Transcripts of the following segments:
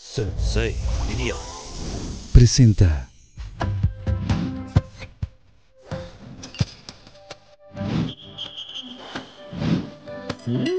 Sensei Minha Presenta hum?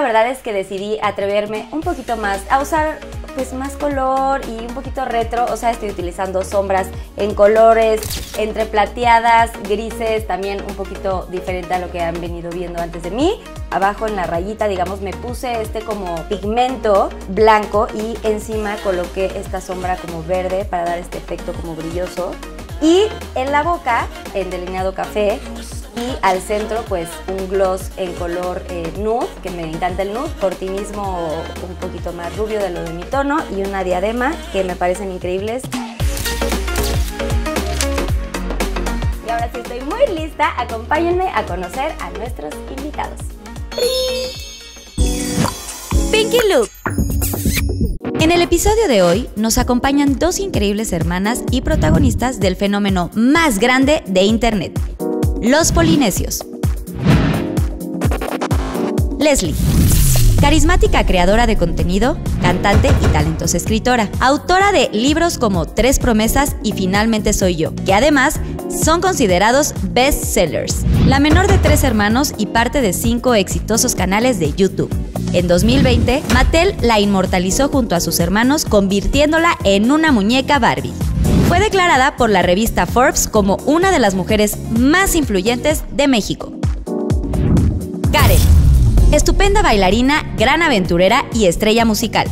la verdad es que decidí atreverme un poquito más a usar pues más color y un poquito retro, o sea, estoy utilizando sombras en colores, entre plateadas, grises, también un poquito diferente a lo que han venido viendo antes de mí. Abajo en la rayita, digamos, me puse este como pigmento blanco y encima coloqué esta sombra como verde para dar este efecto como brilloso. Y en la boca, en delineado café, y al centro pues un gloss en color eh, nude, que me encanta el nude, mismo un poquito más rubio de lo de mi tono y una diadema que me parecen increíbles. Y ahora sí estoy muy lista, acompáñenme a conocer a nuestros invitados. Pinky Look en el episodio de hoy nos acompañan dos increíbles hermanas y protagonistas del fenómeno más grande de Internet, los Polinesios. Leslie. Carismática creadora de contenido, cantante y talentosa escritora, autora de libros como Tres promesas y Finalmente soy yo, que además son considerados sellers. La menor de tres hermanos y parte de cinco exitosos canales de YouTube. En 2020, Mattel la inmortalizó junto a sus hermanos convirtiéndola en una muñeca Barbie. Fue declarada por la revista Forbes como una de las mujeres más influyentes de México. Karen, estupenda bailarina, gran aventurera y estrella musical.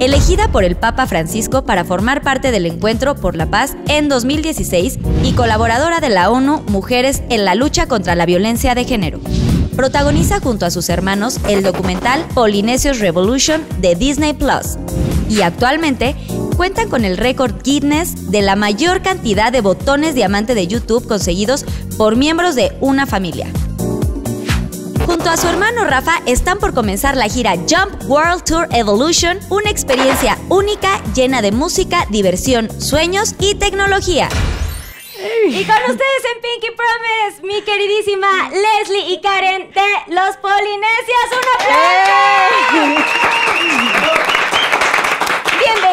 Elegida por el Papa Francisco para formar parte del Encuentro por la Paz en 2016 y colaboradora de la ONU Mujeres en la lucha contra la violencia de género protagoniza junto a sus hermanos el documental Polinesios Revolution de Disney Plus y actualmente cuentan con el récord Guinness de la mayor cantidad de botones diamante de YouTube conseguidos por miembros de una familia. Junto a su hermano Rafa están por comenzar la gira Jump World Tour Evolution, una experiencia única llena de música, diversión, sueños y tecnología. Y con ustedes en Pinky Promise, mi queridísima Leslie y Karen de Los Polinesias. ¡Un aplauso! ¡Eh!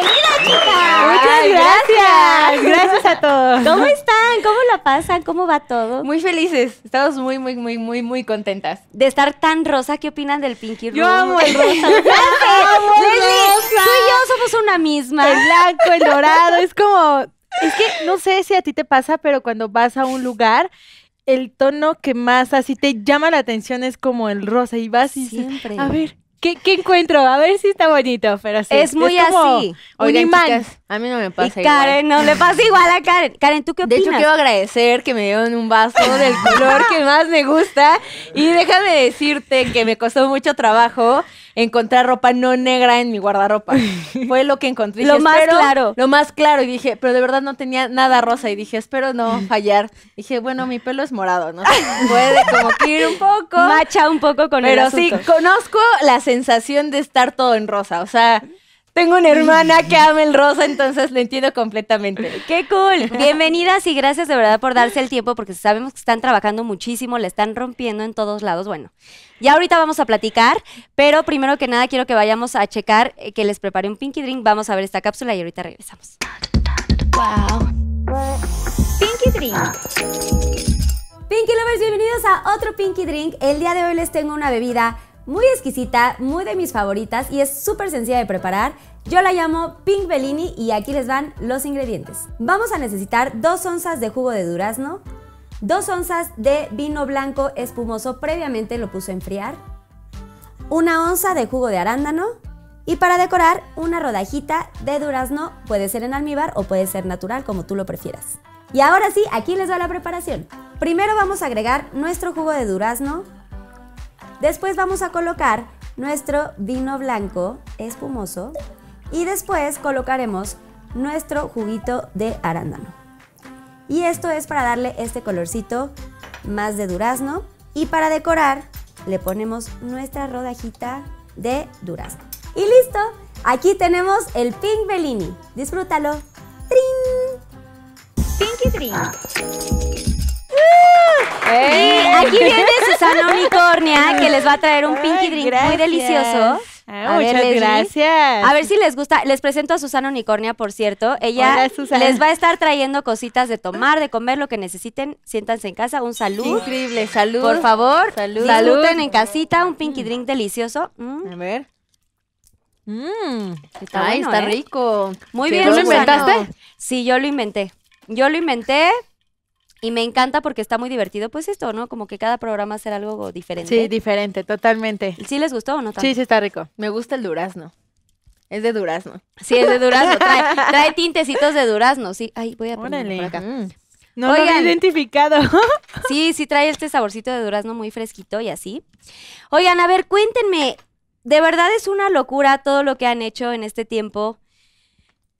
bienvenida, chicas. Muchas gracias. Gracias a todos. ¿Cómo están? ¿Cómo la pasan? ¿Cómo va todo? Muy felices. Estamos muy, muy, muy, muy, muy contentas. De estar tan rosa, ¿qué opinan del Pinky Room? Yo amo el rosa. amo Tú y yo somos una misma. El blanco, el dorado, es como... Es que no sé si a ti te pasa, pero cuando vas a un lugar el tono que más así te llama la atención es como el rosa y vas y Siempre. a ver, ¿Qué, ¿Qué, encuentro? A ver si está bonito, pero sí. Es muy así. un imán. a mí no me pasa y Karen, no le pasa igual a Karen. Karen, ¿tú qué opinas? De hecho, quiero agradecer que me dieron un vaso del color que más me gusta. Y déjame decirte que me costó mucho trabajo encontrar ropa no negra en mi guardarropa. Fue lo que encontré. lo más claro. Lo más claro. Y dije, pero de verdad no tenía nada rosa. Y dije, espero no fallar. Dije, bueno, mi pelo es morado, ¿no? Puede como que ir un poco. Macha un poco con pero Pero sí, conozco la sensación de estar todo en rosa. O sea, tengo una hermana que ama el rosa, entonces lo entiendo completamente. ¡Qué cool! Bienvenidas y gracias de verdad por darse el tiempo, porque sabemos que están trabajando muchísimo, la están rompiendo en todos lados. Bueno, ya ahorita vamos a platicar, pero primero que nada quiero que vayamos a checar eh, que les preparé un Pinky Drink. Vamos a ver esta cápsula y ahorita regresamos. ¡Wow! Pinky Drink. Pinky Lovers, bienvenidos a otro Pinky Drink. El día de hoy les tengo una bebida muy exquisita, muy de mis favoritas y es súper sencilla de preparar. Yo la llamo Pink Bellini y aquí les van los ingredientes. Vamos a necesitar 2 onzas de jugo de durazno, 2 onzas de vino blanco espumoso, previamente lo puse a enfriar, una onza de jugo de arándano y para decorar una rodajita de durazno, puede ser en almíbar o puede ser natural como tú lo prefieras. Y ahora sí, aquí les va la preparación. Primero vamos a agregar nuestro jugo de durazno, Después vamos a colocar nuestro vino blanco espumoso y después colocaremos nuestro juguito de arándano. Y esto es para darle este colorcito más de durazno y para decorar le ponemos nuestra rodajita de durazno. Y listo, aquí tenemos el Pink Bellini. Disfrútalo. ¡Trin! Pinky Drink aquí viene Susana Unicornia, que les va a traer un pinky drink muy delicioso. Ah, muchas gracias. A ver si les gusta. Les presento a Susana Unicornia, por cierto. Ella les va a estar trayendo cositas de tomar, de comer, lo que necesiten. Siéntanse en casa. Un salud. Increíble, salud. Por favor, salud. Saluten en casita, un pinky mm. drink delicioso. Mm. A ver. Mmm. Está Ay, está ¿eh? rico. Muy bien, ¿Tú lo inventaste? Sí, yo lo inventé. Yo lo inventé, y me encanta porque está muy divertido, pues esto, ¿no? Como que cada programa será algo diferente. Sí, diferente, totalmente. ¿Sí les gustó o no? Tanto? Sí, sí, está rico. Me gusta el durazno. Es de durazno. Sí, es de durazno. Trae, tintecitos de durazno. Sí, ay, voy a ponerlo por acá. Mm. No lo había identificado. sí, sí trae este saborcito de durazno muy fresquito y así. Oigan, a ver, cuéntenme. De verdad es una locura todo lo que han hecho en este tiempo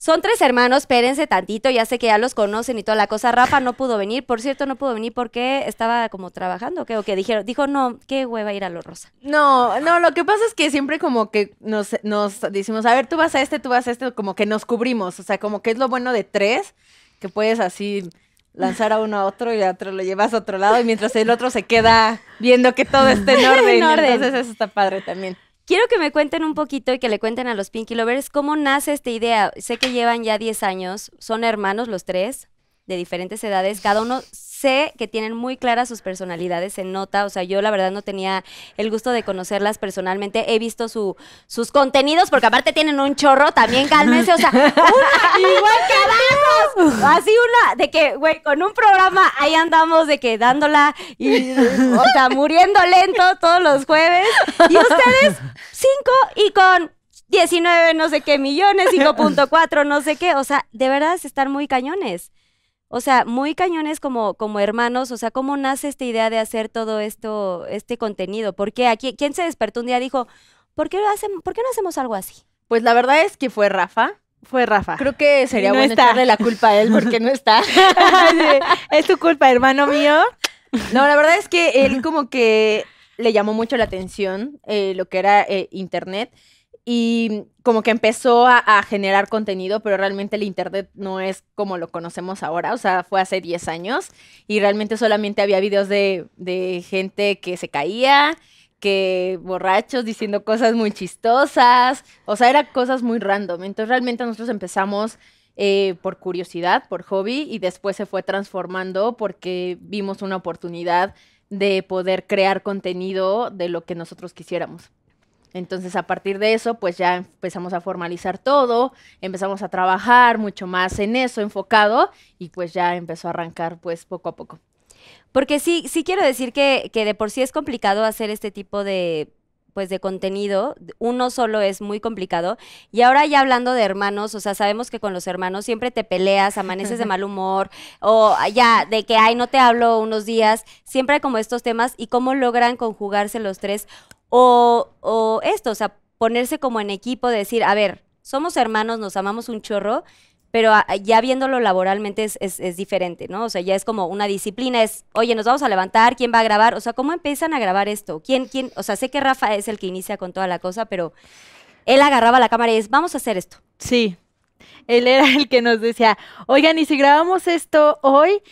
son tres hermanos, espérense tantito, ya sé que ya los conocen y toda la cosa. Rafa no pudo venir, por cierto, no pudo venir porque estaba como trabajando, que ¿O que Dijeron, dijo, no, qué hueva ir a los rosa. No, no, lo que pasa es que siempre como que nos, nos decimos, a ver, tú vas a este, tú vas a este, como que nos cubrimos, o sea, como que es lo bueno de tres, que puedes así lanzar a uno a otro y a otro lo llevas a otro lado y mientras el otro se queda viendo que todo está en orden. en orden. Entonces eso está padre también. Quiero que me cuenten un poquito y que le cuenten a los Pinky Lovers cómo nace esta idea. Sé que llevan ya 10 años, son hermanos los tres, de diferentes edades, cada uno sé que tienen muy claras sus personalidades, se nota, o sea, yo la verdad no tenía el gusto de conocerlas personalmente, he visto su, sus contenidos, porque aparte tienen un chorro, también cálmense, o sea, una, igual que así una, de que, güey, con un programa ahí andamos de que dándola y, o sea, muriendo lento todos los jueves, y ustedes cinco y con 19 no sé qué millones, 5.4 no sé qué, o sea, de verdad están muy cañones o sea, muy cañones como, como hermanos, o sea, ¿cómo nace esta idea de hacer todo esto, este contenido? ¿Por qué? quién, se despertó un día y dijo, ¿por qué, hacen, ¿por no hacemos algo así? Pues la verdad es que fue Rafa. Fue Rafa. Creo que sería bueno echarle la culpa a él porque no está. es tu culpa, hermano mío. No, la verdad es que él como que le llamó mucho la atención eh, lo que era eh, internet y como que empezó a, generar contenido, pero realmente el Internet no es como lo conocemos ahora, o sea, fue hace 10 años y realmente solamente había videos de, gente que se caía, que borrachos diciendo cosas muy chistosas, o sea, eran cosas muy random. Entonces realmente nosotros empezamos eh, por curiosidad, por hobby, y después se fue transformando porque vimos una oportunidad de poder crear contenido de lo que nosotros quisiéramos. Entonces, a partir de eso, pues ya empezamos a formalizar todo, empezamos a trabajar mucho más en eso, enfocado, y pues ya empezó a arrancar pues poco a poco. Porque sí, sí quiero decir que, de por sí es complicado hacer este tipo de, pues de contenido, uno solo es muy complicado. Y ahora ya hablando de hermanos, o sea, sabemos que con los hermanos siempre te peleas, amaneces de mal humor, o ya de que, ay, no te hablo unos días, siempre como estos temas y cómo logran conjugarse los tres. O, o esto, o sea, ponerse como en equipo, decir, a ver, somos hermanos, nos amamos un chorro, pero ya viéndolo laboralmente es, es, es, diferente, ¿no? O sea, ya es como una disciplina, es, oye, nos vamos a levantar, ¿quién va a grabar? O sea, ¿cómo empiezan a grabar esto? ¿Quién, quién? O sea, sé que Rafa es el que inicia con toda la cosa, pero él agarraba la cámara y es, vamos a hacer esto. Sí, él era el que nos decía, oigan, y si grabamos esto hoy,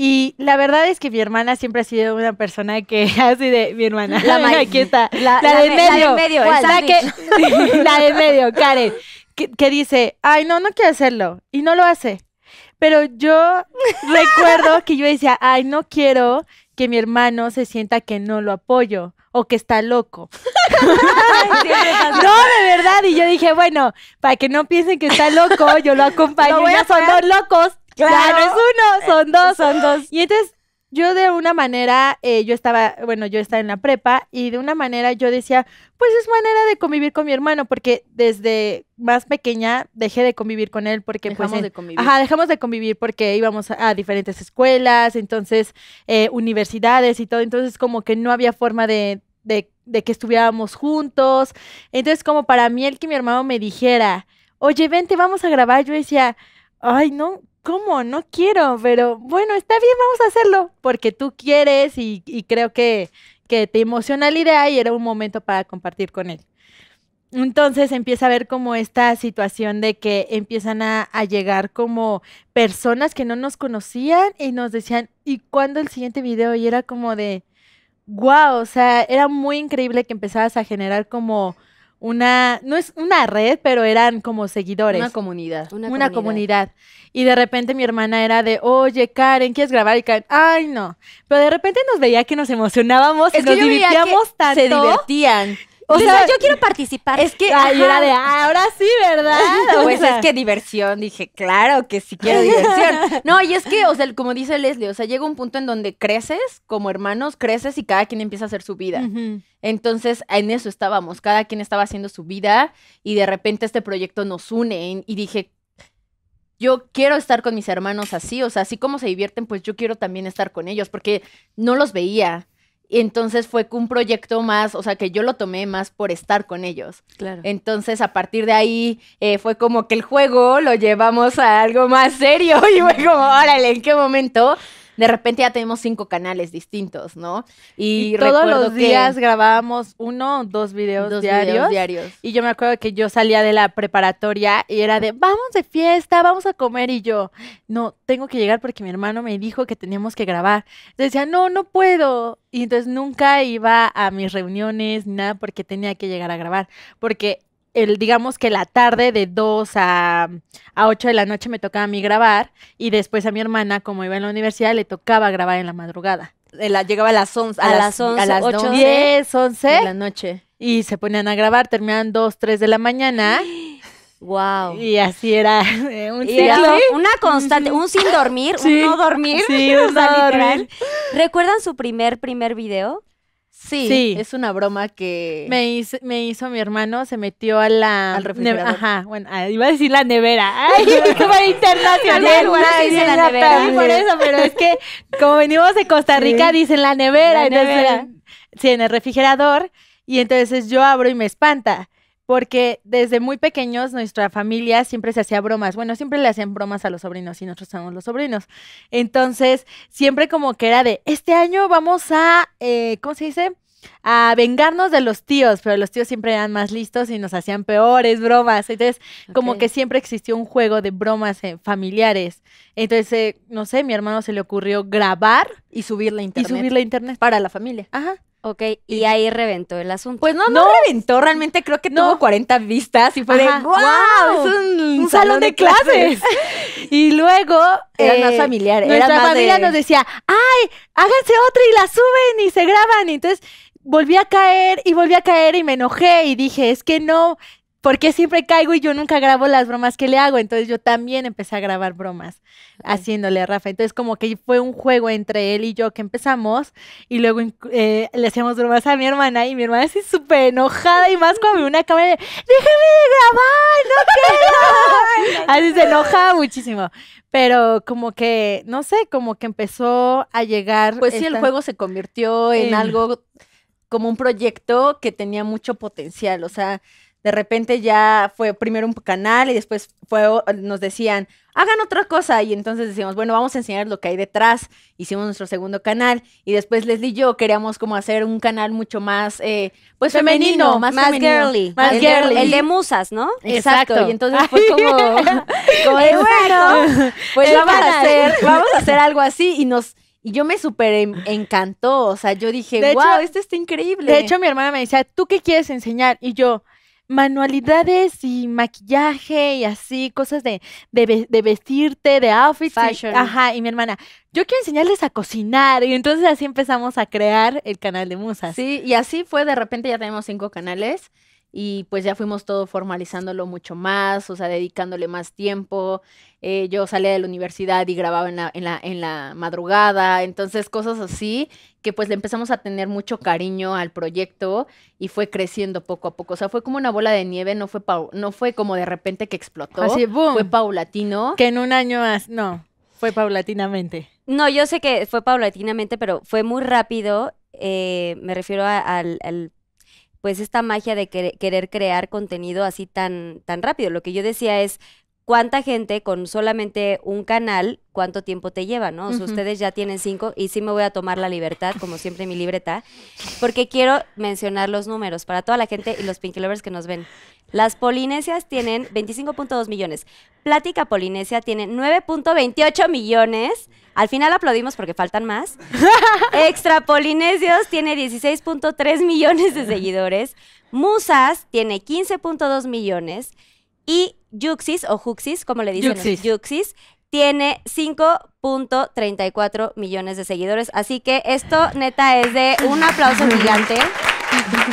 y la verdad es que mi hermana siempre ha sido una persona que así de mi hermana. La aquí está. La, de, medio. La de medio. que, medio, Karen. Que, dice, ay, no, no quiero hacerlo. Y no lo hace. Pero yo recuerdo que yo decía, ay, no quiero que mi hermano se sienta que no lo apoyo o que está loco. no, de verdad. Y yo dije, bueno, para que no piensen que está loco, yo lo acompaño. ya son dos locos Claro, es uno, eh, son dos. Son dos. Y entonces yo de una manera, eh, yo estaba, bueno, yo estaba en la prepa y de una manera yo decía, pues es manera de convivir con mi hermano, porque desde más pequeña dejé de convivir con él porque pues, dejamos pues, de convivir. Ajá, dejamos de convivir porque íbamos a, diferentes escuelas, entonces eh, universidades y todo, entonces como que no había forma de, de que estuviéramos juntos. Entonces como para mí el que mi hermano me dijera, oye, vente, vamos a grabar, yo decía, ay, no, ¿cómo? No quiero, pero bueno, está bien, vamos a hacerlo, porque tú quieres y, creo que, que te emociona la idea y era un momento para compartir con él. Entonces empieza a ver como esta situación de que empiezan a, a, llegar como personas que no nos conocían y nos decían, ¿y cuándo el siguiente video? Y era como de, wow, o sea, era muy increíble que empezabas a generar como una, no es una red, pero eran como seguidores. Una comunidad. Una, comunidad. Y de repente mi hermana era de, oye, Karen, ¿quieres grabar? Y Karen, ay, no. Pero de repente nos veía que nos emocionábamos y nos divertíamos tanto. Se divertían. O sea, yo quiero participar. Es que de, ah, ahora sí, ¿verdad? o pues sea, es que diversión, dije, claro que sí quiero diversión. No, y es que, o sea, como dice Leslie, o sea, llega un punto en donde creces como hermanos, creces y cada quien empieza a hacer su vida. Entonces, en eso estábamos, cada quien estaba haciendo su vida y de repente este proyecto nos une y dije, yo quiero estar con mis hermanos así, o sea, así como se divierten, pues yo quiero también estar con ellos, porque no los veía. Y entonces fue un proyecto más, o sea, que yo lo tomé más por estar con ellos. Claro. Entonces, a partir de ahí, eh, fue como que el juego lo llevamos a algo más serio. Y fue como, órale, ¿en qué momento de repente ya tenemos cinco canales distintos, ¿no? Y, todos los días grabábamos uno o dos, videos, diarios, diarios. Y yo me acuerdo que yo salía de la preparatoria y era de, vamos de fiesta, vamos a comer. Y yo, no, tengo que llegar porque mi hermano me dijo que teníamos que grabar. decía, no, no puedo. Y entonces nunca iba a mis reuniones ni nada porque tenía que llegar a grabar. Porque digamos que la tarde de 2 a, 8 de la noche me tocaba a mí grabar y después a mi hermana, como iba en la universidad, le tocaba grabar en la madrugada. llegaba a las 11, a, las las 10, 11 de la noche. Y se ponían a grabar, terminaban 2, 3 de la mañana. Wow. Y así era eh, un ciclo. una constante, un sin dormir, un no dormir, sí, un no dormir. ¿Recuerdan su primer primer video? Sí, es una broma que... Me hizo, me hizo mi hermano, se metió a la... Al refrigerador. Ajá, bueno, ah, iba a decir la nevera. ¡Ay, qué internacional! Bueno, la nevera. por eso, pero es que como venimos de Costa Rica, dicen la nevera. entonces, sí, en el refrigerador. Y entonces yo abro y me espanta porque desde muy pequeños nuestra familia siempre se hacía bromas. Bueno, siempre le hacían bromas a los sobrinos y nosotros somos los sobrinos. Entonces, siempre como que era de, este año vamos a, eh, ¿cómo se dice? a vengarnos de los tíos, pero los tíos siempre eran más listos y nos hacían peores bromas. Entonces, como que siempre existió un juego de bromas eh, familiares. Entonces, eh, no sé, mi hermano se le ocurrió grabar y subir la internet. Y a internet. Para la familia. Ajá. Ok, y, ahí reventó el asunto. Pues no, no, reventó, realmente creo que tuvo 40 vistas y fue de, wow, es un, salón, de, clases. y luego... Era eh, más familiar. Nuestra más familia nos decía, ay, háganse otra y la suben y se graban. Y entonces volví a caer y volví a caer y me enojé y dije, es que no, porque siempre caigo y yo nunca grabo las bromas que le hago. Entonces yo también empecé a grabar bromas haciéndole a Rafa. Entonces como que fue un juego entre él y yo que empezamos y luego eh, le hacíamos bromas a mi hermana y mi hermana así súper enojada y más cuando una cámara de, déjame grabar, no quiero. así se enoja muchísimo. Pero como que, no sé, como que empezó a llegar. Pues sí, el juego se convirtió en algo como un proyecto que tenía mucho potencial. O sea, de repente ya fue primero un canal y después fue, nos decían, hagan otra cosa. Y entonces decimos, bueno, vamos a enseñar lo que hay detrás. Hicimos nuestro segundo canal y después Leslie y yo queríamos como hacer un canal mucho más, eh, pues femenino, más, girly. Más girly. El de musas, ¿no? Exacto. Y entonces fue como, bueno, pues vamos a, hacer, vamos a hacer algo así y nos... Y yo me súper encantó, o sea, yo dije, wow, esto está increíble. De hecho, mi hermana me decía, ¿tú qué quieres enseñar? Y yo, manualidades y maquillaje y así, cosas de, de, vestirte, de outfits. ajá, y mi hermana, yo quiero enseñarles a cocinar. Y entonces así empezamos a crear el canal de Musas. Sí, y así fue, de repente ya tenemos cinco canales y pues ya fuimos todo formalizándolo mucho más, o sea, dedicándole más tiempo. Eh, yo salía de la universidad y grababa en la, en, la, en la madrugada, entonces cosas así que pues le empezamos a tener mucho cariño al proyecto y fue creciendo poco a poco. O sea, fue como una bola de nieve, no fue, no fue como de repente que explotó, así, boom. fue paulatino. Que en un año más, no, fue paulatinamente. No, yo sé que fue paulatinamente, pero fue muy rápido. Eh, me refiero al pues esta magia de querer crear contenido así tan, tan rápido. Lo que yo decía es, cuánta gente con solamente un canal, cuánto tiempo te lleva, ¿no? ustedes ya tienen cinco y sí me voy a tomar la libertad, como siempre mi libreta, porque quiero mencionar los números para toda la gente y los Pinky Lovers que nos ven. Las Polinesias tienen 25.2 millones. Plática Polinesia tiene 9.28 millones. Al final aplaudimos porque faltan más. Extra Polinesios tiene 16.3 millones de seguidores. Musas tiene 15.2 millones. Y Juxis o Juxis, como le dicen, Juxis, tiene 5.34 millones de seguidores. Así que esto, neta, es de un aplauso gigante.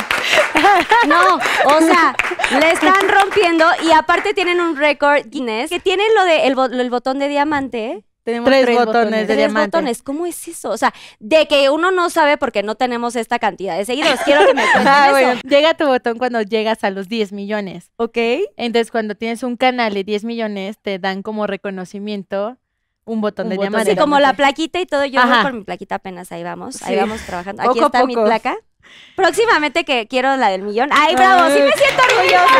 No, o sea, le están rompiendo y aparte tienen un récord Guinness que tiene lo del el botón de diamante. Tenemos tres, botones, de tres botones. ¿Cómo es eso? O sea, de que uno no sabe porque no tenemos esta cantidad de seguidores. Quiero que me cuentes ah, Llega tu botón cuando llegas a los 10 millones. Ok. Entonces, cuando tienes un canal de 10 millones, te dan como reconocimiento un botón de llamada diamante. Sí, como la plaquita y todo. Yo voy por mi plaquita apenas. Ahí vamos. Ahí vamos trabajando. Aquí está mi placa. Próximamente que quiero la del millón. Ay, bravo, sí me siento orgullosa.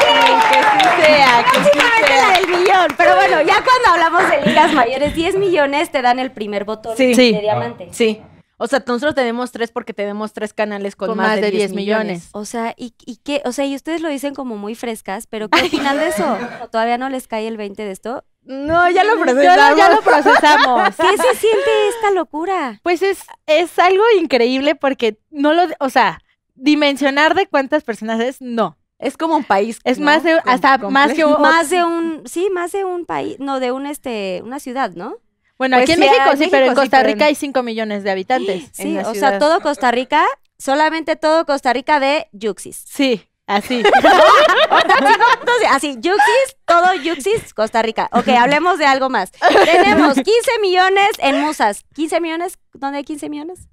Sí, que sea, Próximamente la del millón. Pero bueno, ya cuando hablamos de ligas mayores, 10 millones te dan el primer botón de diamante. Sí. O sea, nosotros tenemos tres porque tenemos tres canales con, más, de 10 millones. O sea, ¿y, qué? O sea, y ustedes lo dicen como muy frescas, pero ¿qué final de eso? ¿Todavía no les cae el 20 de esto? No, ya lo procesamos. ¿Qué se siente esta locura? Pues es, es algo increíble porque no lo, o sea, dimensionar de cuántas personas es, no. Es como un país. Es más de, hasta más que un, más de un, sí, más de un país, no, de un este, una ciudad, ¿no? Bueno, pues aquí en México sí, pero en Costa Rica hay 5 millones de habitantes. Sí, o sea, todo Costa Rica, solamente todo Costa Rica de Yuxis. Sí, así. así, Yuxis, todo Yuxis, Costa Rica. Ok, hablemos de algo más. Tenemos 15 millones en Musas. ¿15 millones? ¿Dónde hay 15 millones?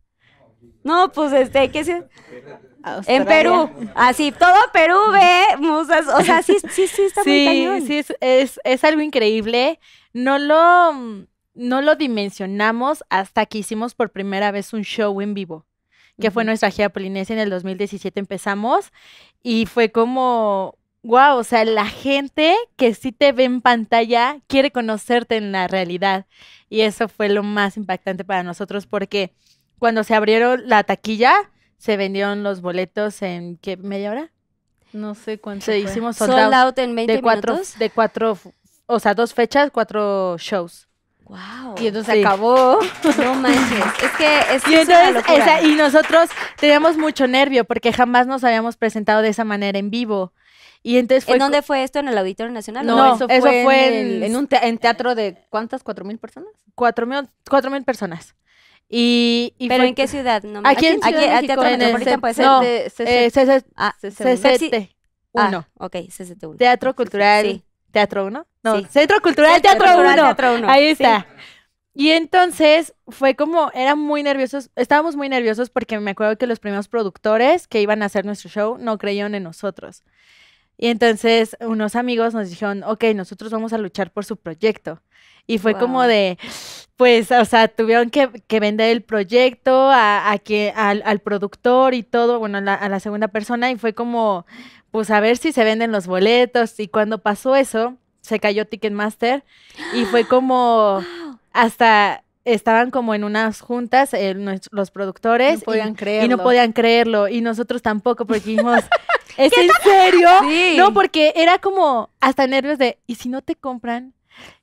No, pues este, ¿qué es? En Perú, así, todo Perú ve musas, o sea, sí, sí, sí, está muy sí, Sí, es, es algo increíble. No lo no lo dimensionamos hasta que hicimos por primera vez un show en vivo, que fue nuestra gira polinesia en el 2017 empezamos y fue como, wow, o sea, la gente que sí te ve en pantalla quiere conocerte en la realidad. Y eso fue lo más impactante para nosotros porque cuando se abrieron la taquilla, se vendieron los boletos en qué media hora? No sé cuánto. Se hicimos sold, out, en 20 de cuatro, o sea, dos fechas, cuatro shows. Wow. Y entonces acabó. No manches. Es que es, y, entonces, esa, y nosotros teníamos mucho nervio porque jamás nos habíamos presentado de esa manera en vivo. Y entonces fue ¿En dónde fue esto? ¿En el Auditorio Nacional? No, no eso, fue, fue en, en, un en teatro de ¿cuántas? ¿Cuatro mil personas? Cuatro mil, cuatro mil personas. Y, y ¿Pero fue, en qué ciudad? No, aquí, en Ciudad aquí, México, Teatro en el puede ser. de eh, CCT. Ah, CCT. 1. Ah, ok, CCT 1. Teatro Cultural, Teatro 1. Centro Cultural Teatro, 1. Ahí está. Y entonces fue como, eran muy nerviosos, estábamos muy nerviosos porque me acuerdo que los primeros productores que iban a hacer nuestro show no creyeron en nosotros. Y entonces unos amigos nos dijeron, ok, nosotros vamos a luchar por su proyecto. Y fue como de, pues, o sea, tuvieron que, vender el proyecto a, que, al, productor y todo, bueno, a la segunda persona, y fue como, pues, a ver si se venden los boletos. Y cuando pasó eso, se cayó Ticketmaster y fue como hasta estaban como en unas juntas eh, los productores y, no podían creerlo y nosotros tampoco porque dijimos ¿es en serio? No, porque era como hasta nervios de ¿y si no te compran?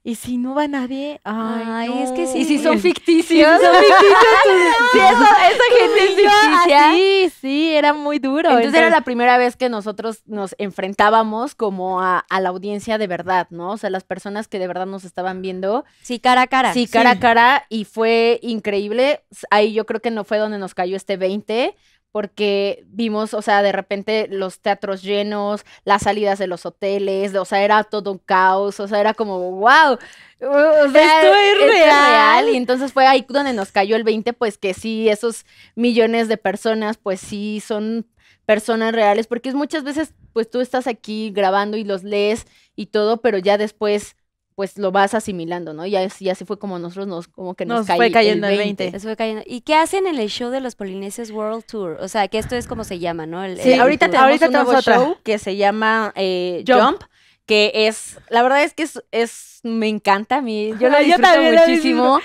Y si no va nadie, ay, es que sí. Y si son ficticios. son ficticios sí, esa gente es ficticia. Sí, sí, era muy duro. Entonces, era la primera vez que nosotros nos enfrentábamos como a, a, la audiencia de verdad, ¿no? O sea, las personas que de verdad nos estaban viendo. Sí, cara a cara. Sí, cara a cara. Y fue increíble. Ahí yo creo que no fue donde nos cayó este 20 porque vimos, o sea, de repente los teatros llenos, las salidas de los hoteles, o sea, era todo un caos, o sea, era como, wow, esto es Y entonces fue ahí donde nos cayó el 20, pues que sí, esos millones de personas, pues sí, son personas reales, porque muchas veces, pues tú estás aquí grabando y los lees y todo, pero ya después pues lo vas asimilando, ¿no? Ya así, fue como nosotros nos, como que nos, fue cayendo el 20. fue cayendo. ¿Y qué hacen en el show de los Polinesios World Tour? O sea, que esto es como se llama, ¿no? sí, ahorita tenemos un show que se llama eh, Jump. que es, la verdad es que es, me encanta a mí, yo lo disfruto muchísimo.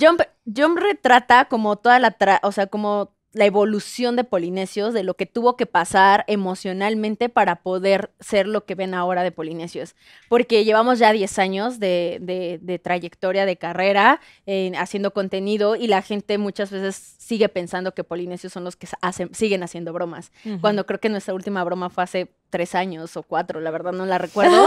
Jump, Jump retrata como toda la, o sea, como la evolución de Polinesios, de lo que tuvo que pasar emocionalmente para poder ser lo que ven ahora de Polinesios. Porque llevamos ya 10 años de, trayectoria, de carrera, haciendo contenido y la gente muchas veces sigue pensando que Polinesios son los que hacen, siguen haciendo bromas. Cuando creo que nuestra última broma fue hace tres años o cuatro, la verdad no la recuerdo.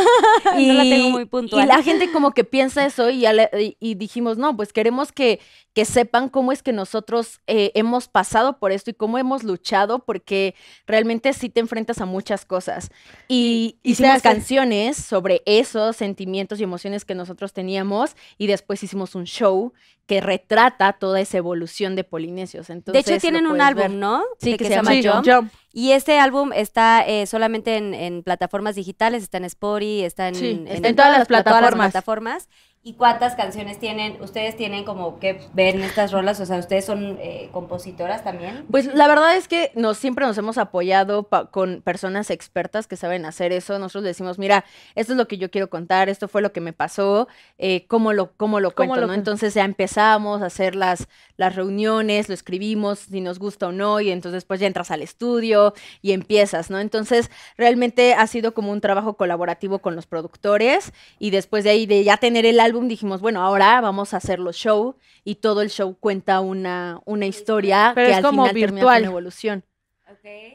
y, no la tengo muy puntual. Y la gente como que piensa eso y, dijimos, no, pues queremos que, que sepan cómo es que nosotros eh, hemos pasado por esto y cómo hemos luchado, porque realmente sí te enfrentas a muchas cosas. Y hicimos canciones sobre esos sentimientos y emociones que nosotros teníamos y después hicimos un show que retrata toda esa evolución de Polinesios. Entonces, de hecho, tienen un álbum, ¿no? Sí, que, se, llama Jump. Y este álbum está eh, solamente en, plataformas digitales, está en Spotify, está en, todas, las Todas las plataformas ¿Y cuántas canciones tienen? ¿Ustedes tienen como que en estas rolas? O sea, ¿ustedes son eh, compositoras también? Pues la verdad es que nos, siempre nos hemos apoyado con personas expertas que saben hacer eso. Nosotros decimos, mira, esto es lo que yo quiero contar, esto fue lo que me pasó, eh, ¿cómo, lo, cómo lo cuento? Entonces ya empezamos a hacer las, las reuniones, lo escribimos, si nos gusta o no, y entonces pues ya entras al estudio y empiezas, ¿no? Entonces realmente ha sido como un trabajo colaborativo con los productores y después de ahí de ya tener el álbum dijimos, bueno, ahora vamos a hacer los show y todo el show cuenta una, una historia que al como final virtual. termina con evolución.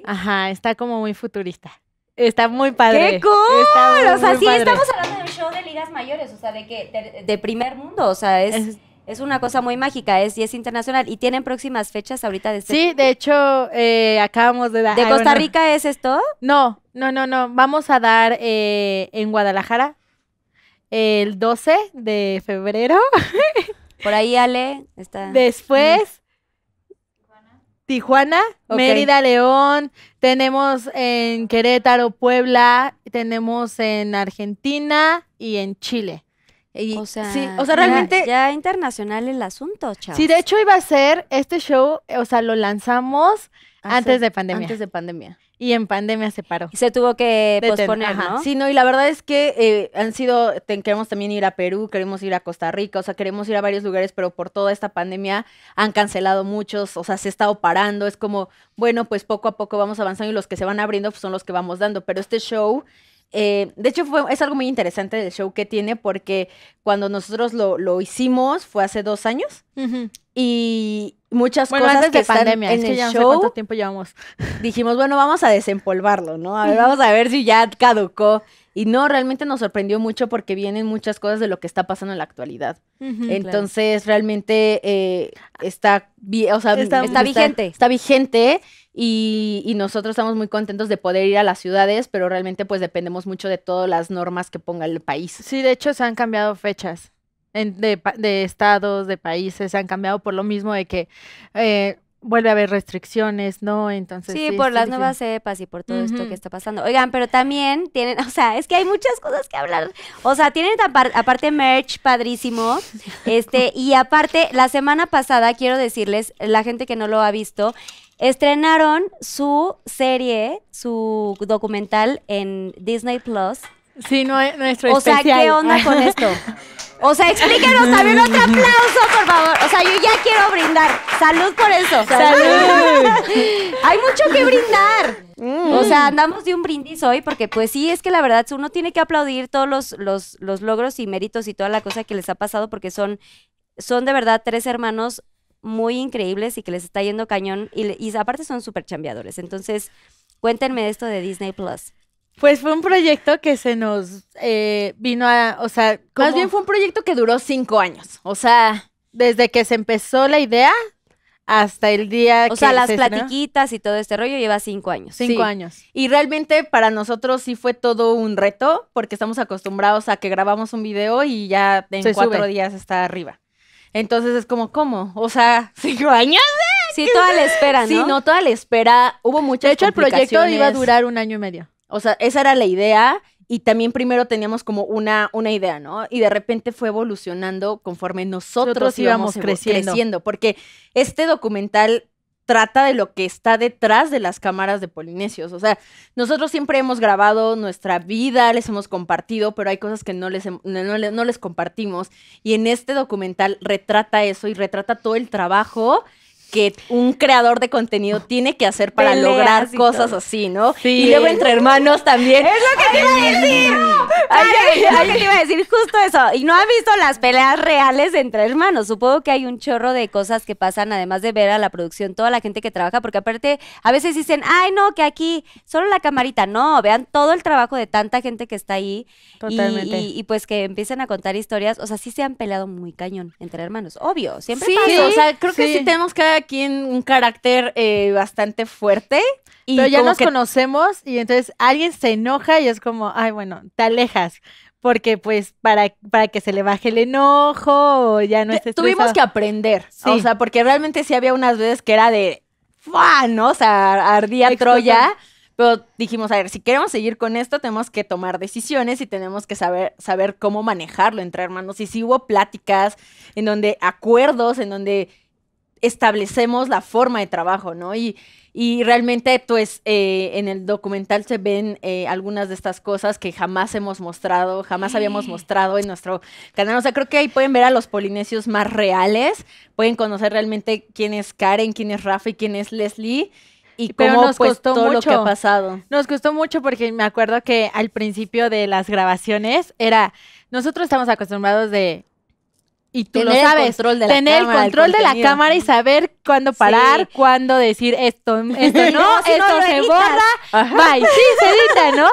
Ajá, está como muy futurista. Está muy padre. ¡Qué cool! estamos hablando de un show de ligas mayores, o sea, de que de, primer mundo, o sea, es, es una cosa muy mágica, es y es internacional. ¿Y tienen próximas fechas ahorita de este Sí, de hecho, eh, acabamos de dar. ¿De Costa Rica es esto? No, no, no, no. Vamos a dar eh, en Guadalajara, el 12 de febrero. Por ahí Ale está. Después, Tijuana, Mérida, León, tenemos en Querétaro, Puebla, tenemos en Argentina y en Chile. o, sea, realmente... Ya, internacional el asunto, chavos. Sí, de hecho iba a ser este show, o sea, lo lanzamos ah, antes de pandemia. Antes de pandemia y en pandemia se paró. Se tuvo que posponer, ¿no? Sí, no, y la verdad es que eh, han sido, queremos también ir a Perú, queremos ir a Costa Rica, o sea, queremos ir a varios lugares, pero por toda esta pandemia han cancelado muchos, o sea, se ha estado parando, es como, bueno, pues poco a poco vamos avanzando y los que se van abriendo pues, son los que vamos dando, pero este show eh, de hecho, es algo muy interesante del show que tiene porque cuando nosotros lo, hicimos fue hace dos años y muchas cosas que pandemia, en el show. cuánto tiempo llevamos? Dijimos, bueno, vamos a desempolvarlo, ¿no? A ver, vamos a ver si ya caducó. Y no, realmente nos sorprendió mucho porque vienen muchas cosas de lo que está pasando en la actualidad. Entonces, realmente eh, está, o está, vigente. Está, vigente y, nosotros estamos muy contentos de poder ir a las ciudades, pero realmente pues dependemos mucho de todas las normas que ponga el país. Sí, de hecho se han cambiado fechas. de, estados, de países, se han cambiado por lo mismo de que eh, vuelve a haber restricciones, ¿no? Entonces. Sí, por las nuevas cepas y por todo esto que está pasando. Oigan, pero también tienen, o sea, es que hay muchas cosas que hablar. O sea, tienen aparte merch padrísimo. este, y aparte, la semana pasada, quiero decirles, la gente que no lo ha visto, estrenaron su serie, su documental en Disney Plus. Sí, no, nuestro especial. O sea, ¿qué onda con esto? O sea, explíquenos también otro aplauso, por favor. O sea, yo ya quiero brindar. Salud por eso. Salud. Hay mucho que brindar. Mm. O sea, andamos de un brindis hoy porque pues sí, es que la verdad uno tiene que aplaudir todos los, los, logros y méritos y toda la cosa que les ha pasado porque son, son de verdad tres hermanos muy increíbles y que les está yendo cañón y, aparte son súper chambeadores. Entonces, cuéntenme esto de Disney Plus. Pues fue un proyecto que se nos eh, vino a, o sea, más bien fue un proyecto que duró cinco años, o sea, desde que se empezó la idea hasta el día o sea, las platiquitas y todo este rollo lleva cinco años. Cinco años. Y realmente para nosotros sí fue todo un reto porque estamos acostumbrados a que grabamos un video y ya en cuatro días está arriba. Entonces es como, ¿cómo? O sea, cinco años. Sí, toda la espera, ¿no? Sí, no, toda la espera. Hubo muchas De hecho, el proyecto iba a durar un año y medio. O sea, esa era la idea y también primero teníamos como una, una idea, ¿no? Y de repente fue evolucionando conforme nosotros, íbamos, creciendo. porque este documental trata de lo que está detrás de las cámaras de Polinesios. O sea, nosotros siempre hemos grabado nuestra vida, les hemos compartido, pero hay cosas que no les, no les compartimos. Y en este documental retrata eso y retrata todo el trabajo que un creador de contenido tiene que hacer para lograr cosas así, ¿no? Sí. Y luego entre hermanos también. ¡Es lo que te iba a decir! Ay, que te iba a decir justo eso. Y no has visto las peleas reales entre hermanos. Supongo que hay un chorro de cosas que pasan, además de ver a la producción, toda la gente que trabaja, porque aparte a veces dicen, ay, no, que aquí solo la camarita. No, vean todo el trabajo de tanta gente que está ahí. Totalmente. Y, pues que empiecen a contar historias. O sea, sí se han peleado muy cañón entre hermanos. Obvio, siempre sí, pasa. O sea, creo que sí tenemos que quien un carácter eh, bastante fuerte. Y Pero ya nos conocemos y entonces alguien se enoja y es como, ay, bueno, te alejas porque pues para, para que se le baje el enojo o ya no estés Tuvimos que aprender, o sea, porque realmente sí había unas veces que era de, ¡fua! ¿no? O sea, ardía Troya, pero dijimos, a ver, si queremos seguir con esto, tenemos que tomar decisiones y tenemos que saber, saber cómo manejarlo entre hermanos. Y sí hubo pláticas en donde, acuerdos en donde establecemos la forma de trabajo, ¿no? Y, y realmente, pues, eh, en el documental se ven eh, algunas de estas cosas que jamás hemos mostrado, jamás habíamos mostrado en nuestro canal. O sea, creo que ahí pueden ver a los polinesios más reales, pueden conocer realmente quién es Karen, quién es Rafa y quién es Leslie y cómo nos pues, costó lo que ha pasado. Nos costó mucho porque me acuerdo que al principio de las grabaciones era, nosotros estamos acostumbrados de y tú lo sabes, de tener el control de la cámara y saber cuándo parar, cuándo decir esto, esto no, esto se borra, Ajá. bye, sí, se edita, ¿no?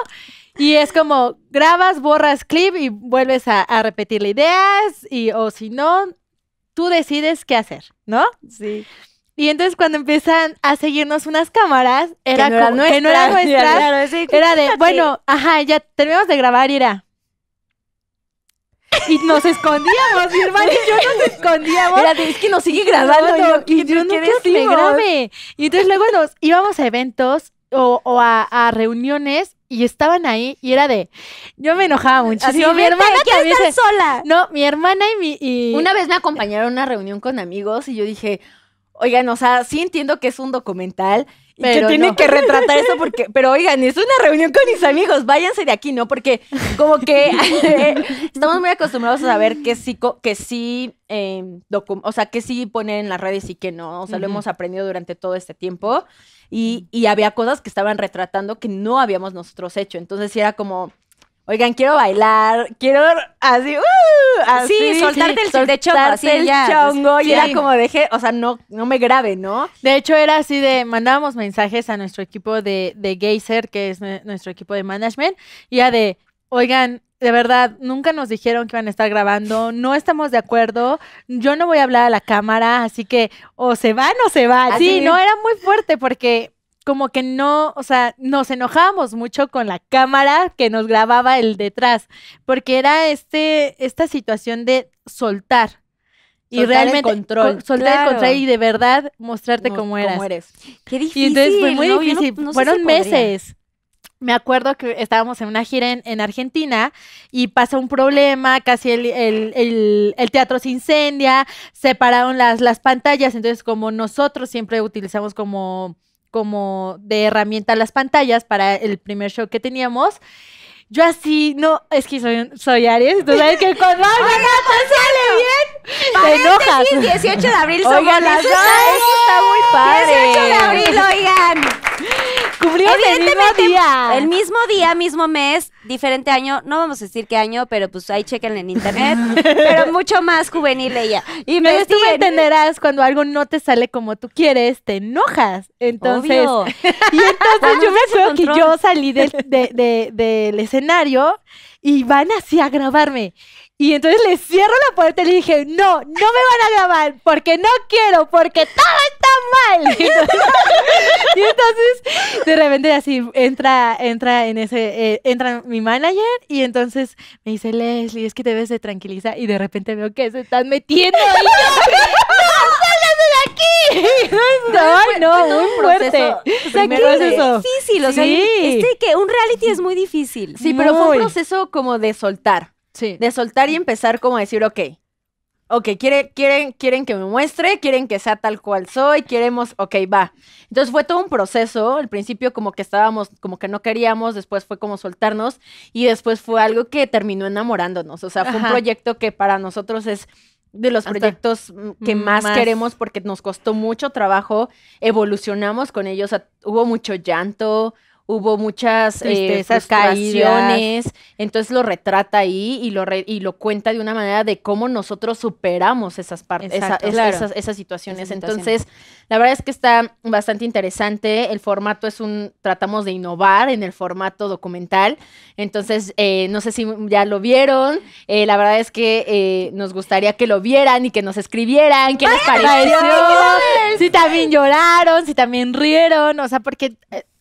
Y es como grabas, borras clip y vuelves a, repetir la ideas y o si no, tú decides qué hacer, ¿no? Sí. Y entonces cuando empiezan a seguirnos unas cámaras, era como, era de, bueno, ajá, ya terminamos de grabar y era, y nos escondíamos, mi hermano y yo nos escondíamos. es que nos sigue grabando y, yo no quiero que Y entonces luego nos íbamos a eventos o, a, reuniones y estaban ahí y era de yo me enojaba muchísimo mi hermana que sola no mi hermana y mi una vez me acompañaron a una reunión con amigos y yo dije oigan o sea sí entiendo que es un documental que tiene que retratar eso porque, pero oigan, es una reunión con mis amigos, váyanse de aquí, ¿no? Porque como que estamos muy acostumbrados a saber que sí, que sí, em, o sea, que sí poner en las redes y que no, o sea, lo hemos aprendido durante todo este tiempo y, y había cosas que estaban retratando que no habíamos nosotros hecho, entonces era como, Oigan, quiero bailar, quiero así, uh, así soltarte el, soltarte chongo, el chongo y era como dejé, o sea, no, no me grabe, ¿no? De hecho era así de mandábamos mensajes a nuestro equipo de, de Geyser, que es nuestro equipo de management, y ya de, oigan, de verdad, nunca nos dijeron que iban a estar grabando, no estamos de acuerdo, yo no voy a hablar a la cámara, así que o se van o se van. Así. Ah, sí, no, era muy fuerte porque como que no, o sea, nos enojábamos mucho con la cámara que nos grababa el detrás, porque era este, esta situación de soltar. Y realmente el control. soltar el control y de verdad mostrarte cómo eras. eres. Qué difícil. Y entonces fue muy difícil. Fueron meses. Me acuerdo que estábamos en una gira en, Argentina y pasa un problema, casi el, teatro se incendia, separaron las, las pantallas, entonces como nosotros siempre utilizamos como como de herramienta las pantallas para el primer show que teníamos. Yo así, no, es que soy, soy Aries, tú sabes que cuando algo no sale bien, te enojas. 18 de abril soy Oigan, las dos, eso está muy padre. 18 de abril, oigan el mismo día. mismo mes, diferente año. No vamos a decir qué año, pero pues ahí chequen en internet. pero mucho más juvenil ella. Y me tú me entenderás cuando algo no te sale como tú quieres, te enojas. Entonces, y entonces yo me acuerdo que yo salí del, del escenario y van así a grabarme. Y entonces le cierro la puerta y le dije, no, no me van a grabar porque no quiero, porque todo está mal. Y entonces, de repente así entra, entra en ese, eh, entra mi manager y entonces me dice, Leslie, es que debes de tranquilizar. Y de repente veo que se están metiendo. Y yo, de aquí! no, no, muy fuerte. O difícil. O sea, este que un reality es muy difícil. Sí, pero fue un proceso como de soltar. Sí. De soltar y mm. empezar como a decir, ok, ok, quiere, quieren, quieren que me muestre, quieren que sea tal cual soy, queremos, ok, va. Entonces fue todo un proceso, al principio como que estábamos, como que no queríamos, después fue como soltarnos y después fue algo que terminó enamorándonos, o sea, fue un proyecto que para nosotros es de los proyectos mm, que mm, más, queremos porque nos costó mucho trabajo, evolucionamos con ellos, hubo mucho llanto, hubo muchas eh, esas eh, entonces lo retrata ahí y lo, y lo cuenta de una manera de cómo nosotros superamos esas partes, esa, esas, situaciones. Entonces, la verdad es que está bastante interesante, el formato es un, tratamos de innovar en el formato documental, entonces, eh, no sé si ya lo vieron, eh, la verdad es que nos gustaría que lo vieran y que nos escribieran que les pareció, si también lloraron, si también rieron, o sea, porque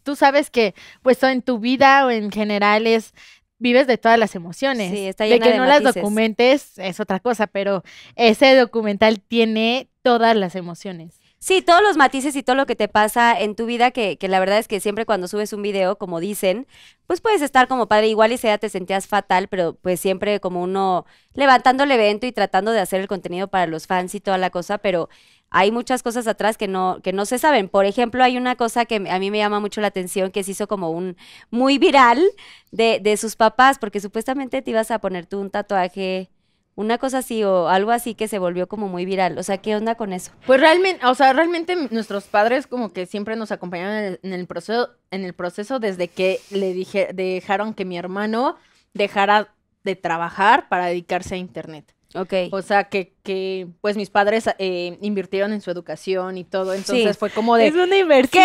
tú sabes que, pues, en tu vida o en general es vives de todas las emociones. Sí, está llena de que no las documentes es otra cosa, pero ese documental tiene todas las emociones. Sí, todos los matices y todo lo que te pasa en tu vida, que, que, la verdad es que siempre cuando subes un video, como dicen, pues puedes estar como padre, igual y sea te sentías fatal, pero pues siempre como uno levantando el evento y tratando de hacer el contenido para los fans y toda la cosa, pero hay muchas cosas atrás que no, que no se saben. Por ejemplo, hay una cosa que a mí me llama mucho la atención, que se hizo como un muy viral de, de sus papás, porque supuestamente te ibas a poner tú un tatuaje una cosa así o algo así que se volvió como muy viral. O sea, ¿qué onda con eso? Pues realmente, o sea, realmente nuestros padres como que siempre nos acompañaron en el, proceso, en el proceso desde que le dije, dejaron que mi hermano dejara de trabajar para dedicarse a internet. Ok. O sea, que, pues mis padres eh, invirtieron en su educación y todo, entonces fue como de... Es una inversión.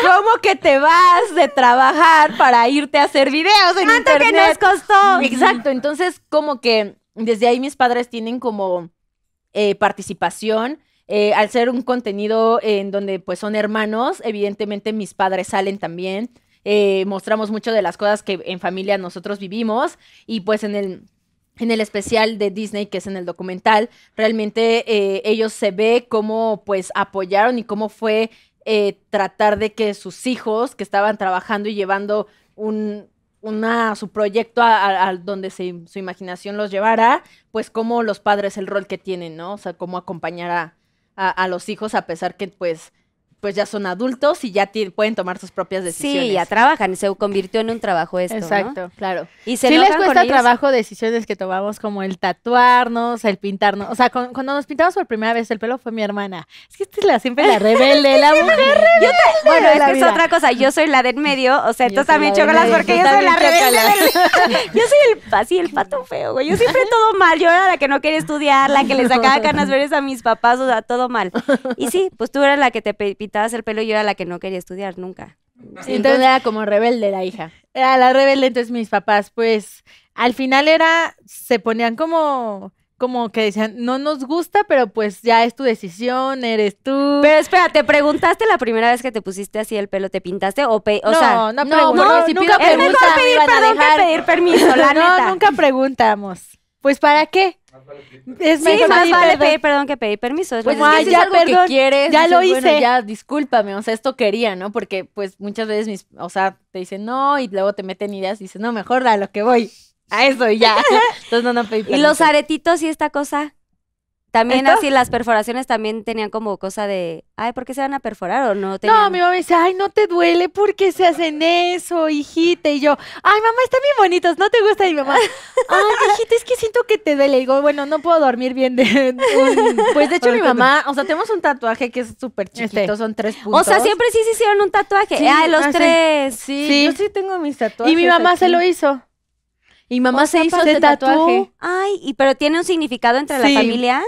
¿Cómo que te vas de trabajar para irte a hacer videos en ¿Cuánto que nos costó? Exacto, entonces como que desde ahí mis padres tienen como eh, participación. Eh, al ser un contenido en donde pues son hermanos, evidentemente mis padres salen también. Eh, mostramos mucho de las cosas que en familia nosotros vivimos y pues en el en el especial de Disney, que es en el documental, realmente ellos se ve cómo pues apoyaron y cómo fue tratar de que sus hijos que estaban trabajando y llevando un, su proyecto al donde su imaginación los llevara, pues como los padres el rol que tienen, ¿no? O sea, cómo acompañar a los hijos a pesar que pues pues ya son adultos y ya pueden tomar sus propias decisiones. Sí, ya trabajan, y se convirtió en un trabajo esto, Exacto, claro. Y se sí les cuesta trabajo decisiones que tomamos como el tatuarnos, el pintarnos, o sea, cuando nos pintamos por primera vez el pelo fue mi hermana. Es que esta es la siempre la rebelde, la mujer bueno, es que es otra cosa, yo soy la de en medio, o sea, entonces también chocolas porque yo soy la rebelde. yo soy el así el pato feo, güey. Yo siempre todo mal, yo era la que no quería estudiar, la que le sacaba canas verdes a mis papás, o sea, todo mal. Y sí, pues tú eras la que te pintabas el pelo y yo era la que no quería estudiar nunca. entonces era como rebelde la hija. Era la rebelde, entonces mis papás, pues, al final era, se ponían como, como que decían, no nos gusta, pero pues ya es tu decisión, eres tú. Pero espera, ¿te preguntaste la primera vez que te pusiste así el pelo, te pintaste o, no, sea, no, no, no, nunca pedir permiso, no, nunca preguntamos pues ¿para qué? Es sí, más vale pedir perdón que pedir permiso. pues que ya, es que quieres, ya lo hice. Bueno, ya discúlpame, o sea, esto quería, ¿no? Porque pues muchas veces mis, o sea, te dicen no y luego te meten ideas y dices, no, mejor a lo que voy. A eso y ya. Entonces no, no pedí permiso. Y los aretitos y esta cosa. También así las perforaciones también tenían como cosa de, ay, ¿por qué se van a perforar o no? Tenían... No, mi mamá dice, ay, no te duele porque se hacen eso, hijita. Y yo, ay, mamá, están bien bonitos, no te gusta. mi mamá, ay, hijita, es que siento que te duele. Y digo, bueno, no puedo dormir bien. De Pues de hecho, mi mamá, o sea, tenemos un tatuaje que es súper este. chiquito, son tres puntos. O sea, siempre sí se hicieron un tatuaje. ay, los ah, tres. Sí, yo sí tengo mis tatuajes. Y mi mamá se lo hizo. Y mamá se hizo ese tatuaje. Ay, y pero tiene un significado entre la familia.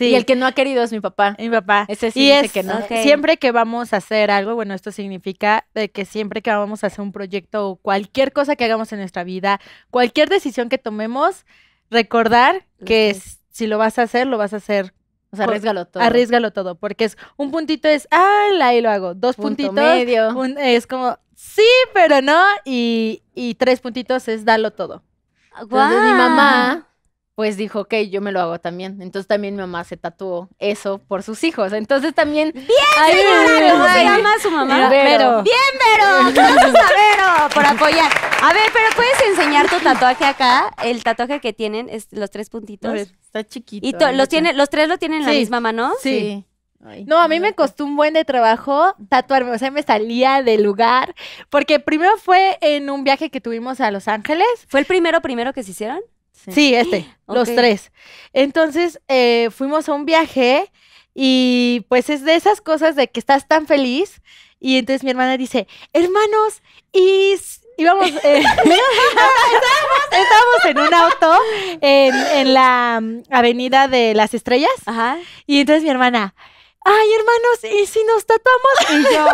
Y el que no ha querido es mi papá. Mi papá. Ese sí que no. Siempre que vamos a hacer algo, bueno, esto significa de que siempre que vamos a hacer un proyecto o cualquier cosa que hagamos en nuestra vida, cualquier decisión que tomemos, recordar que si lo vas a hacer, lo vas a hacer o sea, arriesgalo todo. Arriesgalo todo, porque es un puntito es, ah, ahí lo hago. Dos puntitos. Medio. es como, sí, pero no. Y, tres puntitos es dalo todo. ¡Guau! mi mamá pues dijo, ok, yo me lo hago también. Entonces también mi mamá se tatuó eso por sus hijos. Entonces también... ¡Bien, ay, se su mamá? Vero. ¡Bien, Vero! ¡Gracias a Vero por apoyar! A ver, pero puedes enseñar tu tatuaje acá. El tatuaje que tienen es los tres puntitos. está chiquito. ¿Y ¿eh? los, tiene, los tres lo tienen en la misma mano? sí. sí. no, a mí me costó un buen de trabajo tatuarme, o sea, me salía del lugar, porque primero fue en un viaje que tuvimos a Los Ángeles. ¿Fue el primero, primero que se hicieron? Sí, este, los tres. Entonces eh, fuimos a un viaje y pues es de esas cosas de que estás tan feliz y entonces mi hermana dice, hermanos, y íbamos, eh, estábamos, en un auto en, la avenida de las estrellas Ajá. y entonces mi hermana, ay hermanos, ¿y si nos tatuamos? Y yo...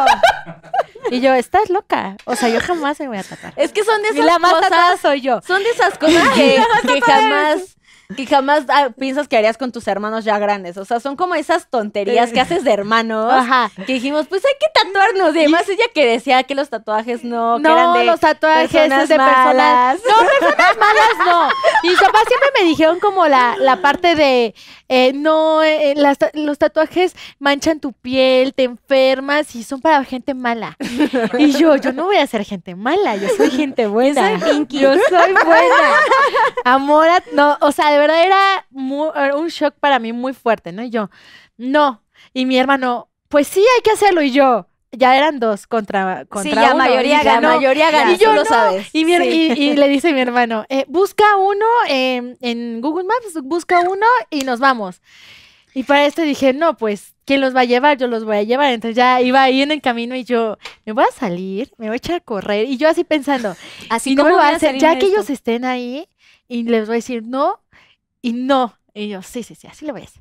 Y yo, estás loca. O sea, yo jamás me voy a tapar. Es que son de esas y la más cosas. soy yo. Son de esas cosas que jamás que jamás ah, piensas que harías con tus hermanos ya grandes. O sea, son como esas tonterías que haces de hermanos. Ajá. Que dijimos, pues hay que tatuarnos. Y además ella que decía que los tatuajes no, no que eran de los tatuajes personas de malas. personas. No, personas malas no. Y papá siempre me dijeron como la, la parte de eh, no, eh, eh, los tatuajes manchan tu piel, te enfermas y son para gente mala. Y yo, yo no voy a ser gente mala, yo soy gente buena. Yo soy, buena. Amor, no, o sea, verdad era, un shock para mí muy fuerte, ¿no? Y yo, no. Y mi hermano, pues sí, hay que hacerlo. Y yo, ya eran dos contra, contra sí, ya mayoría ganó. La mayoría ganó, y yo, lo sabes. Y, le dice mi hermano, eh, busca uno en Google Maps, busca uno y nos vamos. Y para esto dije, no, pues, ¿quién los va a llevar? Yo los voy a llevar. Entonces ya iba ahí en el camino y yo, me voy a salir, me voy a echar a correr. Y yo así pensando, así no va a hacer, ya que ellos estén ahí y les voy a decir, no, y no. Y yo, sí, sí, sí, así lo ves.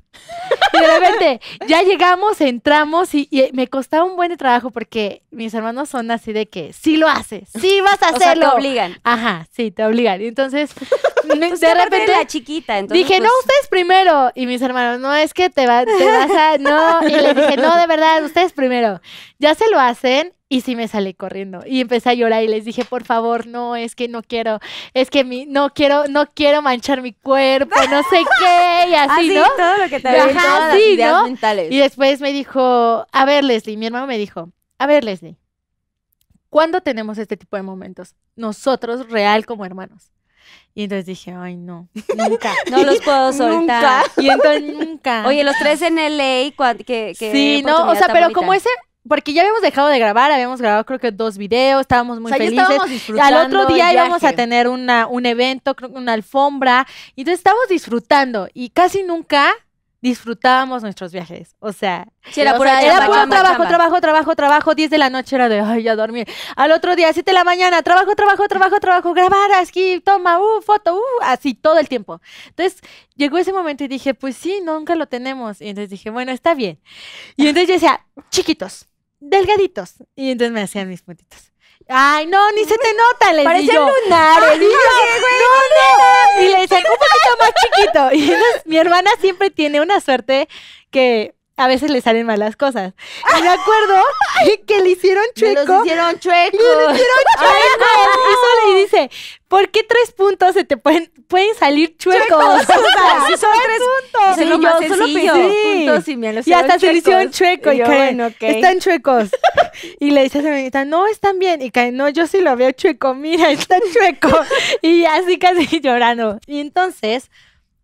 y de repente ya llegamos, entramos y, me costaba un buen trabajo porque mis hermanos son así de que sí lo haces, sí vas a hacerlo. te obligan. Ajá, sí, te obligan. Entonces, entonces de repente la chiquita, dije, "No, pues ustedes primero." Y mis hermanos, "No, es que te, te vas a no." Y les dije, "No, de verdad, ustedes primero." Ya se lo hacen y sí me salí corriendo y empecé a llorar y les dije, por favor, no, es que no quiero, es que mi, no quiero, no quiero manchar mi cuerpo, no sé qué, y así, así ¿no? todo lo que te Ajá, ideas mentales. Y después me dijo, a ver, Leslie, mi hermano me dijo, a ver, Leslie, ¿cuándo tenemos este tipo de momentos? Nosotros, real como hermanos. Y entonces dije, ay, no, nunca. No los puedo soltar. ¿Nunca? Y entonces nunca. Oye, los tres en LA, que, que Sí, no, o sea, pero como ese, porque ya habíamos dejado de grabar, habíamos grabado creo que dos videos, estábamos muy felices. Al otro día íbamos a tener una, un evento, creo que una alfombra. Y entonces estábamos disfrutando y casi nunca disfrutábamos nuestros viajes. O sea, era, pura, era, trabajo, trabajo, trabajo, trabajo, 10 de la noche era de, ay, ya dormir. Al otro día, 7 de la mañana, trabajo, trabajo, trabajo, trabajo, grabar, aquí, toma, uh, foto, uh", así todo el tiempo. Entonces, llegó ese momento y dije, pues sí, nunca lo tenemos. Y entonces dije, bueno, está bien. Y entonces yo decía, chiquitos, delgaditos. Y entonces me hacían mis puntitos. Ay, no, ni se te nota, le dije Parecía lunares. Y no, no. Y le dicen un poquito más chiquito. Y mi hermana siempre tiene una suerte que a veces le salen malas cosas. Y me acuerdo que le hicieron chueco. Me hicieron chueco. le hicieron chueco. Y solo le dice, ¿por qué tres puntos se te pueden, pueden salir chuecos? son tres puntos. lo yo solo sí. puntos y me los hasta se le hicieron chueco. Y, y bueno, están chuecos. Y le dice a amiguita. no, están bien. Y Karen, no, yo sí lo veo chueco. Mira, está chueco. Y así casi llorando. Y entonces,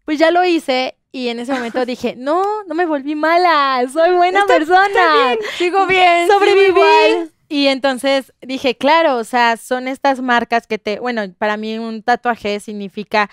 pues ya lo hice y en ese momento dije, no, no me volví mala, soy buena persona. sigo bien. Sobreviví. y entonces dije, claro, o sea, son estas marcas que te, bueno, para mí un tatuaje significa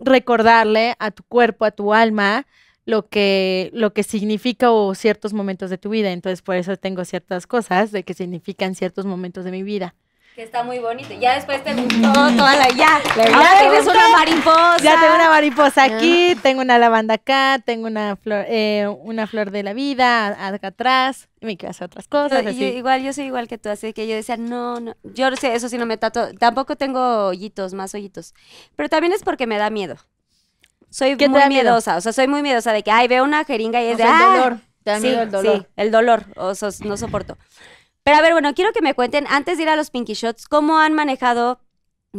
recordarle a tu cuerpo, a tu alma, lo que, lo que significa o ciertos momentos de tu vida. Entonces, por eso tengo ciertas cosas de que significan ciertos momentos de mi vida. Que está muy bonito. Ya después te gustó mm. toda la. Ya, ya tienes una mariposa. Ya tengo una mariposa aquí, ah. tengo una lavanda acá, tengo una flor, eh, una flor de la vida acá atrás. Me quedo hacer otras cosas. igual, yo soy igual que tú, así que yo decía, no, no. Yo no sé, eso sí no me tato. Tampoco tengo hoyitos, más hoyitos. Pero también es porque me da miedo. Soy muy miedosa, o sea, soy muy miedosa de que, ay, veo una jeringa y es de. El ah". dolor. sí, el dolor. Sí, el dolor. O no soporto. Pero a ver, bueno, quiero que me cuenten, antes de ir a los Pinky Shots, cómo han manejado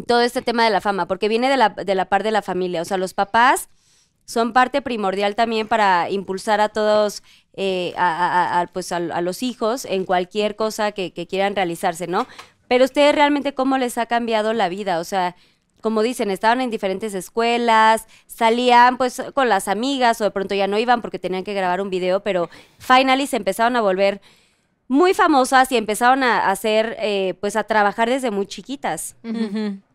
todo este tema de la fama, porque viene de la, de la par de la familia, o sea, los papás son parte primordial también para impulsar a todos, eh, a, pues a, los hijos en cualquier cosa que, quieran realizarse, ¿no? Pero ustedes realmente cómo les ha cambiado la vida, o sea, como dicen, estaban en diferentes escuelas, salían pues con las amigas o de pronto ya no iban porque tenían que grabar un video, pero finally se empezaron a volver muy famosas y empezaron a hacer, eh, pues a trabajar desde muy chiquitas,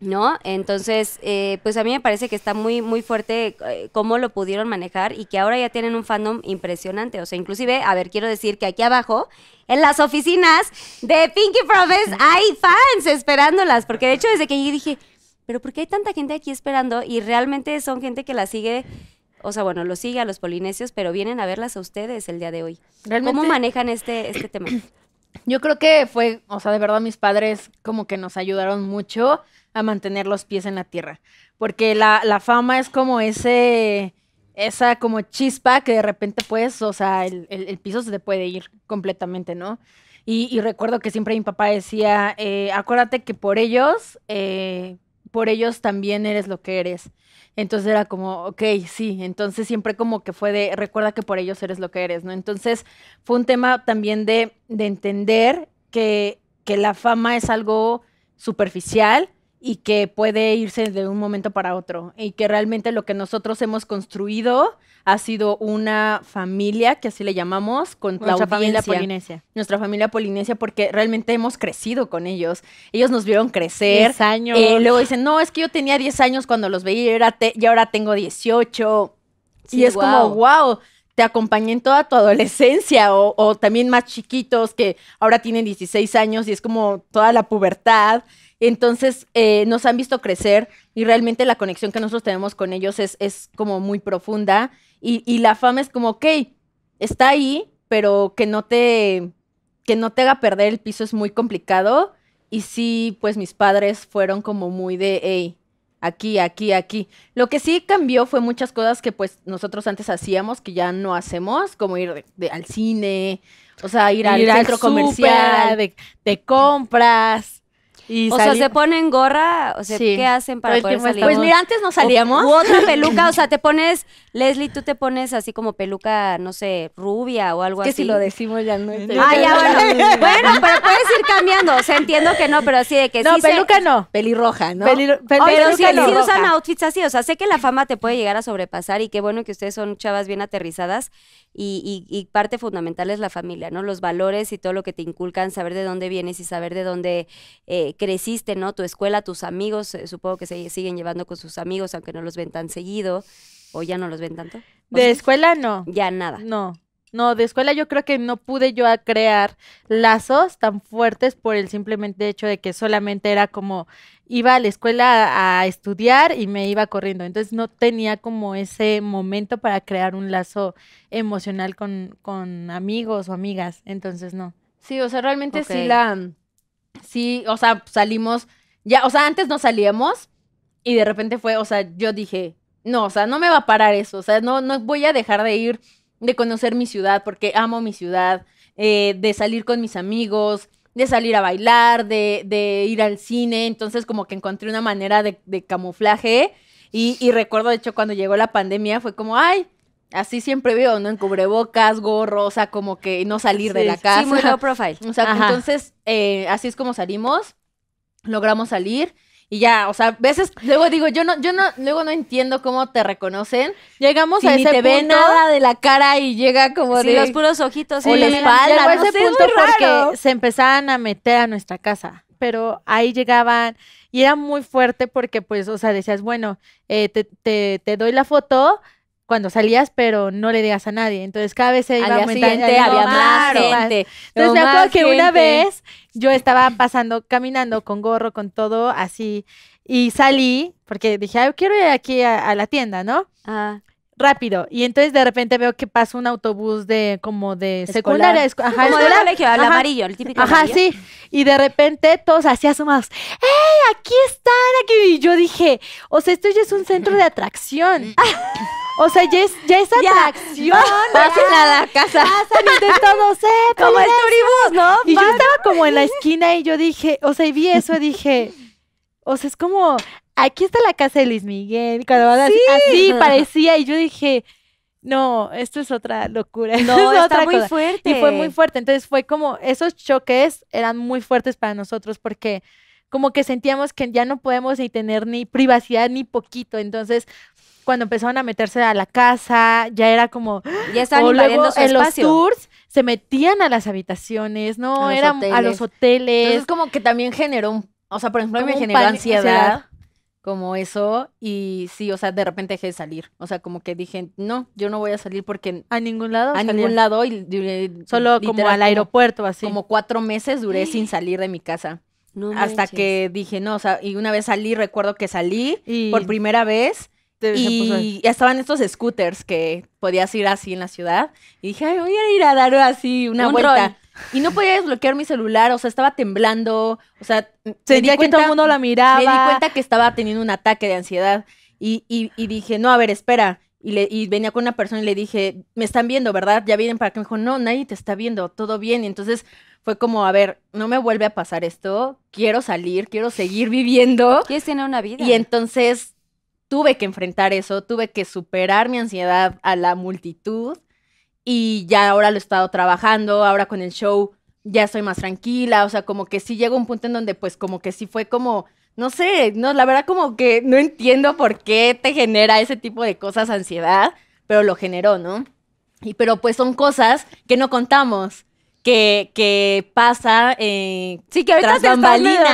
¿no? Entonces, eh, pues a mí me parece que está muy, muy fuerte eh, cómo lo pudieron manejar y que ahora ya tienen un fandom impresionante. O sea, inclusive, a ver, quiero decir que aquí abajo, en las oficinas de Pinky Promise, hay fans esperándolas, porque de hecho desde que llegué dije, pero ¿por qué hay tanta gente aquí esperando? Y realmente son gente que la sigue o sea, bueno, los sigue a los polinesios, pero vienen a verlas a ustedes el día de hoy. ¿Cómo manejan este, este tema? Yo creo que fue, o sea, de verdad mis padres como que nos ayudaron mucho a mantener los pies en la tierra, porque la, fama es como ese, esa como chispa que de repente pues, o sea, el, piso se te puede ir completamente, ¿no? Y, recuerdo que siempre mi papá decía, eh, acuérdate que por ellos, eh, por ellos también eres lo que eres. Entonces era como, ok, sí, entonces siempre como que fue de, recuerda que por ellos eres lo que eres, ¿no? Entonces fue un tema también de, de entender que, que la fama es algo superficial, y que puede irse de un momento para otro y que realmente lo que nosotros hemos construido ha sido una familia, que así le llamamos, con nuestra la familia polinesia. Nuestra familia polinesia porque realmente hemos crecido con ellos. Ellos nos vieron crecer. 10 años. Eh, y luego dicen, no, es que yo tenía 10 años cuando los veía y, ahora tengo 18. y es como, wow te acompañé en toda tu adolescencia o, o, también más chiquitos que ahora tienen 16 años y es como toda la pubertad entonces, eh, nos han visto crecer y realmente la conexión que nosotros tenemos con ellos es, como muy profunda y, la fama es como, ok, está ahí, pero que no te, que no te haga perder el piso es muy complicado. Y sí, pues mis padres fueron como muy de, hey, aquí, aquí, aquí. Lo que sí cambió fue muchas cosas que pues nosotros antes hacíamos que ya no hacemos, como ir al cine, o sea, ir, al centro comercial, de, de compras o sea, se ponen gorra, o sea, ¿qué hacen para poder salir? Pues mira, antes no salíamos. otra peluca, o sea, te pones, Leslie, tú te pones así como peluca, no sé, rubia o algo es que así. si lo decimos ya no es. Ah, ya, bueno. bueno, pero puedes ir cambiando, o sea, entiendo que no, pero así de que sí. No, peluca no. Pelirroja, ¿no? Pelirroja, pero sí, sí usan outfits así, o sea, sé que la fama te puede llegar a sobrepasar y qué bueno que ustedes son chavas bien aterrizadas y, parte fundamental es la familia, ¿no? Los valores y todo lo que te inculcan, saber de dónde vienes y saber de dónde... Eh, creciste, ¿no? Tu escuela, tus amigos, eh, supongo que se siguen llevando con sus amigos, aunque no los ven tan seguido, o ya no los ven tanto. De escuela no. Ya nada. No. No, de escuela yo creo que no pude yo crear lazos tan fuertes por el simplemente hecho de que solamente era como iba a la escuela a, estudiar y me iba corriendo. Entonces no tenía como ese momento para crear un lazo emocional con, con amigos o amigas. Entonces no. Sí, o sea, realmente sí la sí, o sea, salimos, ya, o sea, antes no salíamos y de repente fue, o sea, yo dije, no, o sea, no me va a parar eso, o sea, no, no voy a dejar de ir, de conocer mi ciudad, porque amo mi ciudad, eh, de salir con mis amigos, de salir a bailar, de, ir al cine, entonces como que encontré una manera de, camuflaje y recuerdo, de hecho, cuando llegó la pandemia fue como, ay, así siempre veo, ¿no? En cubrebocas, gorro, o sea, como que no salir de la casa. Sí, muy low profile. O sea, entonces, eh, así es como salimos, logramos salir. Y ya, o sea, a veces, luego digo, yo no, yo no, luego no entiendo cómo te reconocen. Llegamos a ese punto. te ve nada de la cara y llega como de. los puros ojitos o la espalda. a ese punto porque se empezaban a meter a nuestra casa. Pero ahí llegaban y era muy fuerte porque, pues, o sea, decías, bueno, eh, te, te, te doy la foto, cuando salías, pero no le digas a nadie. Entonces cada vez se iba a aumentando. Había más, gente. Entonces me acuerdo que una vez yo estaba pasando, caminando con gorro, con todo así, y salí, porque dije, Ay, quiero ir aquí a, la tienda, ¿no? Ah. Rápido. Y entonces de repente veo que pasa un autobús de como de secundaria. ajá, como el amarillo, el típico Ajá, sí. Y de repente todos así asomados. ¡Ey, aquí están! Aquí. Y yo dije, o sea, esto ya es un centro de atracción. Mm. O sea, ya es, atracción. Pasen a la casa. Pasan y de eh, como el ¿no? Y yo estaba como en la esquina y yo dije, o sea, y vi eso y dije, o sea, es como, aquí está la casa de Luis Miguel. Cuando van así, así parecía y yo dije, no, esto es otra locura. No, es está muy fuerte. Y fue muy fuerte. Entonces fue como, esos choques eran muy fuertes para nosotros porque como que sentíamos que ya no podemos ni tener ni privacidad ni poquito. Entonces cuando empezaron a meterse a la casa, ya era como. Ya estaban luego, en los tours se metían a las habitaciones, ¿no? A a los hoteles. Entonces, como que también generó O sea, por ejemplo, me generó ansiedad, Como eso, y sí, o sea, de repente dejé de salir. O sea, como que dije, no, yo no voy a salir porque. A ningún lado. A ningún lado, y. Eh, Solo como al aeropuerto, así. Como cuatro meses duré sin salir de mi casa. hasta que dije, no, o sea, y una vez salí, recuerdo que salí por primera vez pues, y estaban estos scooters que podías ir así en la ciudad. Y dije, voy a ir a dar así una vuelta. Y no podía desbloquear mi celular, o sea, estaba temblando. O sea, sentía que todo el mundo la miraba. Me di cuenta que estaba teniendo un ataque de ansiedad. Y, dije, no, a ver, espera. Y, le, venía con una persona y le dije, me están viendo, ¿verdad? Ya vienen para acá. Me dijo, no, nadie te está viendo, todo bien. Y entonces fue como, a ver, no me vuelve a pasar esto, quiero salir, quiero seguir viviendo. Quieres tener una vida. Y entonces tuve que enfrentar eso, tuve que superar mi ansiedad a la multitud y ya ahora lo he estado trabajando, ahora con el show ya estoy más tranquila, o sea, como que sí llegó un punto en donde pues como que sí fue como, no sé, no, la verdad como que no entiendo por qué te genera ese tipo de cosas ansiedad, pero lo generó, ¿no? Y pero pues son cosas que no contamos que, pasa. Eh, sí, que tras te bambalinas.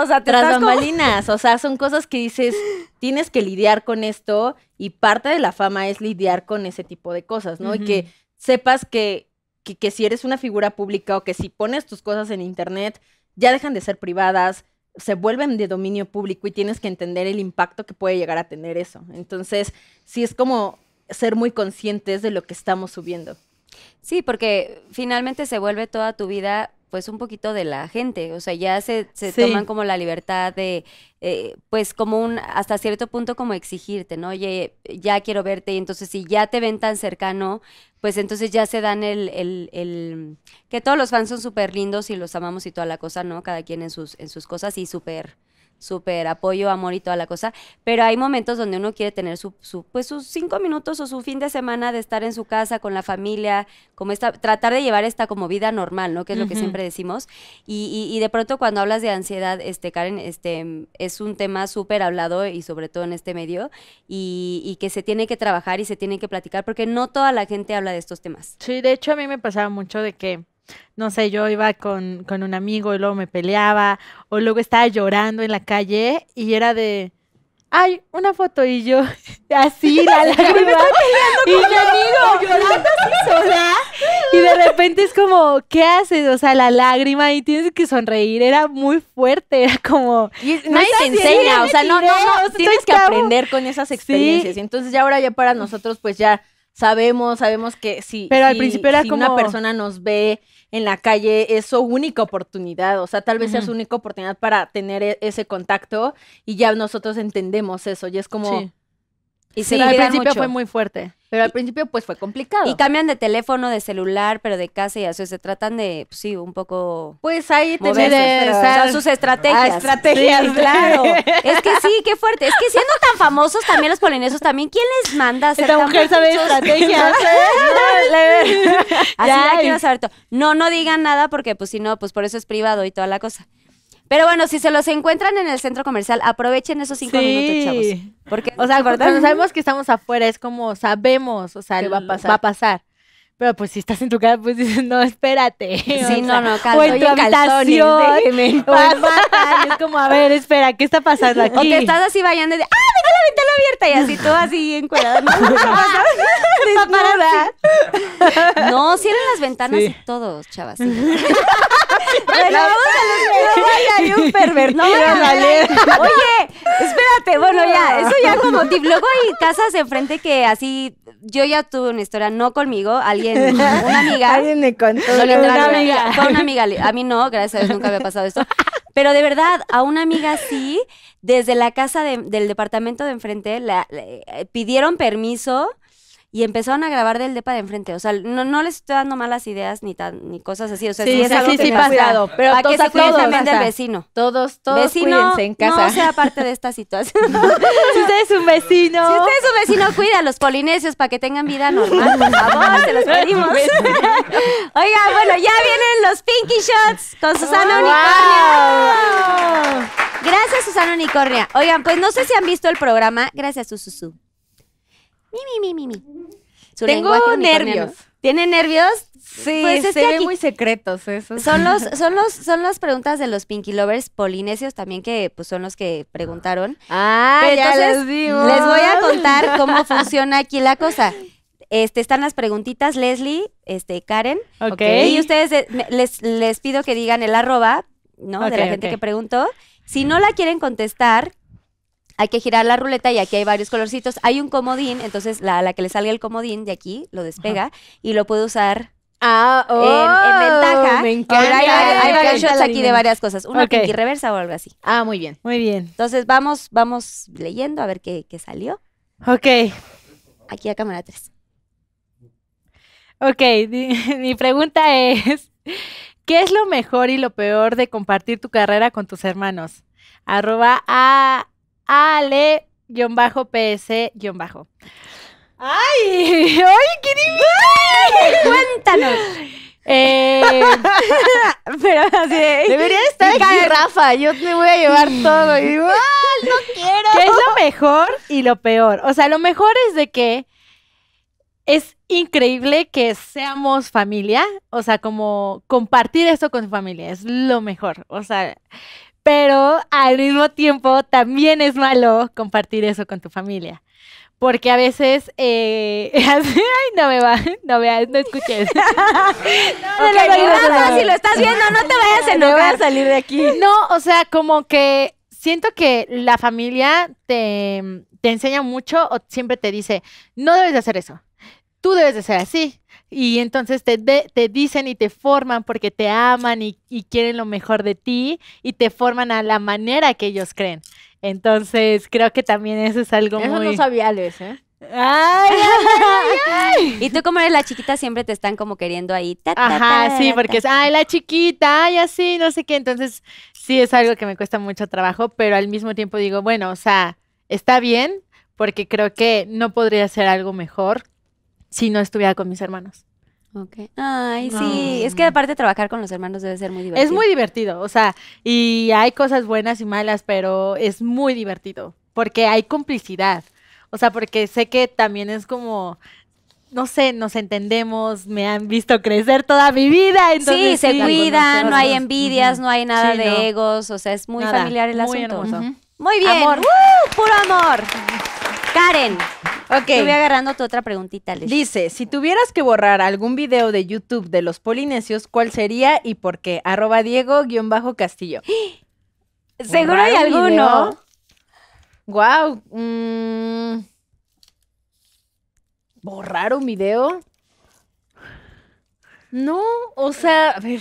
o sea, te tras bambalinas. O sea, son cosas que dices, tienes que lidiar con esto y parte de la fama es lidiar con ese tipo de cosas, ¿no? Y que sepas que, que si eres una figura pública o que si pones tus cosas en internet, ya dejan de ser privadas se vuelven de dominio público y tienes que entender el impacto que puede llegar a tener eso. Entonces, sí es como ser muy conscientes de lo que estamos subiendo. Sí, porque finalmente se vuelve toda tu vida pues un poquito de la gente, o sea, ya se, toman como la libertad de, eh, pues como un, hasta cierto punto como exigirte, ¿no? Oye, ya quiero verte y entonces si ya te ven tan cercano, pues entonces ya se dan el, el, el que todos los fans son súper lindos y los amamos y toda la cosa, ¿no? Cada quien en sus, en sus cosas y súper súper apoyo, amor y toda la cosa, pero hay momentos donde uno quiere tener su, pues sus cinco minutos o su fin de semana de estar en su casa con la familia, como esta, tratar de llevar esta como vida normal, ¿no? Que es lo que siempre decimos. Y, de pronto cuando hablas de ansiedad, este, Karen, este, es un tema súper hablado y sobre todo en este medio y, y, que se tiene que trabajar y se tiene que platicar porque no toda la gente habla de estos temas. Sí, de hecho a mí me pasaba mucho de que no sé, yo iba con, un amigo y luego me peleaba, o luego estaba llorando en la calle y era de, ay, una foto y yo así, la lágrima, y mi amigo llorando así sola, y de repente es como, ¿qué haces? O sea, la lágrima y tienes que sonreír, era muy fuerte, era como... nadie te enseña, o sea, no, no, no, tienes que aprender con esas experiencias, entonces ya ahora ya para nosotros pues ya sabemos, sabemos que sí. Pero al principio era si una persona nos ve en la calle, es su única oportunidad, o sea, tal vez sea su única oportunidad para tener e, ese contacto y ya nosotros entendemos eso y es como... Sí. Y sí, al principio fue muy fuerte. Pero al principio pues fue complicado. Y cambian de teléfono, de celular, pero de casa y así, se tratan de, pues, sí, un poco... Pues ahí sus estrategias. estrategias. claro. Es que sí, qué fuerte. Es que siendo tan famosos también los polinesios, también, ¿quién les manda a Esta mujer sabe estrategias. ¿eh? así quiero saber No, no digan nada porque pues si no, pues por eso es privado y toda la cosa. Pero bueno, si se los encuentran en el centro comercial, aprovechen esos cinco minutos, chavos. Porque, o sea, cuando sabemos que estamos afuera, es como sabemos, o sea, va a pasar. Va a pasar. Pero pues si estás en tu casa, pues dices, no, espérate. Sí, no, no, calzón, O en Es como, a ver, espera, ¿qué está pasando aquí? O que estás así bailando de, ¡ah, ventana abierta! Y así todo así encuadrado. No, no, cierren las ventanas y todos, chavas. Pero vamos a los que no un No, Oye, espérate, bueno, ya, eso ya como tip. Luego hay casas enfrente que así yo ya tuve una historia, no conmigo, alguien, una amiga. alguien me contó. una, amiga. Con una amiga. A mí no, gracias a Dios nunca había pasado esto. Pero de verdad, a una amiga así, desde la casa del departamento de enfrente, le eh, pidieron permiso y empezaron a grabar del depa de enfrente. O sea, no, no les estoy dando malas ideas ni ni cosas así. O sea, sí, sí, es algo sí, que Cuidado, pero que se cuiden también del vecino. Todos, todos cuídense en casa. No sea parte de esta situación. si usted es un vecino. Si usted es un vecino, cuida a los polinesios para que tengan vida normal, por favor, se los pedimos. Oiga, bueno, ya vienen los Pinky Shots con Susana Unicornia. Gracias, Susana Unicornia. Oigan, pues no sé si han visto el programa. Gracias, Susu. Mi, mi, mi, mi. Tengo nervios. ¿Tiene nervios? Sí, pues se ven muy secretos esos. Son los, son los, son las preguntas de los Pinky Lovers polinesios también que pues son los que preguntaron. Ah, ya les digo. les voy a contar cómo funciona aquí la cosa. Este, están las preguntitas, Leslie, este, Karen. Ok. Y ustedes eh, les, pido que digan el arroba, ¿no? de la gente que preguntó. Si no la quieren contestar, hay que girar la ruleta y aquí hay varios colorcitos. Hay un comodín, entonces la, que le salga el comodín de aquí lo despega y lo puede usar ah, en, oh, ventaja. Me encanta. hay, hay, aquí de varias cosas. Una que pinky reversa o algo así. Ah, muy bien. Muy bien. Entonces vamos, vamos leyendo a ver qué, salió. Ok. Aquí a cámara 3. Ok, mi pregunta es, ¿qué es lo mejor y lo peor de compartir tu carrera con tus hermanos? Arroba a Ale-PS- ¡Ay! ¡Ay, qué divino! ¡Cuéntanos! Eh, pero así Debería estar aquí Rafa, yo me voy a llevar todo. Y no quiero! ¿Qué es lo mejor y lo peor? O sea, lo mejor es de que es increíble que seamos familia. O sea, como compartir esto con su familia es lo mejor. O sea, pero al mismo tiempo también es malo compartir eso con tu familia. Porque a veces, eh, ay, no me va, no veas, no escuches. no, no, no, si lo estás viendo, no te vayas a enojar. No a salir de aquí. No, o sea, como que siento que la familia te, te enseña mucho o siempre te dice, no debes de hacer eso, tú debes de ser así, y entonces te, te dicen y te forman porque te aman y, quieren lo mejor de ti y te forman a la manera que ellos creen. Entonces creo que también eso es algo muy... Eso no sabía, ¿eh? Ay, y tú como eres la chiquita siempre te están como queriendo ahí. Ajá, sí, porque es, ay, la chiquita, ay, así, no sé qué. Entonces, sí, es algo que me cuesta mucho trabajo, pero al mismo tiempo digo, bueno, o sea, está bien, porque creo que no podría ser algo mejor si no estuviera con mis hermanos. Ok. Ay, sí. Es que aparte trabajar con los hermanos debe ser muy divertido. Es muy divertido, o sea, y hay cosas buenas y malas, pero es muy divertido porque hay complicidad. O sea, porque sé que también es como, no sé, nos entendemos, me han visto crecer toda mi vida. Entonces, sí, se cuidan, no hay envidias, no hay nada de egos, o sea, es muy familiar el asunto. Muy bien. Amor. puro amor. Karen, Ok. voy agarrando tu otra preguntita, Alex. Dice, si tuvieras que borrar algún video de YouTube de los polinesios, ¿cuál sería y por qué? Arroba Diego-Castillo. Seguro hay alguno. Wow. Mm. ¿Borrar un video? No, o sea, a ver,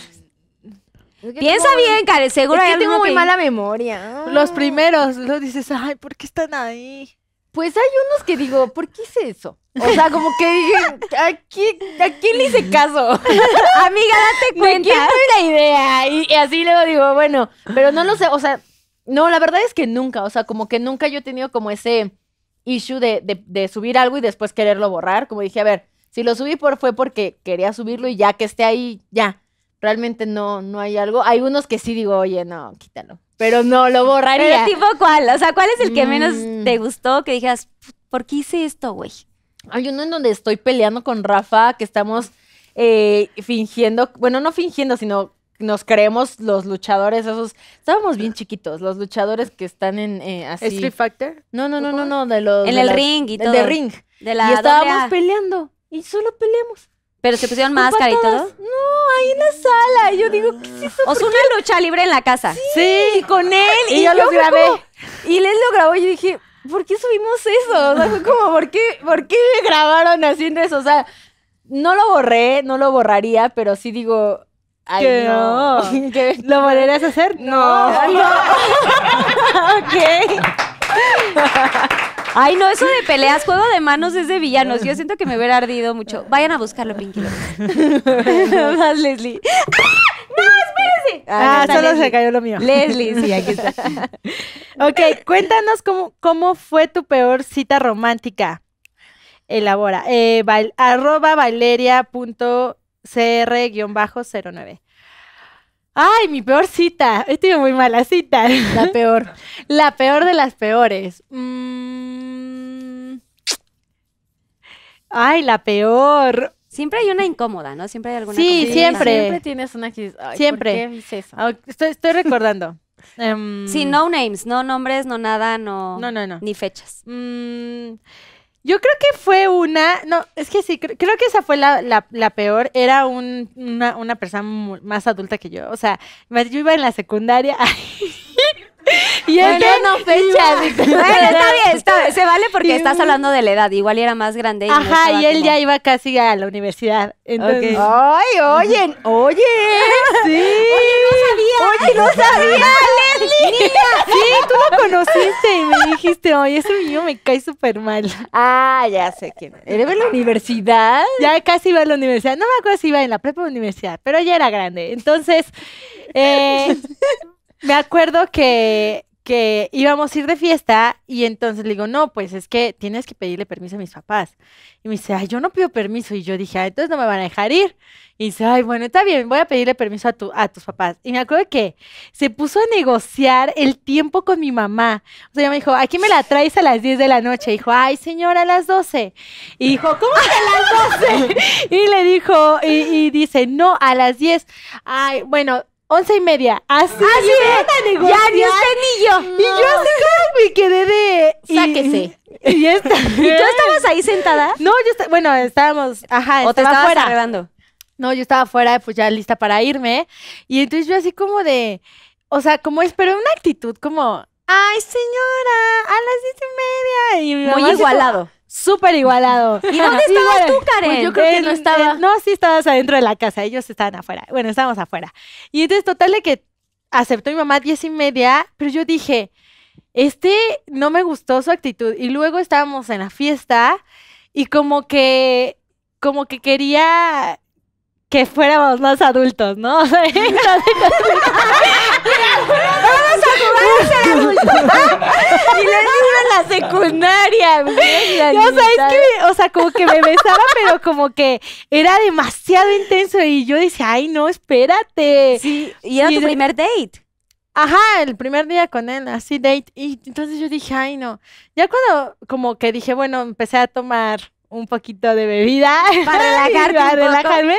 Piensa bien, Karen, seguro es que tengo muy mala memoria. Los primeros, los dices, ay, ¿por qué están ahí? Pues hay unos que digo, ¿por qué hice eso? O sea, como que dije, ¿a quién, le hice caso? Amiga, date cuenta. ¿De fue la idea? Y, así luego digo, bueno, pero no lo sé, o sea, no, la verdad es que nunca, o sea, como que nunca yo he tenido como ese issue de, de, de subir algo y después quererlo borrar. Como dije, a ver, si lo subí por, fue porque quería subirlo y ya que esté ahí, ya. Realmente no, no hay algo. Hay unos que sí digo, oye, no, quítalo pero no, lo borraría. Pero tipo cuál, o sea, ¿cuál es el que menos mm. te gustó que dijeras, ¿por qué hice esto, güey? Hay uno en donde estoy peleando con Rafa, que estamos eh, fingiendo, bueno, no fingiendo, sino nos creemos los luchadores, esos, estábamos bien chiquitos, los luchadores que están en eh, así. Street Fighter. No, no, no, no, no, de los. En el ring y todo. De ring. De y estábamos peleando y solo peleamos. ¿Pero se pusieron máscara y todo? No, ahí en la sala. Y yo digo, ¿qué es eso? O sea, una lucha libre en la casa. Sí, con él. Y, yo, lo grabé. y les lo grabó y yo dije, ¿por qué subimos eso? O sea, fue como, ¿por qué, ¿por qué grabaron haciendo eso? O sea, no lo borré, no lo borraría, pero sí digo, Ay, ¿Qué no. ¿Lo volverás a hacer? No. no. ok. Ay, no, eso de peleas, juego de manos es de villanos. Yo siento que me hubiera ardido mucho. Vayan a buscarlo, Pinky. Más Leslie. ¡Ah! ¡No, espérense! Ah, ah solo se cayó lo mío. Leslie, sí, aquí está. ok, cuéntanos cómo, cómo fue tu peor cita romántica. Elabora. Eh, arroba valeria.cr-09. Ay, mi peor cita. He tenido muy mala cita. La peor. La peor de las peores. Mmm... Ay, la peor. Siempre hay una incómoda, ¿no? Siempre hay alguna. Sí, siempre. Siempre tienes una que. siempre. qué eso? Estoy, recordando. Em, sí, no names, no nombres, no nada, no, No, no, no. ni fechas. Mm, yo creo que fue una, no, es que sí, creo que esa fue la, peor. Era una, persona más adulta que yo. O sea, yo iba en la secundaria Y él no fecha. Bueno, está bien, está se vale porque estás hablando de la edad. Igual era más grande. Ajá, y él ya iba casi a la universidad. Entonces... Ay, oye, oye. Sí. Oye, no sabía. Oye, no sabía, Leslie. Sí, tú lo conociste y me dijiste, oye, ese niño me cae súper mal. Ah, ya sé quién. ¿Era de la universidad? Ya casi iba a la universidad. No me acuerdo si iba en la prepa universidad, pero ya era grande. Entonces, eh, me acuerdo que, íbamos a ir de fiesta y entonces le digo, no, pues es que tienes que pedirle permiso a mis papás. Y me dice, ay, yo no pido permiso. Y yo dije, ay, ah, entonces no me van a dejar ir. Y dice, ay, bueno, está bien, voy a pedirle permiso a, tu, a tus papás. Y me acuerdo que se puso a negociar el tiempo con mi mamá. O sea, ella me dijo, aquí me la traes a las 10 de la noche. Y dijo, ay, señora, a las 12. Y dijo, ¿cómo que a las 12? y le dijo, y, y dice, no, a las 10. Ay, bueno, once y media. Así, así ah, es. Ya ni usted Y yo así como me quedé de... Sáquese. Y, ¿Y tú estabas ahí sentada? No, yo estaba, bueno, estábamos... Ajá, ¿O te estabas No, yo estaba fuera, pues ya lista para irme. Y entonces yo así como de... O sea, como espero una actitud como... Ay, señora, a las diez y media. Y Muy igualado súper igualado. ¿Y dónde estabas tú, Karen? Pues yo creo que no estaba. no, sí estabas adentro de la casa, ellos estaban afuera. Bueno, estábamos afuera. Y entonces, total de que aceptó mi mamá diez y media, pero yo dije, este no me gustó su actitud. Y luego estábamos en la fiesta y como que, como que quería que fuéramos más adultos, ¿no? Y le digo en la secundaria, O sea, que, o sea, como que me besaba, pero como que era demasiado intenso y yo decía, ay, no, espérate. Sí, y era tu primer date. Ajá, el primer día con él, así date. Y entonces yo dije, ay, no. Ya cuando, como que dije, bueno, empecé a tomar un poquito de bebida. Para para relajarme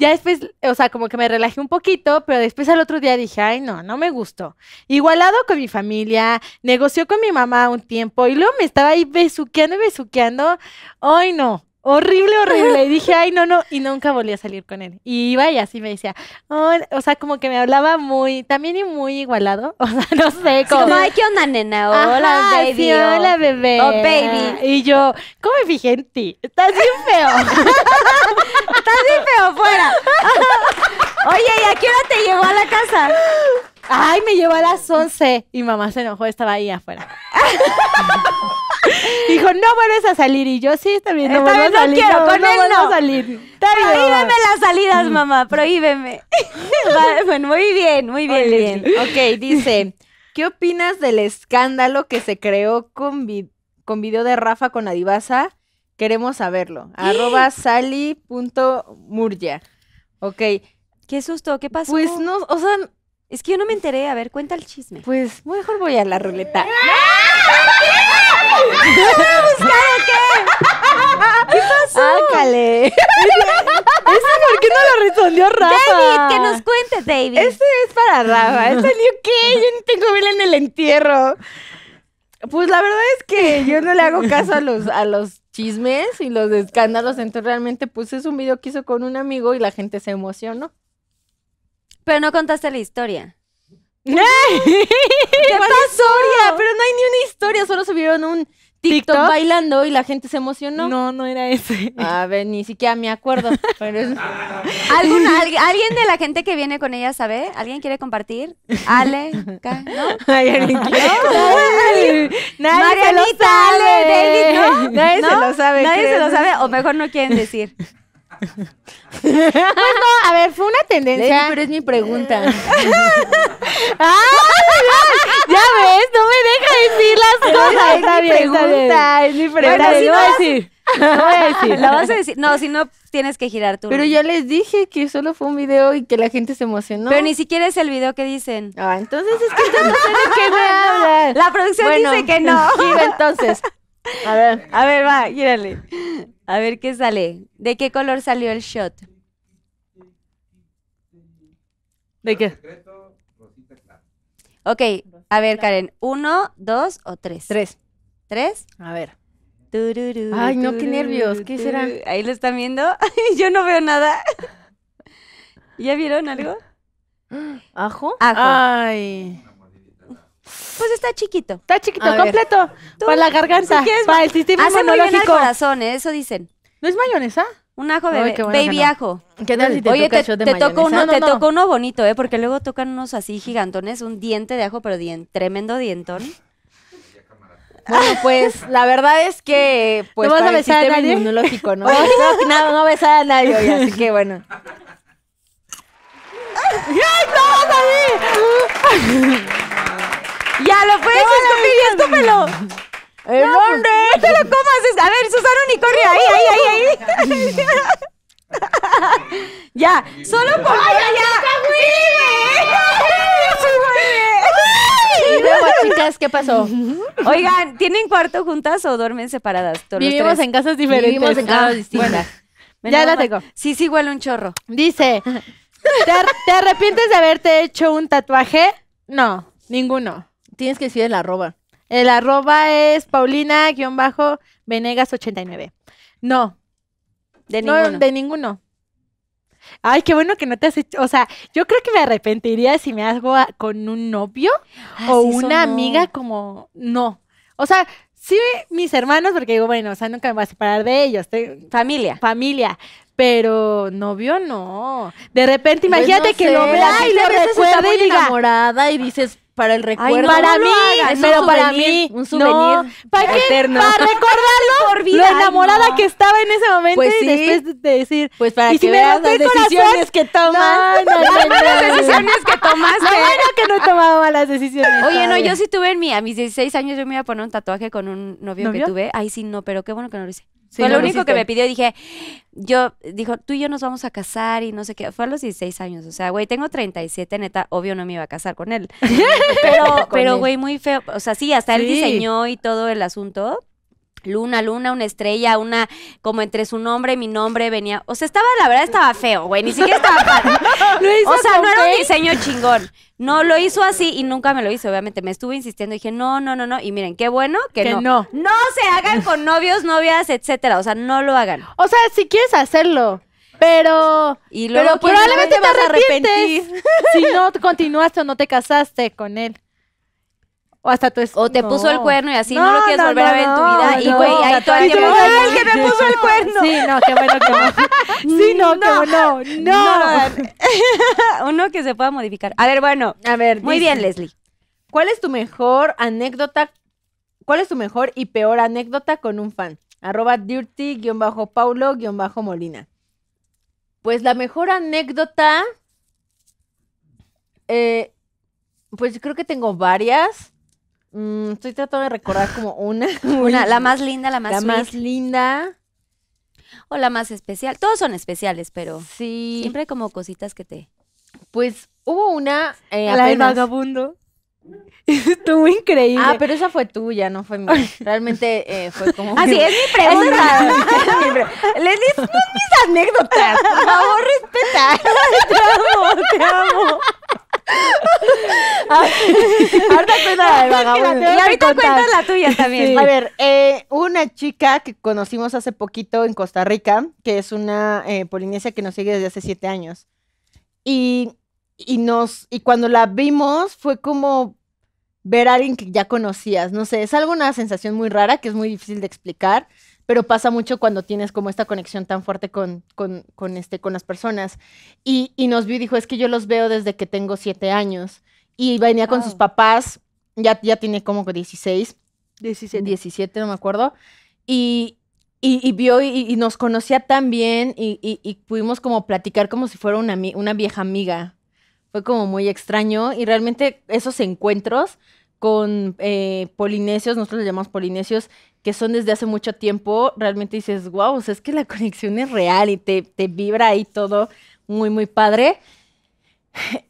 ya después, o sea, como que me relajé un poquito, pero después al otro día dije, ay, no, no me gustó. Igualado con mi familia, negoció con mi mamá un tiempo y luego me estaba ahí besuqueando y besuqueando. Ay, no. Horrible, horrible. Y dije, ay, no, no. Y nunca volví a salir con él. Y vaya y así me decía, o sea, como que me hablaba muy, también y muy igualado. O sea, no sé cómo. Como, ay, ¿qué onda, nena? Hola, baby. hola, bebé. Oh, baby. Y yo, ¿cómo me fijé en ti? Estás bien feo. Estás bien feo, fuera. Oye, ¿y a qué hora te llevó a la casa? Ay, me llevó a las 11. Y mamá se enojó, estaba ahí afuera. Dijo, no vuelves a salir. Y yo, sí, también no vuelvo a salir. no, con a salir. Prohíbeme las salidas, mm. mamá, prohíbeme. bueno, muy bien, muy bien, bien. Ok, dice, ¿qué opinas del escándalo que se creó con, con video de Rafa con Adivasa? Queremos saberlo. Arroba sali.murya. Ok. Qué susto, ¿qué pasó? Pues no, o sea, es que yo no me enteré. A ver, cuenta el chisme. Pues mejor voy a la ruleta. ¿Qué? ¿Qué pasó? ¡Ácale! ¿Eso por qué no lo respondió Rafa? David, que nos cuente, David. Este es para Rafa. salió qué? Yo no tengo vela en el entierro. Pues la verdad es que yo no le hago caso a los, a los chismes y los escándalos. Entonces realmente, pues es un video que hizo con un amigo y la gente se emocionó. Pero no contaste la historia. ¿Qué pasó? Pero no hay ni una historia, solo subieron un TikTok, bailando y la gente se emocionó. No, no era ese. A ver, ni siquiera me acuerdo. ¿Alguien de la gente que viene con ella sabe? ¿Alguien quiere compartir? Ale, ¿no? Ay, ¿alguien ¿Nadie? Nadie Marianita, Ale, David, ¿no? Nadie se lo sabe. Nadie se lo sabe o mejor no quieren decir pues no, a ver, fue una tendencia. pero es mi pregunta. ya, ves, no me deja decir las cosas. Es mi pregunta, es mi pregunta. no, voy a decir. La vas a decir. No, si no tienes que girar tú. Pero yo les dije que solo fue un video y que la gente se emocionó. Pero ni siquiera es el video que dicen. Ah, entonces es que no sé qué La producción dice que no. entonces. A ver. A ver, va, gírale. A ver qué sale. ¿De qué color salió el shot? ¿De qué? Ok, a ver, Karen. ¿Uno, dos o tres? Tres. ¿Tres? A ver. Ay, no, qué nervios. ¿Qué será? Ahí lo están viendo. Yo no veo nada. ¿Ya vieron algo? ¿Ajo? Ajo. Ay. Pues está chiquito. Está chiquito, completo. Para la garganta, para el sistema Hace muy bien corazón, ¿eh? eso dicen. ¿No es mayonesa? Un ajo de baby ajo. ¿Qué tal si te Oye, te, de te tocó uno, te tocó uno bonito, ¿eh? Porque luego tocan unos así gigantones, un diente de ajo, pero tremendo dientón. Bueno, pues la verdad es que pues ¿No vas a para besar a nadie? inmunológico, ¿no? no, no, no besar a nadie hoy, así que bueno. ¡Ay, no, David! Ya lo puedes escupir y escúpelo. ¿En no, dónde? ¡Te lo comas! A ver, Susana Unicornio, ahí, ahí, ahí, ahí. ya, solo por ¡Ay, ya! Y chicas, ¿qué pasó? Oigan, ¿tienen cuarto juntas o duermen separadas? Vivimos en casas diferentes. Vivimos en ah, casas distintas. Bueno, ya la tengo. Sí, sí, huele un chorro. Dice, ¿te arrepientes de haberte hecho un tatuaje? No, ninguno tienes que decir el arroba. El arroba es Paulina-Venegas89. No. De ninguno. de ninguno. Ay, qué bueno que no te has hecho. O sea, yo creo que me arrepentiría si me hago con un novio ah, o una amiga como. No. O sea, sí, mis hermanos, porque digo, bueno, o sea, nunca me voy a separar de ellos. Familia. Familia. Pero novio no. De repente, pues imagínate que lo vea y lo recuerda y enamorada y dices, para el recuerdo. Ay, no, para mí, es pero para mí, un souvenir. ¿Para Eterno. Para recordarlo por vida. Lo enamorada que estaba en ese momento pues y después de decir, pues para que si veas las decisiones que tomas. No, no, no, las decisiones que tomaste. Lo bueno que no he tomado malas decisiones. Oye, no, yo sí tuve en mí, a mis 16 años yo me iba a poner un tatuaje con un novio, ¿Novio? que tuve. Ay, sí, no, pero qué bueno que no lo hice fue lo, único que me pidió. Dije, yo, dijo, tú y yo nos vamos a casar y no sé qué. Fue a los 16 años. O sea, güey, tengo 37, neta. Obvio no me iba a casar con él. pero, pero, güey, muy feo. O sea, sí, hasta él diseñó y todo el asunto. Luna, luna, una estrella, una como entre su nombre y mi nombre venía. O sea, estaba, la verdad, estaba feo, güey. Ni siquiera estaba padre. o sea, no era un diseño chingón. No lo hizo así y nunca me lo hizo, obviamente. Me estuve insistiendo y dije, no, no, no, no. Y miren, qué bueno que, no. no. se hagan con novios, novias, etcétera. O sea, no lo hagan. O sea, si quieres hacerlo. Pero, y luego, pero probablemente te vas a arrepentir si no continuaste o no te casaste con él. O hasta tu O te puso el cuerno y así no, lo quieres volver a ver en tu vida. y güey, ahí todo el tiempo. el que me puso el cuerno! Sí, no, qué bueno que no. sí, no, qué bueno. No. Uno que se pueda modificar. A ver, bueno. A ver. Muy bien, Leslie. ¿Cuál es tu mejor anécdota? ¿Cuál es tu mejor y peor anécdota con un fan? Arroba dirty-paulo-molina. Pues la mejor anécdota. Eh, pues creo que tengo varias. Mm, estoy tratando de recordar como una. una, la más linda, la más La más linda. O la más especial. Todos son especiales, pero sí. siempre hay como cositas que te. Pues hubo una. Eh, la del vagabundo. Estuvo increíble. Ah, pero esa fue tuya, no fue mía. Realmente eh, fue como. Así ah, sí, es mi pregunta. Les no mis anécdotas. Por favor, respeta. Te amo, te amo. Ahorita cuenta la tuya también. A ver, eh, una chica que conocimos hace poquito en Costa Rica, que es una eh, polinesia que nos sigue desde hace siete años. Y, nos, y cuando la vimos fue como ver a alguien que ya conocías. No sé, es algo, una sensación muy rara que es muy difícil de explicar pero pasa mucho cuando tienes como esta conexión tan fuerte con, este, con las personas. Y, y, nos vio y dijo, es que yo los veo desde que tengo siete años. Y venía con sus papás, ya, ya tiene como 16. 17. 17, no me acuerdo. Y, y, vio y, nos conocía tan bien y, pudimos como platicar como si fuera una, una vieja amiga. Fue como muy extraño y realmente esos encuentros con eh, polinesios, nosotros los llamamos polinesios, que son desde hace mucho tiempo, realmente dices, wow, o sea, es que la conexión es real y te, te vibra ahí todo muy, muy padre.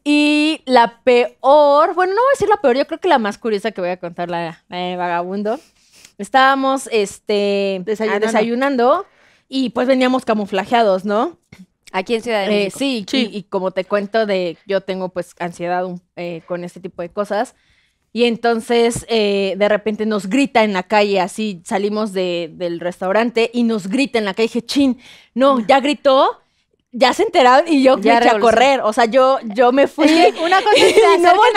Y la peor, bueno, no voy a decir la peor, yo creo que la más curiosa que voy a contar, la, de Vagabundo. Estábamos este, desayunando. y pues veníamos camuflajeados, ¿no? Aquí en Ciudad de eh, México. sí, sí. Y, como te cuento, de yo tengo pues ansiedad eh, con este tipo de cosas. Y entonces eh, de repente nos grita en la calle, así salimos del restaurante y nos grita en la calle. Dije, chin, no, ya gritó, ya se enteraron y yo me eché a correr. O sea, yo, yo me fui. una cosa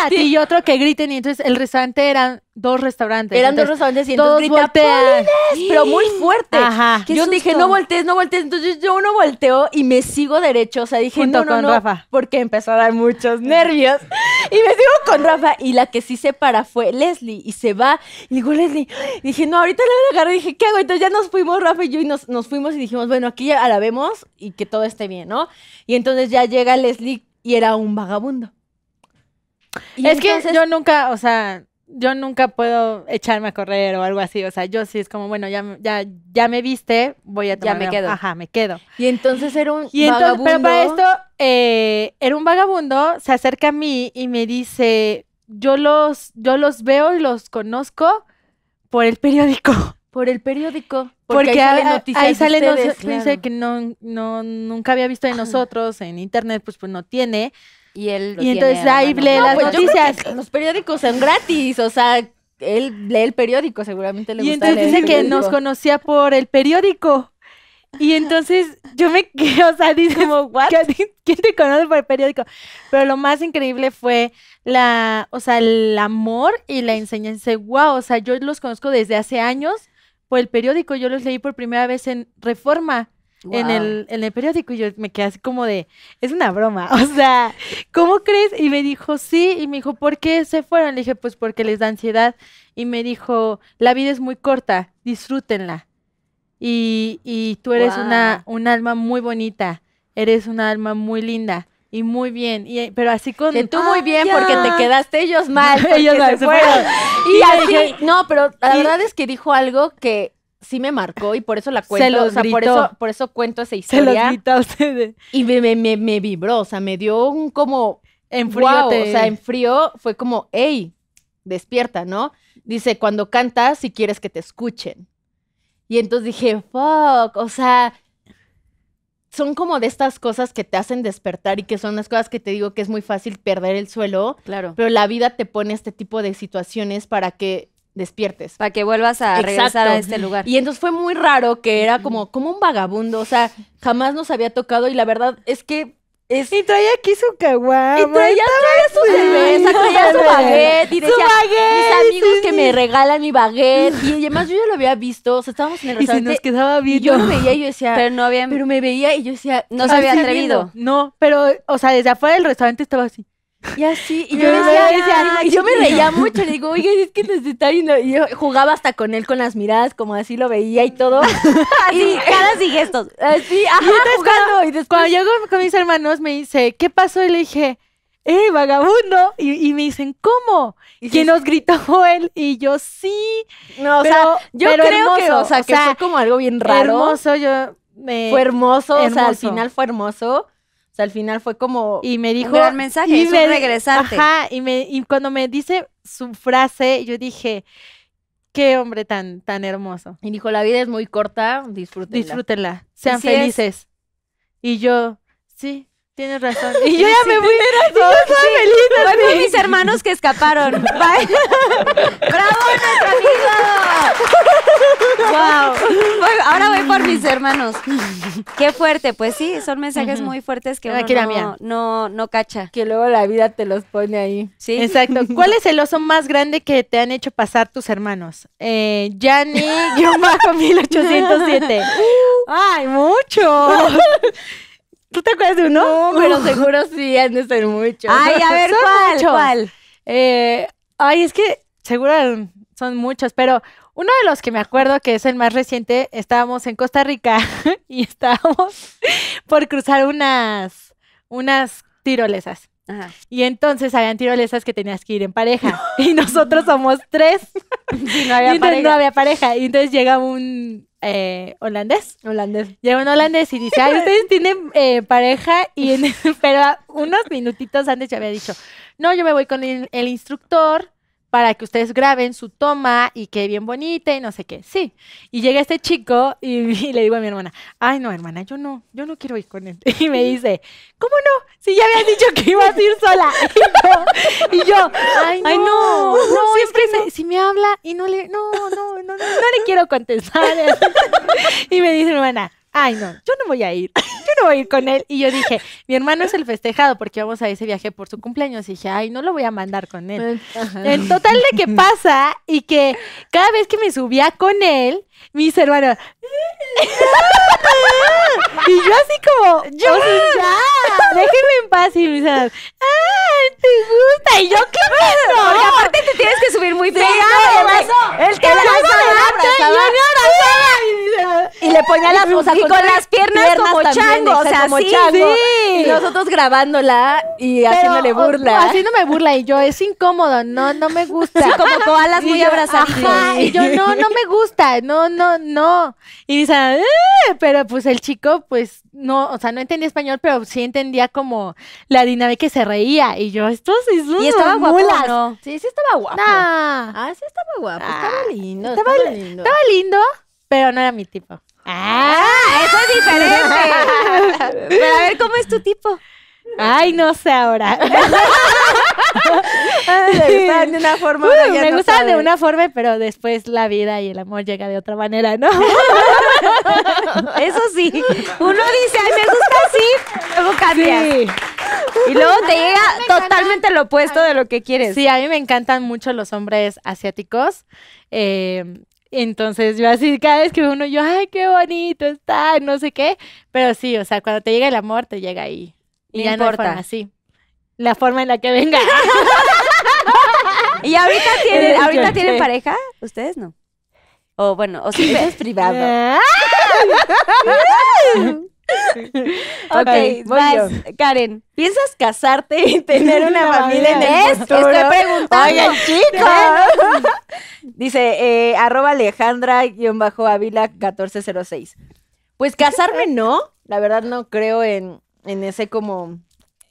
que y y otro que griten. Y entonces el restaurante era dos restaurantes. Eran dos restaurantes y entonces grita, pero muy fuerte. Ajá. Yo dije, no voltees, no voltees. Entonces yo uno volteo y me sigo derecho. O sea, dije, no, no, con Rafa. porque empezó a dar muchos nervios. Y me sigo con Rafa. Y la que sí se para fue Leslie y se va. Y digo, Leslie, y dije, no, ahorita la Y Dije, ¿qué hago? Entonces ya nos fuimos, Rafa y yo, y nos, nos fuimos y dijimos, bueno, aquí ya la vemos y que todo esté bien, ¿no? Y entonces ya llega Leslie y era un vagabundo. es que yo nunca, o sea, yo nunca puedo echarme a correr o algo así, o sea, yo sí es como, bueno, ya, ya, ya me viste, voy a Ya me quedo. Ajá, me quedo. Y entonces era un y Entonces, pero para esto, eh, era un vagabundo, se acerca a mí y me dice, yo los, yo los veo y los conozco por el periódico. Por el periódico. Porque, ahí salen noticias. Ahí sale ustedes, que no, no, nunca había visto de nosotros, en internet pues, pues no tiene. Y él. y entonces ahí lee las noticias. Los periódicos son gratis, o sea, él lee el periódico, seguramente le gusta. Y entonces dice que nos conocía por el periódico. Y entonces yo me quedé, o sea, dice como, ¿What? ¿quién te conoce por el periódico? Pero lo más increíble fue la, o sea, el amor y la enseñanza. Wow, o sea, yo los conozco desde hace años por el periódico. Yo los leí por primera vez en Reforma en, el, periódico y yo me quedé así como de, es una broma, o sea, ¿cómo crees? Y me dijo, sí, y me dijo, ¿por qué se fueron? Le dije, pues porque les da ansiedad y me dijo, la vida es muy corta, disfrútenla. Y, y tú eres una, un alma muy bonita, eres una alma muy linda y muy bien. Y, pero así con. tú muy bien porque te quedaste ellos mal. ellos se, fueron. Y, no, pero la verdad es que dijo algo que sí me marcó y por eso la cuento. Se o sea, por eso, por eso cuento esa historia. Se los Y me, me, me, vibró, o sea, me dio un como. En o sea, en fue como, hey, despierta, ¿no? Dice, cuando cantas, si quieres que te escuchen. Y entonces dije, fuck, o sea, son como de estas cosas que te hacen despertar y que son las cosas que te digo que es muy fácil perder el suelo. Claro. Pero la vida te pone este tipo de situaciones para que despiertes. Para que vuelvas a regresar a este lugar. Y entonces fue muy raro que era como, como un vagabundo, o sea, jamás nos había tocado y la verdad es que es... Y traía aquí su caguama. Y traía, su cerveza, traía su baguette. Y decía, baguette, mis amigos que me regalan mi baguette. Y además yo ya lo había visto, o sea, estábamos en el restaurante. Y se nos quedaba bien. yo me veía y yo decía... Pero no había... Pero me veía y yo decía... No se ah, había atrevido. No, pero, o sea, desde afuera del restaurante estaba así... Y así, y yo, decía, y yo me reía mucho, le digo, oye, es que nos está viendo. Y yo jugaba hasta con él con las miradas, como así lo veía y todo. Y cada ah, y gestos. Así, ajá, y jugando, cuando, y después... cuando llego con mis hermanos, me dice, ¿qué pasó? Y le dije, ¡eh, vagabundo! Y, me dicen, ¿cómo? ¿Quién nos gritó él? Y yo, sí. No, o sea, yo creo que, o sea, que fue como algo bien raro. Hermoso, yo... Fue hermoso, o sea, al final fue hermoso. O sea, al final fue como... Y me dijo... Un mensaje, y me, regresante. Ajá, y, me, y cuando me dice su frase, yo dije, qué hombre tan, tan hermoso. Y dijo, la vida es muy corta, disfrútenla. Disfrútenla, sean felices. Y yo, sí, Tienes razón. Y yo ya me voy a mis hermanos que escaparon. ¡Bravo, nuestro amigo! Wow. ahora voy por mis mm. hermanos. Qué fuerte, pues sí, son mensajes muy fuertes que uno no, no, cacha. Que luego la vida te los pone ahí. Sí. Exacto. ¿Cuál es el oso más grande que te han hecho pasar tus hermanos? Eh, Yanni, yo bajo 1807. Ay, mucho. ¿Tú te acuerdas de uno? No, pero seguro sí han de ser muchos. Ay, a ver, ¿cuál? ¿cuál? Eh, ay, es que seguro son muchos, pero uno de los que me acuerdo que es el más reciente, estábamos en Costa Rica y estábamos por cruzar unas, unas tirolesas. Y entonces habían tirolesas que tenías que ir en pareja. y nosotros somos tres. y no había, pareja. Y entonces llega un eh, holandés. Holandés. Llega un holandés y dice, ay, ustedes tienen eh, pareja. Y en, pero unos minutitos antes ya había dicho, no, yo me voy con el instructor para que ustedes graben su toma y quede bien bonita y no sé qué. Sí. Y llega este chico y, le digo a mi hermana, ay no, hermana, yo no, yo no quiero ir con él. Y me dice, ¿cómo no? Si ya habían dicho que ibas a ir sola. Y yo, ay no, no, siempre si me habla y no le, no, no, no, no, no le quiero contestar. Y me dice, hermana, ay no, yo no voy a ir, yo no voy a ir con él. Y yo dije, mi hermano es el festejado porque vamos a ese viaje por su cumpleaños. Y dije, ay, no lo voy a mandar con él. El En total de que pasa y que cada vez que me subía con él, mis hermanos... y yo así como, yo, en paz. Y mis hermanos, ay, ah, te gusta. Y yo, ¿qué pedo? Porque aparte te tienes que subir muy pegado. El no, te abrazaba, yo me y le ponía las o sea, y con, las piernas, como chango, o sea, como sí, Y nosotros grabándola y haciéndole burla. Así no me burla y yo, es incómodo, no, no me gusta. Sí, como las muy abrazadas y yo, no, no me gusta, no, no, no. Y dice, eh", pero pues el chico, pues no, o sea, no entendía español, pero sí entendía como la dinámica que se reía. Y yo, esto sí es Y estaba guapo, ¿no? Sí, sí estaba guapo. Ah, sí estaba guapo, estaba ah, lindo. estaba lindo. Estaba lindo pero no era mi tipo. ¡Ah! Eso es diferente. pero a ver, ¿cómo es tu tipo? Ay, no sé ahora. me gustaban de una forma. Uh, me de una forma, pero después la vida y el amor llega de otra manera, ¿no? Eso sí. Uno dice, ay, me gusta así, luego cambia. Sí. Y luego te llega totalmente lo opuesto de lo que quieres. Sí, a mí me encantan mucho los hombres asiáticos. Eh, entonces yo así, cada vez que veo uno, yo, ay, qué bonito está, no sé qué. Pero sí, o sea, cuando te llega el amor, te llega ahí. Y no ya no sí. La forma en la que venga. ¿Y ahorita tienen, ahorita tienen pareja? ¿Ustedes no? O bueno, o si es privado ok, okay Karen, ¿piensas casarte y tener una familia en el futuro? Estoy preguntando. el chico! Dice, eh, arroba Alejandra-Avila 1406. Pues casarme no, la verdad no creo en, ese como,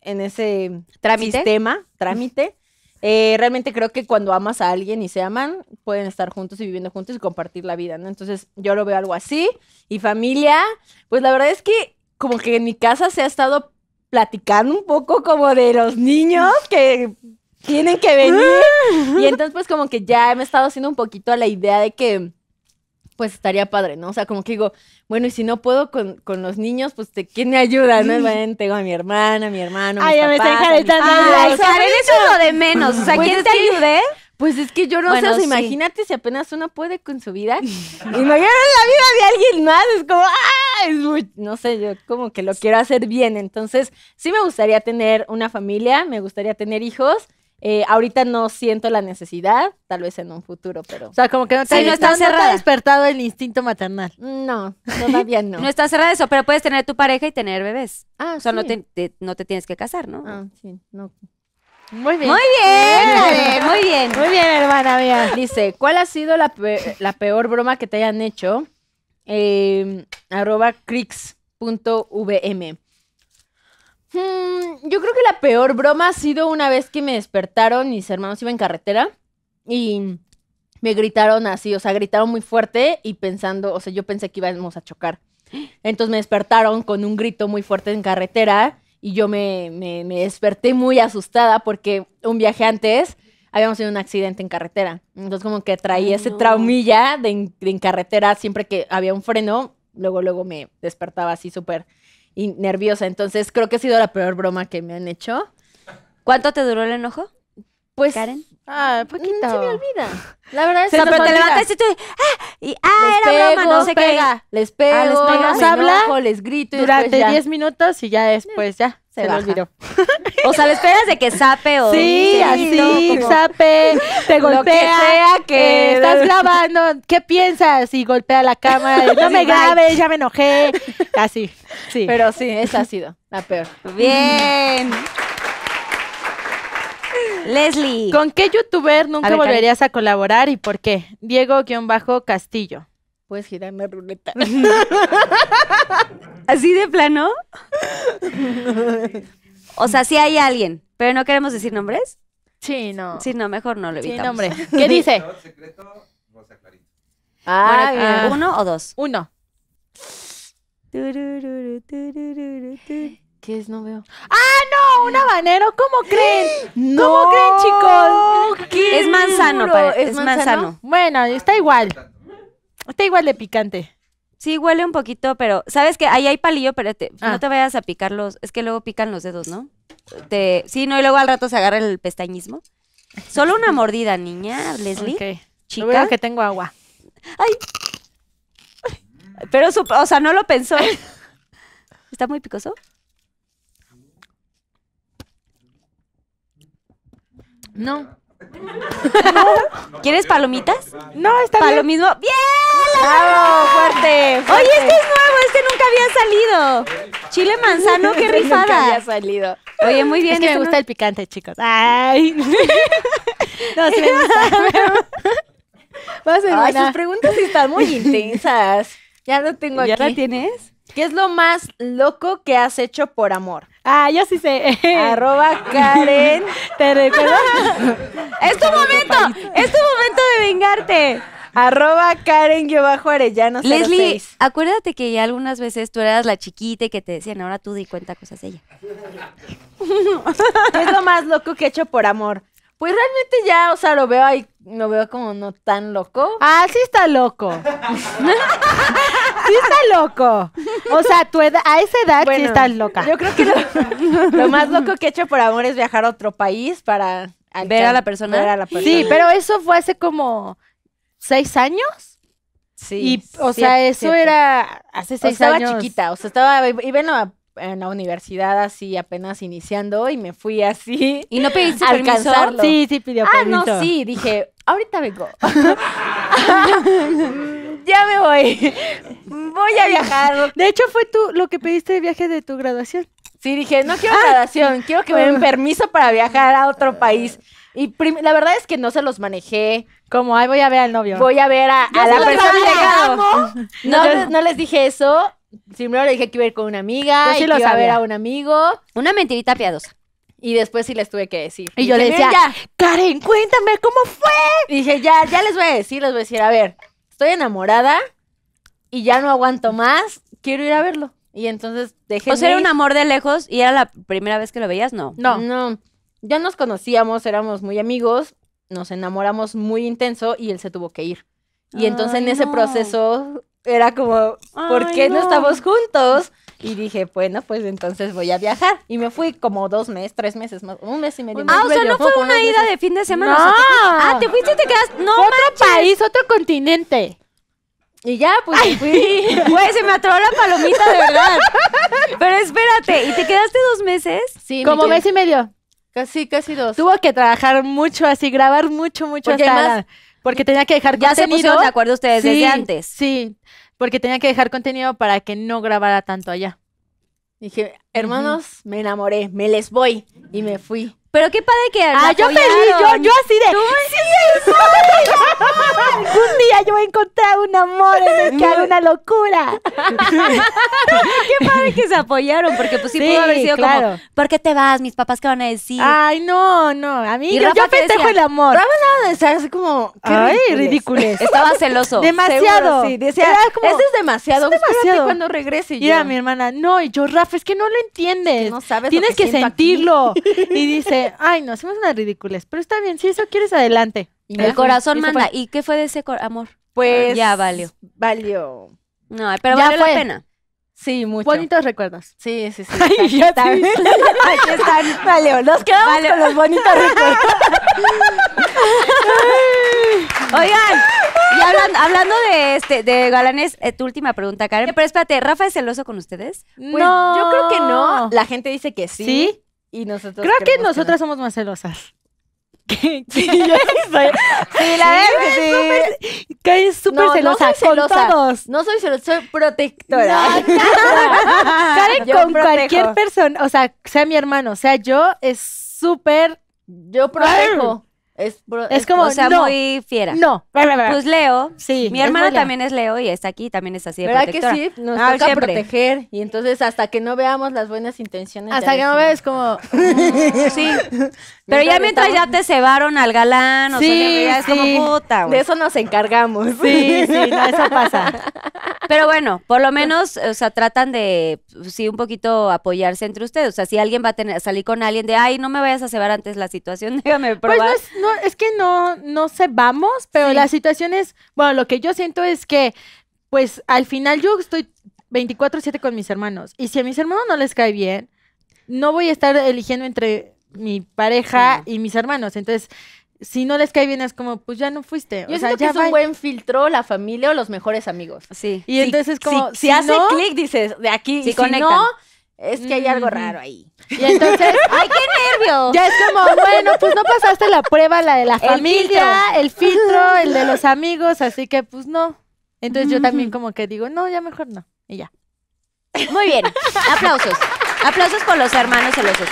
en ese ¿Trámite? sistema, trámite. Eh, realmente creo que cuando amas a alguien y se aman, pueden estar juntos y viviendo juntos y compartir la vida, ¿no? Entonces yo lo veo algo así. Y familia, pues la verdad es que como que en mi casa se ha estado platicando un poco como de los niños que tienen que venir. Y entonces pues como que ya me he estado haciendo un poquito a la idea de que pues estaría padre, ¿no? O sea, como que digo, bueno, y si no puedo con, con los niños, pues ¿quién me ayuda? ¿no? tengo a mi hermana, a mi hermano. Ay, ya Ay, ya me está Ay, eso es lo de menos. O sea, pues ¿quién te ayudé? Pues es que yo no sé, imagínate si apenas uno puede con su vida. Imagínate la vida de alguien más, es como, ¡ah! Es muy... no sé, yo como que lo quiero hacer bien. Entonces, sí me gustaría tener una familia, me gustaría tener hijos eh, ahorita no siento la necesidad, tal vez en un futuro, pero. O sea, como que no te, está, ha despertado el instinto maternal. No, todavía no. no está cerrada eso, pero puedes tener tu pareja y tener bebés. Ah, o sea, no, te, tienes que casar, ¿no? Ah, sí, Muy bien. Muy bien, muy bien. Muy bien, hermana mía. Dice, ¿cuál ha sido la, peor broma que te hayan hecho? Eh, arroba crix.vm. Mm, yo creo que la peor broma ha sido una vez que me despertaron, mis hermanos iban en carretera y me gritaron así, o sea, gritaron muy fuerte y pensando, o sea, yo pensé que íbamos a chocar. Entonces me despertaron con un grito muy fuerte en carretera y yo me, desperté muy asustada porque un viaje antes habíamos tenido un accidente en carretera. Entonces como que traía ese traumilla en carretera siempre que había un freno, luego luego me despertaba así súper y nerviosa. Entonces creo que ha sido la peor broma que me han hecho. ¿Cuánto te duró el enojo? Pues. Karen. Ah, poquito. Mm, se me olvida. La verdad es que. Pero te levantas y tú. ¡Ah! Y, ah era broma, no sé pega. qué. Ah, les pego, les habla. les grito. durante 10 minutos y ya después, ya. Se, me olvidó. O sea, le esperas de que sape o. Sí, así, sape, te golpea. que eh, estás grabando, ¿qué piensas? Y golpea la cámara. no me grabes, ya me enojé. Así, sí. Pero sí, esa ha sido la peor. Bien. Leslie. ¿Con qué youtuber nunca volverías a colaborar y por qué? Diego-Castillo. Puedes girar la ruleta. ¿Así de plano? o sea, si hay alguien, pero no queremos decir nombres. Sí, no. Sí, no, mejor no lo evitamos. nombre. ¿Qué dice? Ah, ah. ¿Uno o dos? Uno. ¿Qué es? No veo. ¡Ah, no! ¡Un habanero! ¿Cómo creen? ¡No! ¿Cómo creen, chicos? es manzano, ¿Es, manzano? Bueno, está igual. Está igual de picante. Sí, huele un poquito, pero sabes que ahí hay palillo, pero no ah. te vayas a picar los, es que luego pican los dedos, ¿no? sí, no, y luego al rato se agarra el pestañismo. Solo una mordida, niña, Leslie. Chica. que tengo agua. Ay. Pero su, o sea, no lo pensó. ¿Está muy picoso? No. ¿Quieres palomitas? No, está bien. Lo ¡Bien! ¡Bravo! Fuerte, Oye, este es nuevo, este nunca había salido. Chile manzano, qué este rifada. nunca había salido. Oye, muy bien. Es que me este gusta el picante, chicos. Ay. no, sí me gusta. Vamos a Ay, sus preguntas están muy intensas. Ya lo tengo aquí. ¿Ya la tienes? ¿Qué es lo más loco que has hecho por amor? Ah, yo sí sé. Arroba Karen. ¿Te recuerdas? ¡Es tu momento! ¡Es tu momento de vengarte! Arroba Karen bajo Arellano. Leslie, acuérdate que ya algunas veces tú eras la chiquita y que te decían, ahora tú di cuenta cosas de ella. ¿Qué es lo más loco que he hecho por amor? Pues realmente ya, o sea, lo veo ahí, lo veo como no tan loco. Ah, sí está loco. sí está loco. O sea, tu a esa edad estás loca. Yo creo que lo, más loco que he hecho por amor es viajar a otro país para ver a la persona. Sí, pero eso fue hace como seis años. Sí. o sea, eso era hace seis años. Estaba chiquita, o sea, estaba, iba en la, universidad así apenas iniciando y me fui así. ¿Y no pediste alcanzarlo? Permiso? Sí, sí pidió permiso. Ah, no, sí, dije, ahorita vengo. ya me voy. Voy a viajar. De hecho, fue tú lo que pediste de viaje de tu graduación. Sí, dije, no quiero ah. graduación, quiero que me den ah. permiso para viajar a otro país. Y la verdad es que no se los manejé. Como, ay, voy a ver al novio. Voy a ver a, la persona que no, no les dije eso. Primero le dije que iba a ir con una amiga, sí y que iba a ver a un amigo. Una mentirita piadosa. Y después sí les tuve que decir. Y, yo les decía, ya, Karen, cuéntame cómo fue. dije, ya, ya les voy a decir, les voy a decir, a ver, estoy enamorada y ya no aguanto más, quiero ir a verlo. Y entonces dejé. O sea, era un amor de lejos y era la primera vez que lo veías, ¿no? No, no. Ya nos conocíamos, éramos muy amigos, nos enamoramos muy intenso y él se tuvo que ir. Y entonces en ese proceso era como, ¿por qué no estamos juntos? Y dije, bueno, pues entonces voy a viajar. Y me fui como dos meses, tres meses más, un mes y medio. Ah, o sea, no fue una ida de fin de semana. No. ah, te fuiste y te quedaste. No, otro país, otro continente. Y ya, pues fui. Güey, se me atoró la palomita, de verdad. Pero espérate, ¿y te quedaste dos meses? Sí. Como mes y medio. Casi, casi dos. Tuvo que trabajar mucho, así, grabar mucho, mucho hasta... Porque tenía que dejar ya contenido. Ya se de acuerdo ustedes desde antes. Sí, porque tenía que dejar contenido para que no grabara tanto allá. Dije, hermanos, me enamoré, me les voy y me fui. Pero qué padre que. Ah, yo feliz, yo, yo así de. Un día yo voy a encontrar un amor en el que haga una locura. qué padre que se apoyaron, porque pues sí, pudo haber sido como. ¿Por qué te vas? Mis papás, ¿qué van a decir? Ay, no, no. A mí, yo, yo festejo el amor. no nada de ser así como. Qué Ay, ridículo. Estaba celoso. Demasiado. sí, decía, como, Eso es demasiado. Es demasiado. cuando regrese. Mira, mi hermana, no, y yo, Rafa, es que no lo entiendes. no sabes Tienes que, sentirlo. Y dice, ay, no, hacemos una ridículas, pero está bien, si eso quieres, adelante. el corazón manda. ¿Y qué fue de ese amor? Pues. Ya valió. Valió. No, pero vale valió la pena. Sí, mucho. Bonitos recuerdos. Sí, sí, sí. Ay, aquí, ya están. aquí están. Vale, nos quedamos con los bonitos recuerdos. Oigan, y hablando, de este, de galanes, eh, tu última pregunta, Karen. Pero espérate, ¿Rafa es celoso con ustedes? Pues no. yo creo que no. La gente dice que sí. ¿Sí? Y nosotros Creo que nosotras somos más celosas. sí, sí soy. la verdad que es súper celosa, con todos. No soy celosa, soy protectora. salen con cualquier persona, o sea, sea mi hermano, o sea yo, es súper... Yo protejo. Es, como, o sea, muy fiera. No. Pues Leo, sí, mi hermana también es Leo y está aquí, también es así de ¿Verdad que sí? Nos ah, toca proteger y entonces hasta que no veamos las buenas intenciones. Hasta que no veas como... sí. Pero ya mientras ya te cebaron al galán, o sea, ya es como puta. De eso nos encargamos. Sí, sí, no, eso pasa. Pero bueno, por lo menos, o sea, tratan de, sí, un poquito apoyarse entre ustedes. O sea, si alguien va a tener, salir con alguien de, ay, no me vayas a cebar antes la situación, déjame pues probar no, es que no, no se vamos, pero la situación es, bueno, lo que yo siento es que, pues al final yo estoy 24/7 con mis hermanos. Y si a mis hermanos no les cae bien, no voy a estar eligiendo entre mi pareja y mis hermanos. Entonces, si no les cae bien es como, pues ya no fuiste. Yo que es un buen filtro la familia o los mejores amigos. Sí. Y entonces como... Si, hace clic, dices, de aquí, si, es que hay algo raro ahí. Y entonces, ¡ay, qué nervios! Ya es como, bueno, pues no pasaste la prueba, la de la familia, el filtro, el, de los amigos, así que pues no. Entonces yo también como que digo, no, ya mejor no. Y ya. Muy bien, aplausos. aplausos por los hermanos celosos.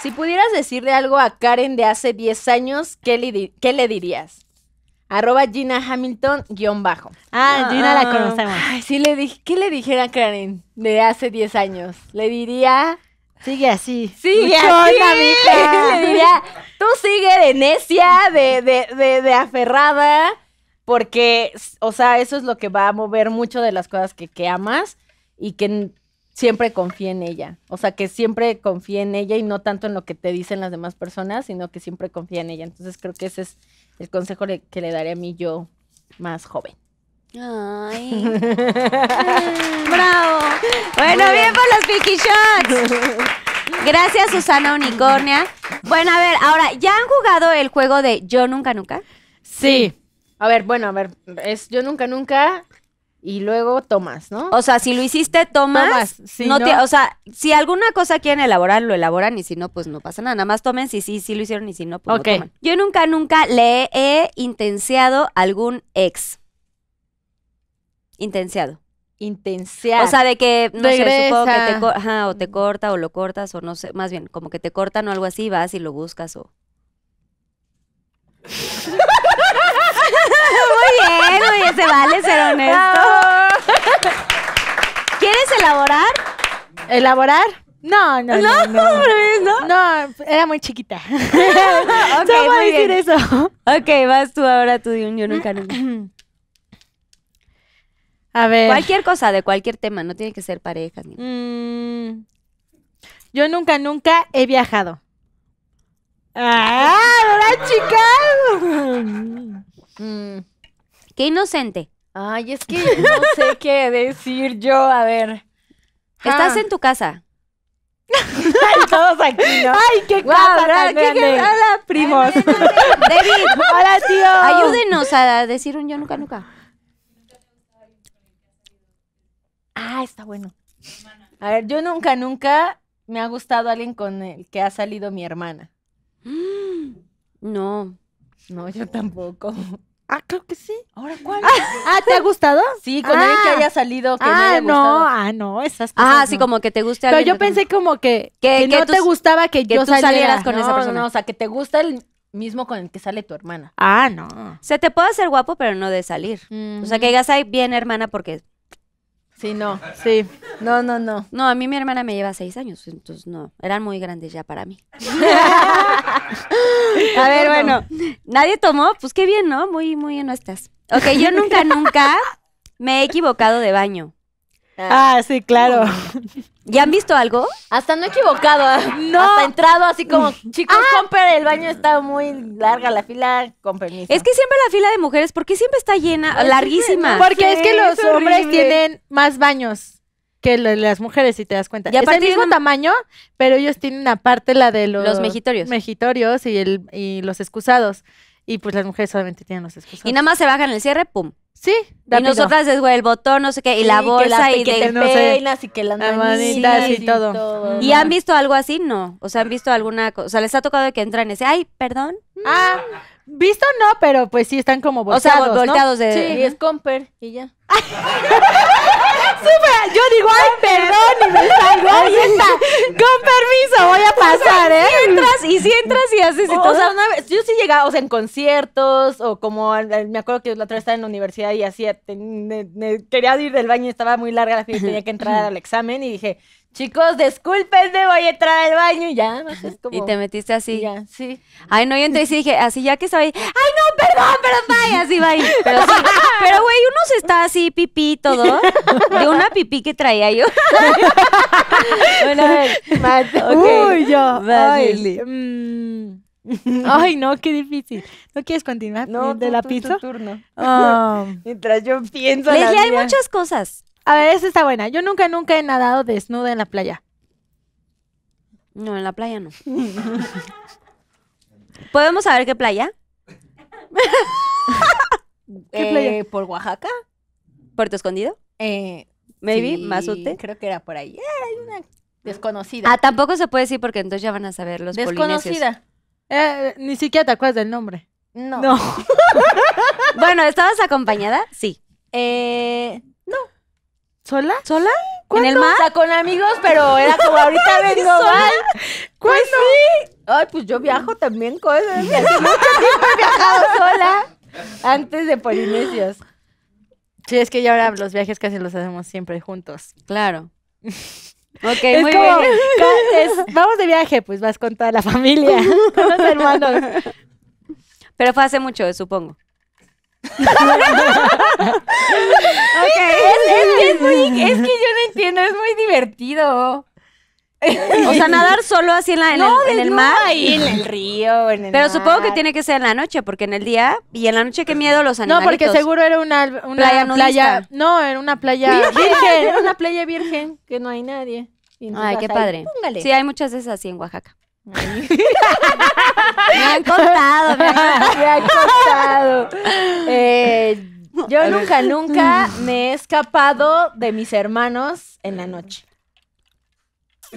Si pudieras decirle algo a Karen de hace 10 años, ¿qué le dirías? Arroba Gina Hamilton guión bajo. Ah, ah, Gina la conocemos. Ay, sí le dije, ¿qué le dijera a Karen de hace 10 años? Le diría... Sigue así. Sigue así. Le diría, tú sigue de necia, de, de, de, aferrada, porque, o sea, eso es lo que va a mover mucho de las cosas que, que amas y que siempre confíe en ella. O sea, que siempre confíe en ella y no tanto en lo que te dicen las demás personas, sino que siempre confía en ella. Entonces creo que ese es el consejo que le daré a mí yo más joven. Ay. Bravo. Bueno, bien por los Pinky Gracias, Susana Unicornia. Bueno, a ver, ahora, ¿ya han jugado el juego de Yo Nunca Nunca? Sí. A ver, bueno, a ver, es Yo Nunca Nunca, y luego tomas, ¿no? O sea, si lo hiciste, tomas. si no, o sea, si alguna cosa quieren elaborar, lo elaboran y si no, pues no pasa nada. Nada más tomen si sí, sí lo hicieron y si no, pues no toman. Yo nunca, nunca le he intensiado algún ex. Intenciado. Intenciado. O sea, de que, no sé, supongo que te, o te corta o lo cortas o no sé, más bien, como que te cortan o algo así, vas y lo buscas o... se vale ser honesto. ¿Quieres elaborar? ¿Elaborar? No, no, no. No, no. no era muy chiquita. ok, va a decir eso. Ok, vas tú ahora, tú de yo nunca nunca. A ver. Cualquier cosa, de cualquier tema, no tiene que ser pareja mm, yo nunca, nunca he viajado. ¡Ah! ¿Verdad, chica? Mm. Qué inocente. Ay, es que no sé qué decir yo, a ver. Estás ah. en tu casa. Ay, todos aquí, Ay, qué wow, primos. David, hola, tío. Ayúdenos a decir un yo nunca nunca. Ah, está bueno. A ver, yo nunca nunca me ha gustado alguien con el que ha salido mi hermana. Mm, no. No, yo tampoco. Ah, creo que sí. ¿Ahora cuál? Ah, ah, ¿te ha gustado? Sí, con alguien que ah. haya salido, que ah, haya gustado. no, ah, no, esas ah, cosas. Ah, sí, como que te guste Pero yo pensé como que, que, no te gustaba que, yo salieras con esa persona. o sea, que te gusta el mismo con el que sale tu hermana. Ah, no. Se te puede hacer guapo, pero no de salir. Mm. O sea, que digas, ahí, bien hermana, porque Sí, no, sí. No, no, no. No, a mí mi hermana me lleva seis años, entonces no, eran muy grandes ya para mí. a ver, bueno, nadie tomó, pues qué bien, ¿no? Muy, muy en estás Ok, yo nunca, nunca me he equivocado de baño. Ah, sí, claro. Uh. ¿Ya han visto algo? Hasta no he equivocado. Ah, no. Hasta entrado así como, chicos, ah. el baño está muy larga la fila, con permiso. Es que siempre la fila de mujeres, ¿por qué siempre está llena, larguísima? Porque es que los hombres tienen más baños que las mujeres, si te das cuenta. Y es el mismo tamaño, pero ellos tienen aparte la de los... mejitorios. y, el, y los excusados. Y pues las mujeres solamente tienen los excusados. Y nada más se bajan el cierre, pum, Sí. Y nosotras es, güey, el botón, no sé qué, y la bolsa y que peinas y que la manitas y, todo. ¿Y han visto algo así? No. O sea, han visto alguna cosa. O sea, les ha tocado que entran y ese ay, perdón. Ah, visto no, pero pues sí están como volteados. O sea, volteados de. Sí, es comper y ya. súper. Yo digo, ay, perdón, y me salgo. Ahí está. Con permiso, voy a pasar, ¿eh? Y entras, y si entras y haces. O sea, una vez, yo sí llegaba, o sea, en conciertos, o como me acuerdo que la otra vez estaba en la universidad y hacía. quería ir del baño y estaba muy larga la fila y tenía que entrar al examen y dije Chicos, discúlpenme, voy a entrar al baño y ya. Es como... Y te metiste así. Ya, sí. Ay, no, yo entré y dije, así ya que estaba ay, no, perdón, pero vaya, así va ahí. Pero sí, pero güey, uno se está así, pipí, todo. De una pipí que traía yo. bueno, a ver, Uy, yo. Ay, mm. ay, no, qué difícil. ¿No quieres continuar? No, de la pizza? Tu turno. Ah. Mientras yo pienso. dije hay muchas cosas. A ver, esa está buena. Yo nunca, nunca he nadado desnuda en la playa. No, en la playa no. ¿Podemos saber qué playa? ¿Qué playa? Eh, ¿Por Oaxaca? ¿Puerto Escondido? Eh, Maybe, Más Mazute. Creo que era por ahí. Eh, desconocida. Ah, tampoco se puede decir porque entonces ya van a saber los Desconocida. Eh, ni siquiera te acuerdas del nombre. No. no. bueno, ¿estabas acompañada? Sí. Eh, ¿Sola? ¿Sola? ¿Cuándo? ¿En el mar? O sea, con amigos, pero era como ahorita vengo pues ¿Cuándo? Pues sí. Ay, pues yo viajo también cosas. Hace mucho tiempo he viajado sola antes de Polinesios. Sí, es que ya ahora los viajes casi los hacemos siempre juntos. Claro. Ok, muy bien. Entonces, vamos de viaje, pues vas con toda la familia, con los hermanos. Pero fue hace mucho, supongo es, que yo no entiendo, es muy divertido. o sea, nadar solo así en, la, en, el, mar. Ahí en el río. Pero supongo que tiene que ser en la noche, porque en el día y en la noche qué miedo los animales. No, porque seguro era una, playa, No, era una playa virgen. era una playa virgen que no hay nadie. Ay, qué padre. si Sí, hay muchas de esas así en Oaxaca. me han contado, me han, contado. Eh, yo nunca, nunca me he escapado de mis hermanos en la noche.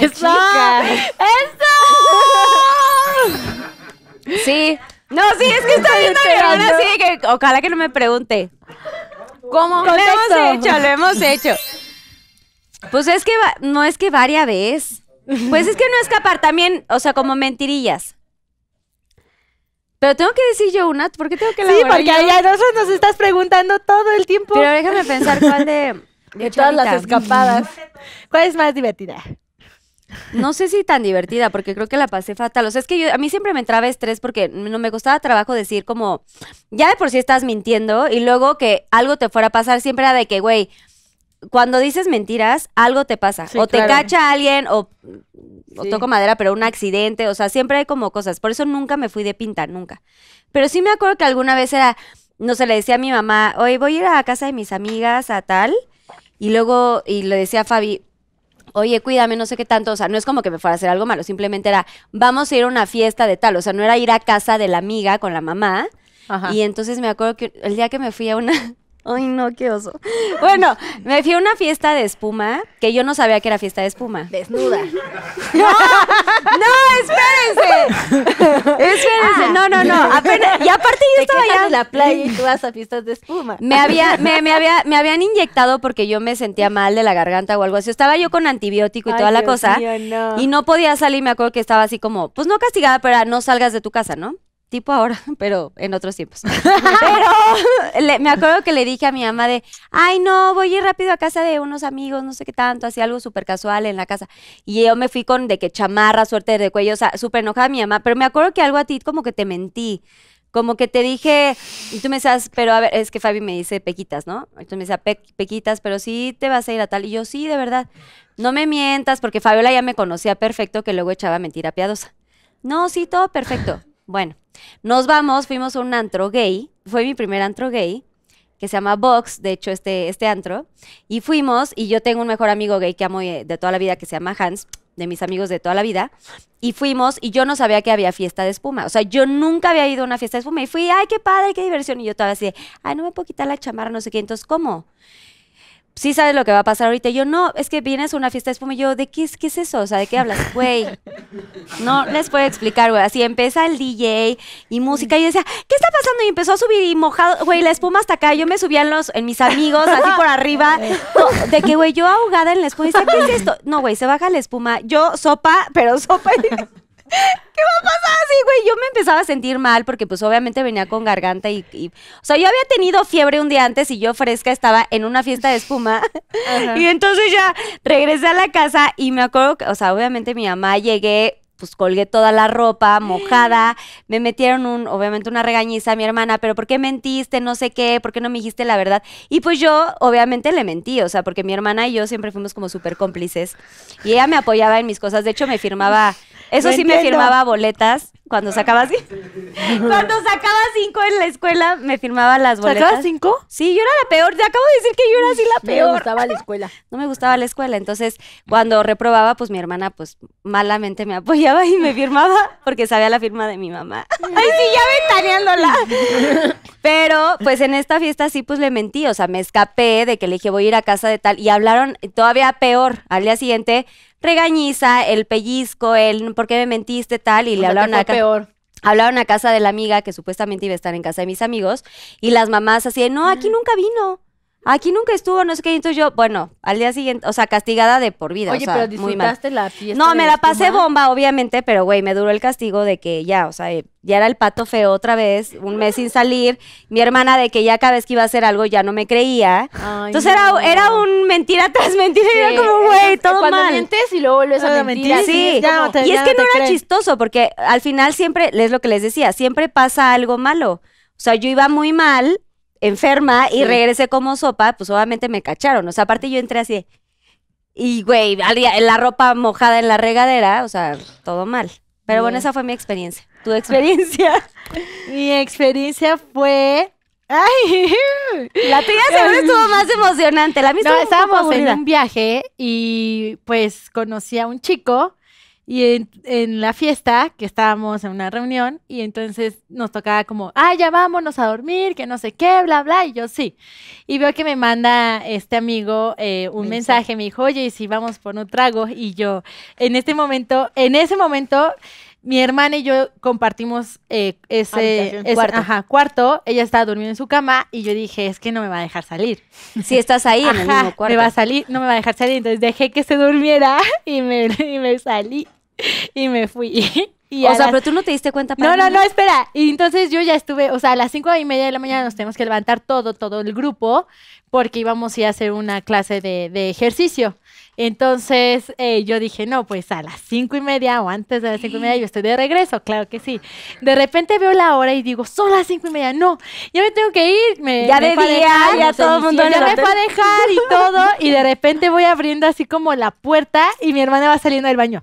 ¡Eso! ¡Eso! Sí. No, sí, es que está viendo mi así que ojalá que no me pregunte. ¿Cómo? Lo hemos hecho, lo hemos hecho. Pues es que no es que varias veces pues es que no escapar también, o sea, como mentirillas. Pero tengo que decir yo una, ¿por tengo que Sí, porque yo? nosotros nos estás preguntando todo el tiempo. Pero déjame pensar cuál de... De todas las escapadas. ¿Cuál es más divertida? No sé si tan divertida, porque creo que la pasé fatal. O sea, es que yo, a mí siempre me entraba estrés porque no me gustaba trabajo decir como, ya de por sí estás mintiendo y luego que algo te fuera a pasar siempre era de que, güey, cuando dices mentiras, algo te pasa. o te cacha alguien, o, toco madera, pero un accidente. O sea, siempre hay como cosas. Por eso nunca me fui de pinta, nunca. Pero sí me acuerdo que alguna vez era, no sé, le decía a mi mamá, oye, voy a ir a casa de mis amigas a tal. Y luego, y le decía a Fabi, oye, cuídame, no sé qué tanto. O sea, no es como que me fuera a hacer algo malo, simplemente era, vamos a ir a una fiesta de tal. O sea, no era ir a casa de la amiga con la mamá. Y entonces me acuerdo que el día que me fui a una Ay, no, qué oso. Bueno, me fui a una fiesta de espuma que yo no sabía que era fiesta de espuma. Desnuda. ¡No! ¡No, espérense! espérense, no, no, no. Ah. Apenas, y aparte yo estaba ya en la playa y tú vas a fiestas de espuma. Me había me, me había me habían inyectado porque yo me sentía mal de la garganta o algo así. Estaba yo con antibiótico y toda la cosa y no podía salir, me acuerdo que estaba así como, pues no castigada, pero no salgas de tu casa, ¿no? tipo ahora, pero en otros tiempos. pero me acuerdo que le dije a mi mamá de, ay no, voy a ir rápido a casa de unos amigos, no sé qué tanto, así algo súper casual en la casa. Y yo me fui con de que chamarra, suerte de cuello, o sea, súper enojada mi mamá, pero me acuerdo que algo a ti como que te mentí. Como que te dije, y tú me decías, pero a ver, es que Fabi me dice pequitas, ¿no? Entonces me decía, pequitas, pero sí te vas a ir a tal. Y yo, sí, de verdad, no me mientas, porque Fabiola ya me conocía perfecto que luego echaba mentira piadosa. No, sí, todo perfecto. Bueno, nos vamos, fuimos a un antro gay, fue mi primer antro gay, que se llama Box, de hecho, este, este antro, y fuimos, y yo tengo un mejor amigo gay que amo eh, de toda la vida, que se llama Hans, de mis amigos de toda la vida, y fuimos, y yo no sabía que había fiesta de espuma, o sea, yo nunca había ido a una fiesta de espuma, y fui, ay, qué padre, qué diversión, y yo todavía así, ay, no me puedo quitar la chamarra, no sé qué, entonces, ¿cómo? sí sabes lo que va a pasar ahorita. yo, no, es que vienes a una fiesta de espuma. Y yo, ¿de qué, qué es eso? O sea, ¿de qué hablas? Güey, no les puedo explicar, güey. Así empieza el DJ y música. Y decía, ¿qué está pasando? Y empezó a subir y mojado, güey, la espuma hasta acá. Yo me subía en, los, en mis amigos, así por arriba. de que, güey, yo ahogada en la espuma. Y ¿qué es esto? No, güey, se baja la espuma. Yo sopa, pero sopa. Y... ¿Qué va a pasar así, güey? Yo me empezaba a sentir mal porque pues obviamente venía con garganta y, O sea, yo había tenido fiebre un día antes y yo fresca estaba en una fiesta de espuma. Y entonces ya regresé a la casa y me acuerdo que, o sea, obviamente mi mamá llegué pues colgué toda la ropa mojada, me metieron un, obviamente una regañiza a mi hermana, pero ¿por qué mentiste? No sé qué, ¿por qué no me dijiste la verdad? Y pues yo obviamente le mentí, o sea, porque mi hermana y yo siempre fuimos como súper cómplices y ella me apoyaba en mis cosas, de hecho me firmaba eso sí me firmaba boletas cuando sacaba así. cuando sacaba cinco en la escuela, me firmaba las boletas. ¿Sacaba cinco? Sí, yo era la peor. Te acabo de decir que yo era así la peor. No me gustaba la escuela. no me gustaba la escuela. Entonces, cuando reprobaba, pues mi hermana, pues malamente me apoyaba y me firmaba porque sabía la firma de mi mamá. Ay, sí, ya ventaneándola. Pero, pues en esta fiesta sí, pues le mentí. O sea, me escapé de que le dije, voy a ir a casa de tal. Y hablaron todavía peor. Al día siguiente regañiza, el pellizco, el ¿por qué me mentiste? tal, y le hablaron a Hablaron a casa de la amiga que supuestamente iba a estar en casa de mis amigos y las mamás así, no, aquí nunca vino aquí nunca estuvo, no sé qué. entonces yo, bueno, al día siguiente, o sea, castigada de por vida. Oye, pero disfrutaste la fiesta. No, me la pasé bomba, obviamente, pero güey, me duró el castigo de que ya, o sea, ya era el pato feo otra vez, un mes sin salir. Mi hermana de que ya cada vez que iba a hacer algo ya no me creía. entonces era, era un mentira tras mentira. Y era como, güey, todo Cuando mal. mientes y luego vuelves a mentir. Sí, y es que no, era chistoso, porque al final siempre, es lo que les decía, siempre pasa algo malo. O sea, yo iba muy mal enferma y regresé como sopa, pues obviamente me cacharon. O sea, aparte yo entré así de, y güey, la ropa mojada en la regadera, o sea, todo mal. Pero bueno, esa fue mi experiencia. ¿Tu experiencia? mi experiencia fue... Ay, la tuya seguro estuvo más emocionante. La misma no, estábamos en un viaje y pues conocí a un chico y en, la fiesta, que estábamos en una reunión, y entonces nos tocaba como, ah, ya vámonos a dormir, que no sé qué, bla, bla, y yo sí. Y veo que me manda este amigo eh, un mensaje, me dijo, oye, ¿y si vamos por un trago? Y yo, en este momento, en ese momento, mi hermana y yo compartimos eh, ese, cuarto. Ella estaba durmiendo en su cama y yo dije, es que no me va a dejar salir. Si estás ahí en el mismo cuarto. Me va a salir, no me va a dejar salir. Entonces dejé que se durmiera y me, salí y me fui. o sea, pero tú no te diste cuenta. Para no, no, no, espera. Y entonces yo ya estuve, o sea, a las cinco y media de la mañana nos tenemos que levantar todo, todo el grupo, porque íbamos a ir a hacer una clase de ejercicio. Entonces eh, yo dije, no, pues a las cinco y media o antes de las cinco y media yo estoy de regreso, claro que sí. De repente veo la hora y digo, son las cinco y media, no, ya me tengo que ir. ya de día, ya todo el mundo Ya me fue a dejar y todo. Y de repente voy abriendo así como la puerta y mi hermana va saliendo del baño.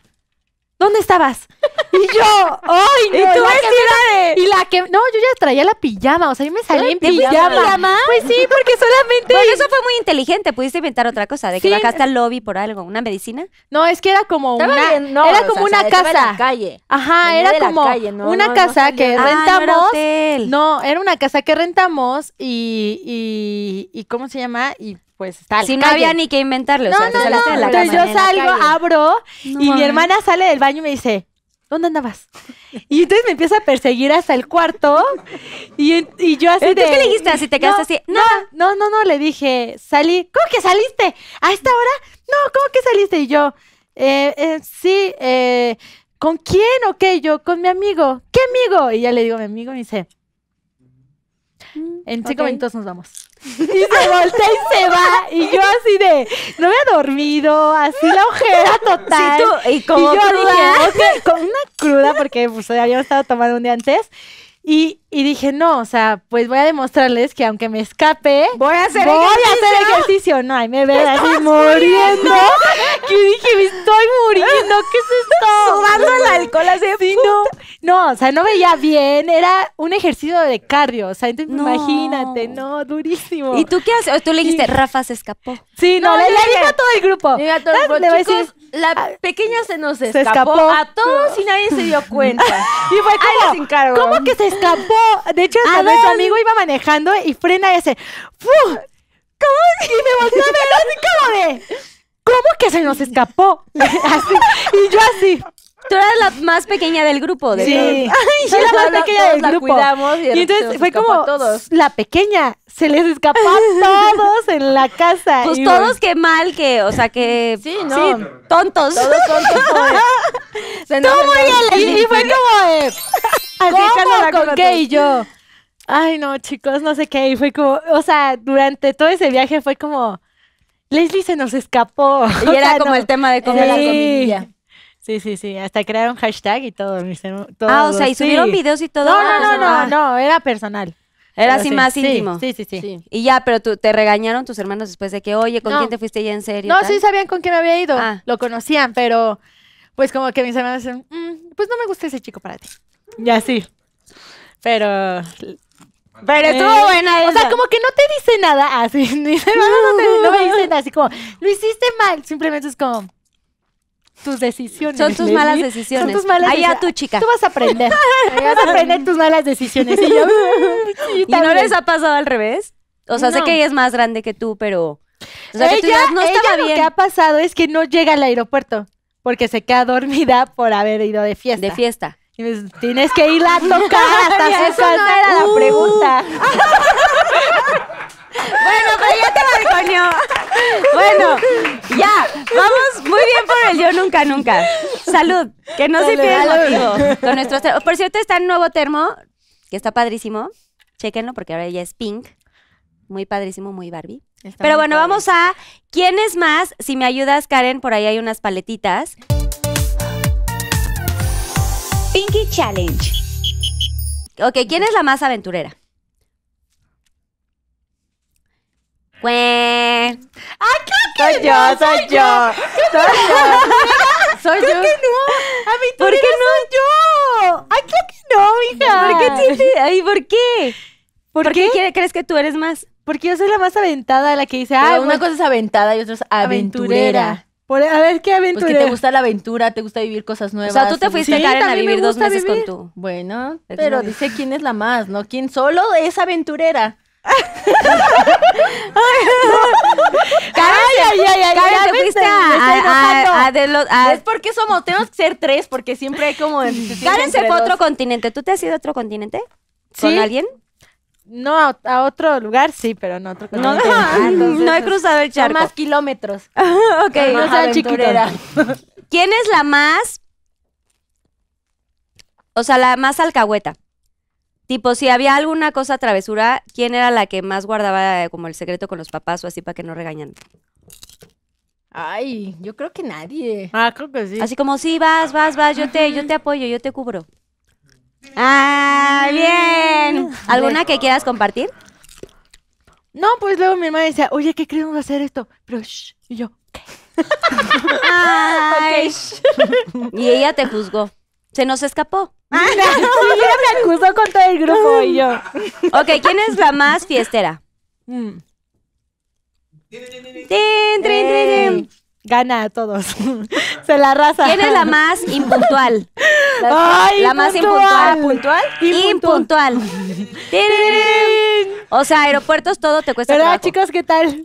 ¿dónde estabas? Y yo, ¡ay, ¿Y tú vestida de...? Y la que... No, yo ya traía la pijama, o sea, yo me salí en pijama. pijama? Pues sí, porque solamente... Bueno, eso fue muy inteligente, pudiste inventar otra cosa, de que bajaste al lobby por algo, ¿una medicina? No, es que era como una... Bien, no, era como una casa. La calle. Ajá, era como una casa que ah, rentamos. no, era una casa que rentamos y, y... ¿Y cómo se llama? Y pues tal. Si no había ni que inventarlo. Entonces yo salgo, abro y mi hermana sale del baño y me dice, ¿dónde andabas? Y entonces me empieza a perseguir hasta el cuarto. Y, yo ¿Entonces qué le dijiste? Así te quedaste así. No, no, no, no, le dije, salí. ¿Cómo que saliste? ¿A esta hora? No, ¿cómo que saliste? Y yo, eh, eh, sí, eh, ¿con quién o qué? Yo, con mi amigo. ¿Qué amigo? Y ya le digo, mi amigo me dice, mm, en cinco minutos nos vamos. Y se voltea y se va. Y yo así de, no he dormido, así la ojera total. y como yo con una cruda, porque pues habíamos estado tomando un día antes. Y, y, dije, no, o sea, pues voy a demostrarles que aunque me escape, voy a hacer, voy ejercicio. A hacer ejercicio. No, ahí me veo así muriendo. que dije, me estoy muriendo, ¿qué es esto? Subando el alcohol así de No, o sea, no veía bien, era un ejercicio de cardio, o sea, imagínate, no, durísimo. ¿Y tú qué haces? ¿O tú le dijiste, Rafa se escapó. Sí, no, le, dije a todo el grupo. Digo a todo el grupo, ah, chicos, la ah, pequeña se nos escapó, a todos y nadie se dio cuenta. y fue como, ¿cómo que se escapó? De hecho, su amigo iba manejando y frena y hace, ¿Cómo? Y me voltea a ver así como de, ¿cómo que se nos escapó? así, y yo así. Tú eras la más pequeña del grupo. De sí. Ay, yo la más pequeña del grupo. La cuidamos y, entonces fue como la pequeña. Se les escapó a todos en la casa. Pues todos qué mal que, o sea que. Sí, no. tontos. Todos tontos. Tú muy Y fue como de. ¿Cómo? ¿Con, qué? Y yo. Ay, no, chicos, no sé qué. Y fue como. O sea, durante todo ese viaje fue como. Leslie se nos escapó. Y era como el tema de comer la comida. Sí, sí, sí. Hasta crearon hashtag y todo. ah, o sea, y subieron videos y todo. No, ah, no, no, ah. no, era personal. Era así más íntimo. Sí, sí, sí, Y ya, pero tú, te regañaron tus hermanos después de que, oye, ¿con quién te fuiste ya en serio? No, sí sabían con quién me había ido. Ah. Lo conocían, pero pues como que mis hermanos dicen, mm, pues no me gusta ese chico para ti. Ya sí. Pero pero eh, estuvo buena. O sea, como que no te dice nada así. no, te, no me así como, lo hiciste mal. Simplemente es como, tus decisiones. Son tus malas decisiones. Son tus malas Ahí a tu chica. Tú vas a aprender. vas a aprender tus malas decisiones. Y, ¿Y no les ha pasado al revés? O sea, sé que ella es más grande que tú, pero... O sea, que tú no estaba ella lo que ha pasado es que no llega al aeropuerto porque se queda dormida por haber ido de fiesta. De fiesta. Tienes que ir a tocar hasta la uh. pregunta. Bueno, pero ya te Bueno, ya. Vamos muy bien por el yo nunca, nunca. Salud. Que no se pierda el motivo. Con por cierto, está el nuevo termo, que está padrísimo. Chéquenlo porque ahora ya es pink. Muy padrísimo, muy Barbie. Pero bueno, vamos a ¿Quién es más? Si me ayudas, Karen, por ahí hay unas paletitas. Pinky Challenge. Ok, ¿quién es la más aventurera? Pues, ¡Ay, qué soy yo, soy, yo. Soy yo. Soy yo. que no. A ¿Por qué no? soy yo. Ay, creo que no, hija! Ah, ¿Por qué? Te... Ay, ¿por qué? ¿Por, qué? crees que tú eres más? Porque yo soy la más aventada, la que dice, una cosa es aventada y otra es aventurera. a ver, ¿qué pues aventurera? Porque te gusta la aventura, te gusta vivir cosas nuevas. O sea, tú te fuiste, Karen, a vivir dos meses con tú. Bueno, pero dice quién es la más, ¿no? ¿Quién solo es aventurera? ay, ay, ay, ay, te fuiste Es porque somos, tenemos que ser tres, porque siempre hay como. Karen fue otro continente. ¿Tú te has ido a otro continente? ¿Con alguien? No, a otro lugar sí, pero no a otro no, continente. No, he cruzado el charco. más kilómetros. ok. No sea chiquitera. ¿Quién es la más. O sea, la más alcahueta? Tipo, si había alguna cosa travesura, ¿quién era la que más guardaba eh, como el secreto con los papás o así para que no regañan? Ay, yo creo que nadie. Ah, creo que sí. Así como, sí, vas, vas, vas, yo te, yo te apoyo, yo te cubro. Ah, bien. ¿Alguna que quieras compartir? No, pues luego mi hermana decía, oye, ¿qué creemos hacer esto? Pero, shh, y yo, Ay. y ella te juzgó se nos escapó. Ah, sí, me acusó con todo el grupo y yo. Ok, ¿quién es la más fiestera? Mm. Tren, tren, tren, gana a todos. Se la arrasa. ¿Quién es la más impuntual? La, más impuntual. ¿Puntual? Impuntual. o sea, aeropuertos todo te cuesta ¿Verdad, chicos? ¿Qué tal?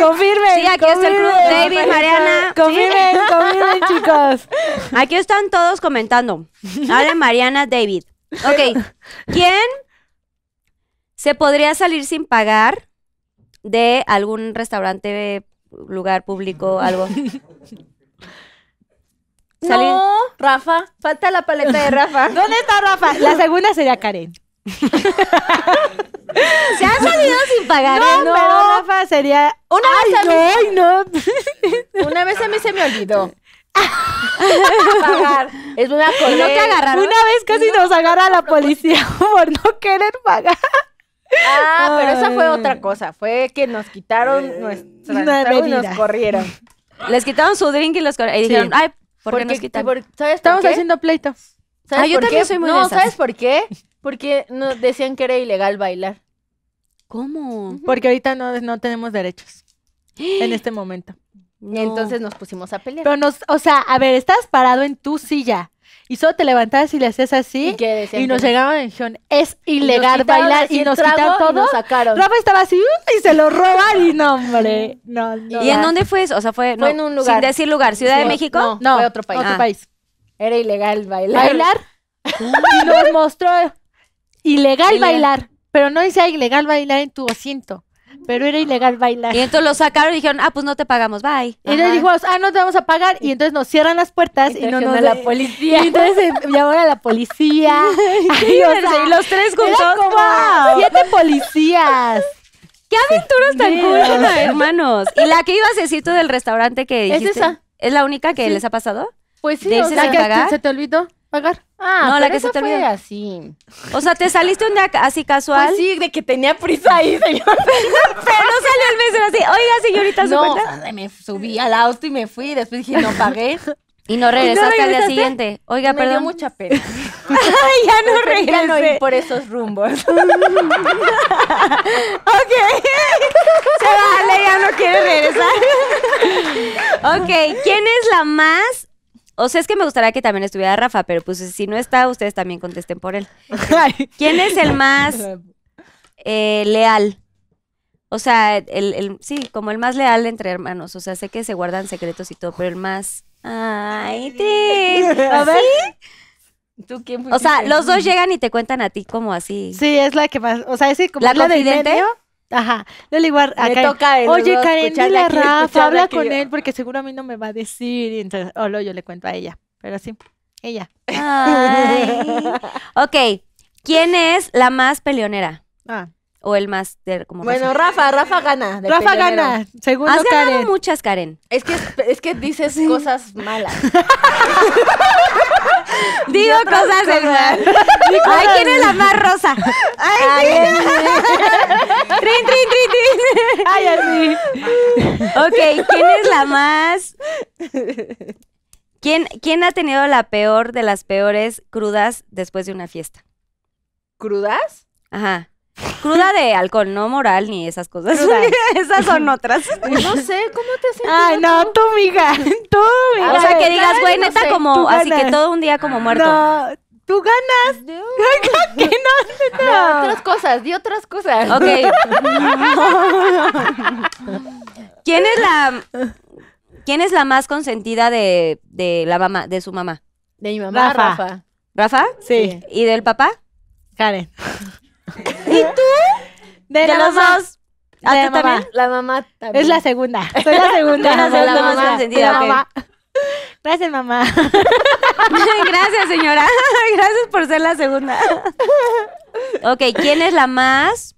confirmen. Sí, aquí está el club. David, Mariana. Confirmen, confirmen, chicos. Aquí están todos comentando. Ahora Mariana, David. Ok. ¿Quién se podría salir sin pagar de algún restaurante lugar público, algo. ¿Salir? Rafa, falta la paleta de Rafa. ¿Dónde está Rafa? La segunda sería Karen. Se ha salido sin pagar. No, ¿eh? Rafa sería. Una vez Una vez a mí se me olvidó. pagar. Es una Una vez casi nos agarra la policía por no querer pagar. Ah, pero esa fue otra cosa. Fue que nos quitaron eh, nuestra y nos corrieron. Les quitaron su drink y los corrieron. Y dijeron, ay, ¿por qué nos quitaron? ¿sabes Estamos por qué? haciendo pleito. Ah, por qué? No, ¿sabes por qué? Porque nos decían que era ilegal bailar. ¿Cómo? Porque ahorita no, no tenemos derechos. en este momento. Entonces nos pusimos a pelear. Pero nos, o sea, a ver, estás parado en tu silla y solo te levantabas y le hacías así. Y, nos llegaban y John, es ilegal bailar. Y nos quitaron todo. Y sacaron. Rafa estaba así y se lo roban y no, hombre. No, ¿Y en dónde fue eso? O sea, fue, no, en un lugar. Sin decir lugar, Ciudad de México. No, fue otro ah. país. Era ilegal bailar. ¿Bailar? y nos mostró ilegal, ilegal bailar. Pero no dice ilegal bailar en tu asiento pero era ilegal bailar. Y entonces lo sacaron y dijeron, ah, pues no te pagamos, bye. Y entonces dijimos, ah, no te vamos a pagar. Y entonces nos cierran las puertas y, nos... A la policía. Y entonces llamaron eh, a la policía. y, los tres juntos. Como siete policías. ¡Qué aventuras tan cool, hermanos! Y la que ibas a decir tú del restaurante que dijiste. Es esa. ¿Es la única que les ha pasado? Pues sí, se te olvidó pagar. Ah, no, la que se te así. O sea, te saliste un día así casual. Pues sí, de que tenía prisa ahí, señor. pero no salió el mesero así. Oiga, señorita, ¿su no, me subí al auto y me fui. Después dije, no pagué. Y no regresaste, al día siguiente. Oiga, me perdón. Dio mucha pena. ya no regresé. Ya no por esos rumbos. ok. Se vale, ya no quiere regresar. ok, ¿quién es la más o sea, es que me gustaría que también estuviera Rafa, pero pues si no está, ustedes también contesten por él. ¿Quién es el más eh, leal? O sea, el, sí, como el más leal entre hermanos. O sea, sé que se guardan secretos y todo, pero el más. Ay, Tris. A ¿Tú quién o sea, los dos llegan y te cuentan a ti como así. Sí, es la que más. O sea, es como la, la Ajá, Le igual a Oye, Karen, dile a Rafa, habla con él porque seguro a mí no me va a decir. entonces, o lo yo le cuento a ella, pero sí, ella. Ay. ok, ¿quién es la más peleonera? Ah, o el más como Bueno, Rafa, Rafa gana. Rafa gana, segundo Has ganado muchas, Karen. Es que, es que dices cosas malas. Digo cosas malas mal. ¿quién es la más rosa? Ay, trin, Ay, Ok, ¿quién es la más? ¿Quién, ¿Quién ha tenido la peor de las peores crudas después de una fiesta? ¿Crudas? Ajá. Cruda de alcohol, no moral ni esas cosas. esas son otras. No sé, ¿cómo te sientes? Ay, no, tú, mija. Tú, O sea, que digas, güey, neta, como. Así que todo un día como muerto. No, tú ganas. No. que Otras cosas, di otras cosas. Ok. ¿Quién es la. ¿Quién es la más consentida de, la mamá, de su mamá? De mi mamá, ¿Rafa? ¿Rafa? Sí. ¿Y del papá? Karen. ¿Y tú? De, los dos. ¿A ti mamá. También? La mamá también. Es la segunda. Soy la segunda. la, mamá. mamá. Gracias, mamá. Gracias, señora. Gracias por ser la segunda. Ok, ¿quién es la más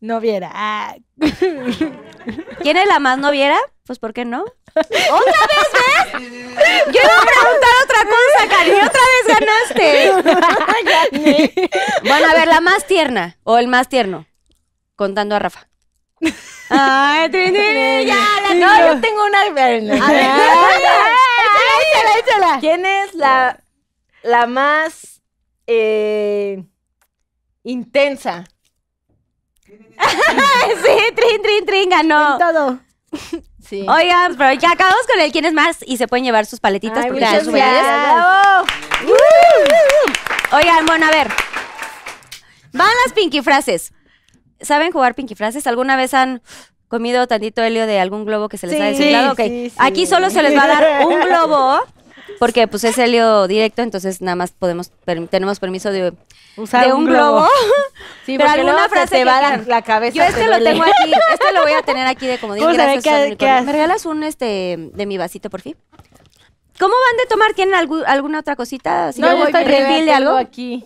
noviera. viera. Ah. ¿Quién es la más noviera? Pues ¿por qué no? ¿Otra vez ves? Yo iba a preguntar otra cosa, cariño. Otra vez ganaste. bueno, a ver, la más tierna o el más tierno. Contando a Rafa. Ay, Trini, ya, la, no, yo tengo una. A ver, ¿Quién es la, la más eh, intensa? sí, trin, trin, trin, ganó. todo. Sí. Oigan, pero ya acabamos con el quién es más y se pueden llevar sus paletitas Oigan, bueno, a ver. Van las pinky frases. ¿Saben jugar pinky frases? ¿Alguna vez han comido tantito helio de algún globo que se les ha desinflado? okay. Aquí solo se les va a dar un globo porque pues es helio directo, entonces nada más podemos tenemos permiso de, Usar un, globo. Sí, pero alguna frase se, va la, la, cabeza. Yo este lo tengo aquí, este lo voy a tener aquí de comodín. Gracias, qué, ¿Me regalas un este de mi vasito, por fin? ¿Cómo van de tomar? ¿Tienen alguna otra cosita? Si no, yo, voy estoy refill de algo aquí.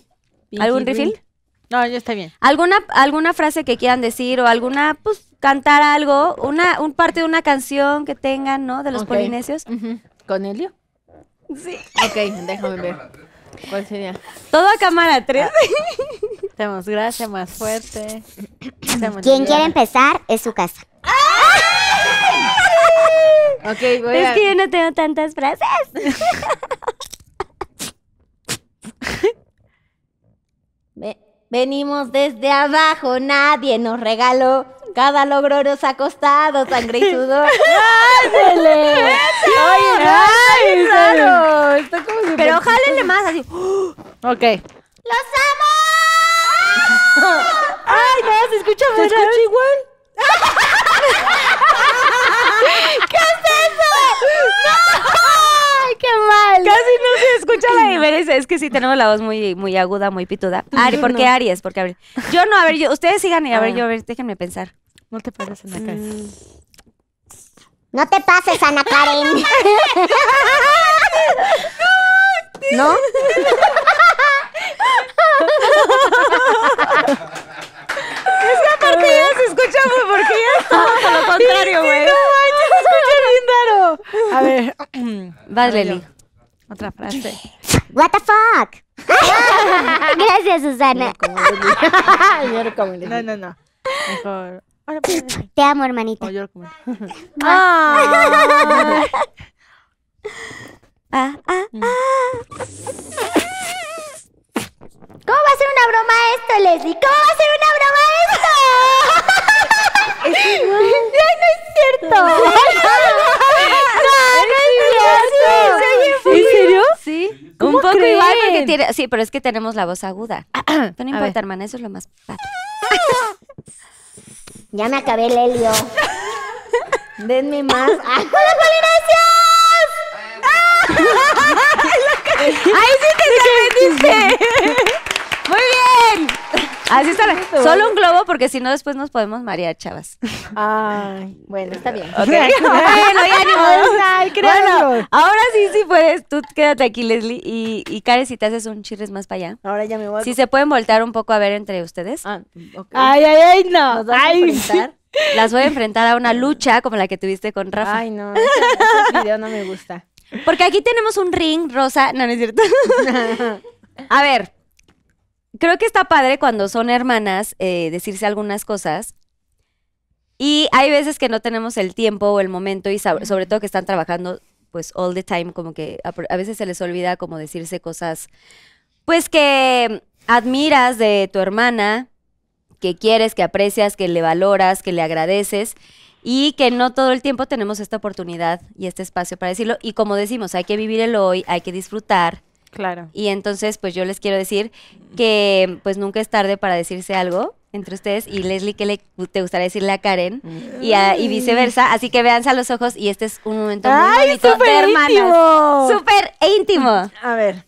¿Algún refill? No, yo estoy bien. ¿Alguna, ¿Alguna frase que quieran decir o alguna, pues, cantar algo? Una, un parte de una canción que tengan, ¿no? De los polinesios. ¿Con Helio? Sí. Ok, déjame ver. ¿Cuál sería? Todo a cámara 3. Ah. Tenemos, gracias, más fuerte. Quien quiere empezar es su casa. Ok, voy es que yo no tengo tantas frases. Venimos desde abajo, nadie nos regaló cada logro nos ha costado sangre y sudor. ¡Ándele! ¡Oye, ¡Ay, claro! Está como Pero jálenle más así. Ok. ¡Los amo! ¡Ay, no! Se escucha ¿Se escucha igual? ¿Qué es eso? ¡No! ¡Qué mal! Casi no se escucha la diferencia. Es que sí tenemos la voz muy, muy aguda, muy pituda. Ari, ¿por qué Aries? Porque Aries. Yo no, a ver, yo, ustedes sigan y a, ah. ver, yo, a ver, déjenme pensar. No te pases, Ana Karen. Mm. No te pases, Ana Karen. ¿No? Es que aparte ya se escucha muy porque ya es por lo contrario, güey. No manches, se escucha bien raro. A ver, vas, Leli. Otra frase. What the fuck? Gracias, Susana. No, No, no, no. Mejor. Te amo, hermanita. Oh, ah. ah, ah, ¿Cómo va a ser una broma esto, Leslie? ¿Cómo va a ser una broma esto? Es no, es cierto. No, no, es cierto. ¿En serio? Sí. Un poco igual porque tiene... Sí, pero es que tenemos la voz aguda. no importa, hermana, eso es lo más ya me acabé el helio. Denme más. ¡Ah, ¡Ah! ¡Ahí sí te dice. Muy bien. Así está. Solo un globo porque si no después nos podemos marear, chavas. Ay, bueno, está bien. bueno, ya bueno, ahora sí, sí puedes. Tú quédate aquí, Leslie. Y, y Karen, si te haces un chirres más para allá. Ahora ya me voy. Si se pueden voltear un poco a ver entre ustedes. Ah, ay, ay, ay, no. Las voy a enfrentar a una lucha como la que tuviste con Rafa. Ay, no. Este video no me gusta. Porque aquí tenemos un ring rosa. No, no es cierto. a ver, creo que está padre cuando son hermanas eh, decirse algunas cosas. Y hay veces que no tenemos el tiempo o el momento y sobre todo que están trabajando pues all the time, como que a, veces se les olvida como decirse cosas pues que admiras de tu hermana, que quieres, que aprecias, que le valoras, que le agradeces y que no todo el tiempo tenemos esta oportunidad y este espacio para decirlo. Y como decimos, hay que vivir el hoy, hay que disfrutar Claro. Y entonces, pues yo les quiero decir que pues nunca es tarde para decirse algo entre ustedes y Leslie, ¿qué le te gustaría decirle a Karen? Y, viceversa. Así que véanse a los ojos y este es un momento muy bonito de Súper íntimo. A ver.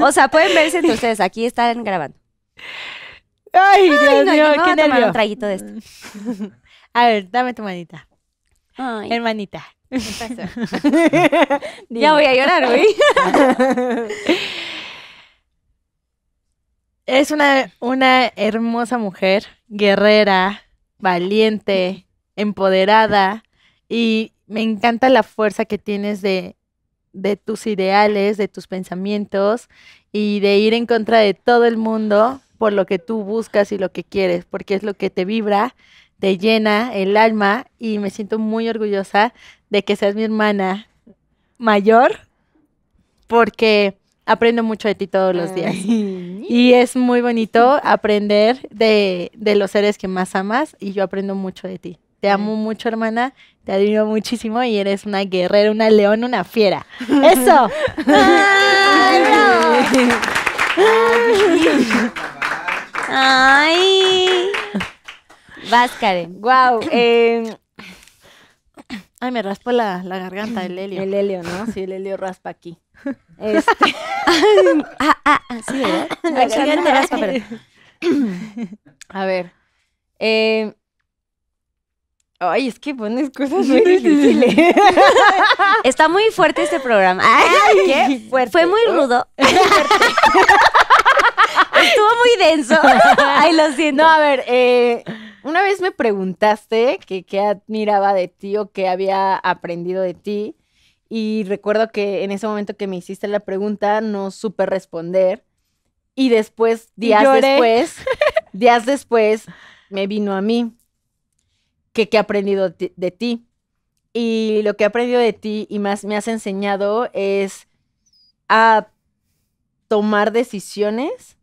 o sea, pueden verse entre ustedes. Aquí están grabando. Ay, Dios mío, qué a un de esto. a ver, dame tu manita. Hermanita. ya voy a llorar, güey. es una, una hermosa mujer, guerrera, valiente, empoderada y me encanta la fuerza que tienes de, de tus ideales, de tus pensamientos y de ir en contra de todo el mundo por lo que tú buscas y lo que quieres, porque es lo que te vibra, te llena el alma y me siento muy orgullosa de que seas mi hermana mayor, porque aprendo mucho de ti todos los días. Y es muy bonito aprender de, los seres que más amas y yo aprendo mucho de ti. Te amo mucho, hermana. Te admiro muchísimo y eres una guerrera, una león, una fiera. ¡Eso! Ay, no. Ay. Vas, Wow. Ay, me raspa la, la, garganta el helio. El helio, ¿no? Sí, el helio raspa aquí. Este... ah, ah, ah, sí, ¿verdad? raspa, A ver. Eh, ay, es que pones cosas muy difíciles. Está muy fuerte este programa. Ay, qué fuerte. Fue muy rudo. Estuvo muy denso. Ay, lo siento. No, a ver, eh... Una vez me preguntaste que qué admiraba de ti o qué había aprendido de ti. Y recuerdo que en ese momento que me hiciste la pregunta no supe responder. Y después, días después, días después, me vino a mí que qué he aprendido de, de ti. Y lo que he aprendido de ti y más me has enseñado es a tomar decisiones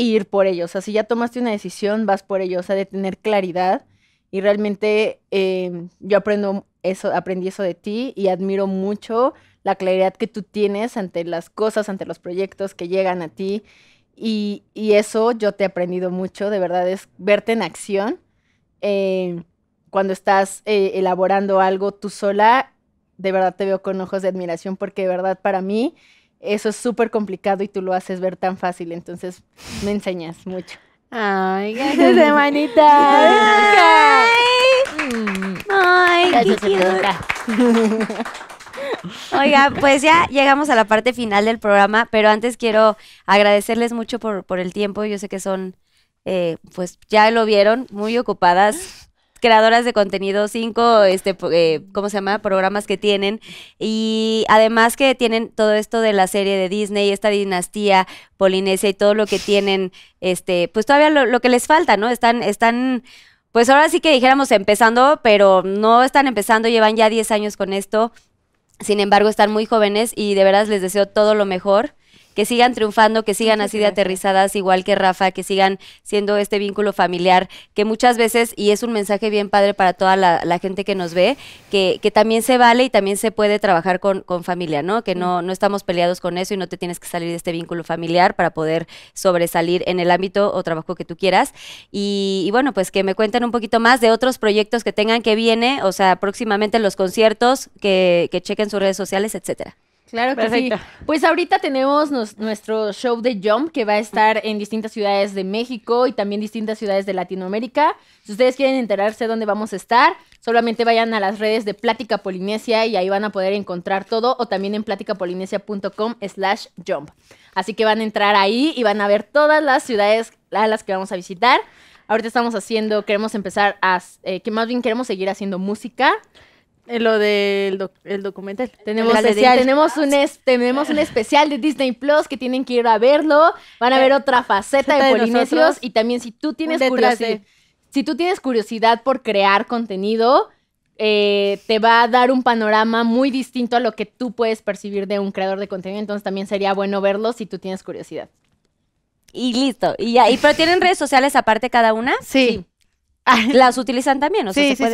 ir por ellos. O sea, si ya tomaste una decisión, vas por ellos. O sea, de tener claridad. Y realmente em, yo aprendo eso, aprendí eso de ti y admiro mucho la claridad que tú tienes ante las cosas, ante los proyectos que llegan a ti. Y, eso yo te he aprendido mucho, de verdad, es verte en acción. Eh, cuando estás eh, elaborando algo tú sola, de verdad te veo con ojos de admiración porque de verdad para mí eso es súper complicado y tú lo haces ver tan fácil, entonces me enseñas mucho. Ay, gracias, hermanita. Ay, Ay qué Oiga, pues ya llegamos a la parte final del programa, pero antes quiero agradecerles mucho por, por el tiempo. Yo sé que son, eh, pues ya lo vieron, muy ocupadas creadoras de contenido, cinco, este, eh, ¿cómo se llama? Programas que tienen. Y además que tienen todo esto de la serie de Disney, esta dinastía polinesia y todo lo que tienen, este, pues todavía lo, lo que les falta, ¿no? Están, están, pues ahora sí que dijéramos empezando, pero no están empezando, llevan ya 10 años con esto. Sin embargo, están muy jóvenes y de veras les deseo todo lo mejor que sigan triunfando, que sigan así de aterrizadas, igual que Rafa, que sigan siendo este vínculo familiar, que muchas veces, y es un mensaje bien padre para toda la, gente que nos ve, que, que, también se vale y también se puede trabajar con, familia, ¿no? Que no, estamos peleados con eso y no te tienes que salir de este vínculo familiar para poder sobresalir en el ámbito o trabajo que tú quieras. Y, bueno, pues que me cuenten un poquito más de otros proyectos que tengan que viene, o sea, próximamente los conciertos, que, que chequen sus redes sociales, etcétera. Claro que sí. Pues ahorita tenemos nuestro show de Jump que va a estar en distintas ciudades de México y también distintas ciudades de Latinoamérica. Si ustedes quieren enterarse dónde vamos a estar, solamente vayan a las redes de Plática Polinesia y ahí van a poder encontrar todo o también en platicapolinesia.com slash jump. Así que van a entrar ahí y van a ver todas las ciudades a las que vamos a visitar. Ahorita estamos haciendo, queremos empezar a, eh, que más bien queremos seguir haciendo música lo del documental. Tenemos, tenemos, un tenemos un especial de Disney Plus que tienen que ir a verlo. Van a ver otra faceta de, Polinesios. y también si tú tienes curiosidad. Si tú tienes curiosidad por crear contenido, eh, te va a dar un panorama muy distinto a lo que tú puedes percibir de un creador de contenido. Entonces también sería bueno verlo si tú tienes curiosidad. Y listo. Y ya. pero tienen redes sociales aparte cada una? Sí. Las utilizan también, o sí, sí,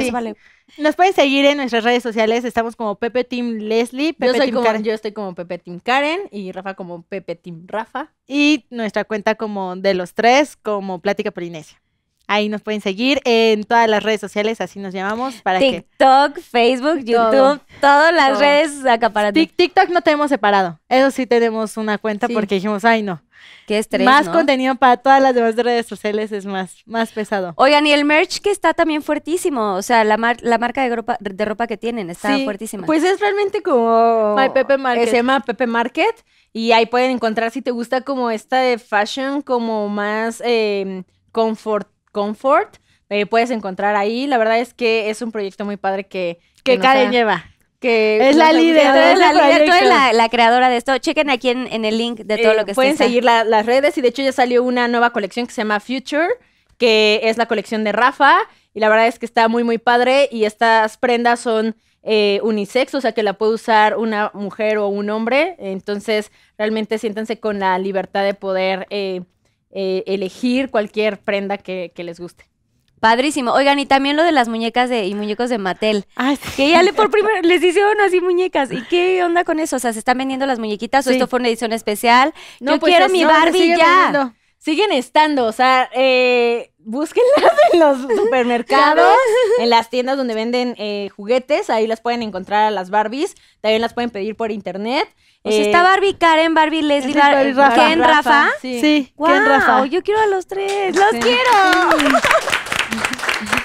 nos pueden seguir en nuestras redes sociales. Estamos como Pepe Team Leslie, Pepe yo, Team Karen. yo estoy como Pepe Team Karen y Rafa como Pepe Team Rafa. Y nuestra cuenta como de los tres, como Plática Polinesia. Ahí nos pueden seguir en todas las redes sociales, así nos llamamos. Para TikTok, Facebook, YouTube, todas las redes acaparadas. TikTok no tenemos separado. Eso sí tenemos una cuenta porque dijimos, ay no. Qué estrés, Más contenido para todas las demás redes sociales es más, más pesado. Oigan, y el merch que está también fuertísimo. O sea, la, la marca de ropa, de ropa que tienen está sí, fuertísima. Pues es realmente como... My Pepe Market. Eh, se llama Pepe Market. Y ahí pueden encontrar si te gusta como esta de fashion, como más em, comfort, eh, puedes encontrar ahí. La verdad es que es un proyecto muy padre que... Que, Karen lleva que es la líder, la, creadora de esto. Chequen aquí en, el link de todo lo que eh, Pueden seguir las redes y de hecho ya salió una nueva colección que se llama Future, que es la colección de Rafa y la verdad es que está muy muy padre y estas prendas son eh, unisex, o sea que la puede usar una mujer o un hombre, entonces realmente siéntanse con la libertad de poder eh, eh, elegir cualquier prenda que les guste. Padrísimo. Oigan, y también lo de las muñecas de, y muñecos de Mattel. Ah, Que ya le por primera les hicieron así muñecas. ¿Y qué onda con eso? O sea, ¿se están vendiendo las muñequitas o esto fue una edición especial? No, Yo pues quiero mi Barbie ya. Siguen estando, o sea, eh, búsquenlas en los supermercados, en las tiendas donde venden eh, juguetes, ahí las pueden encontrar a las Barbies, también las pueden pedir por internet. O sea, eh, está Barbie Karen, Barbie Leslie, Rafa. Sí, wow, Rafa. Yo quiero a los tres, los quiero.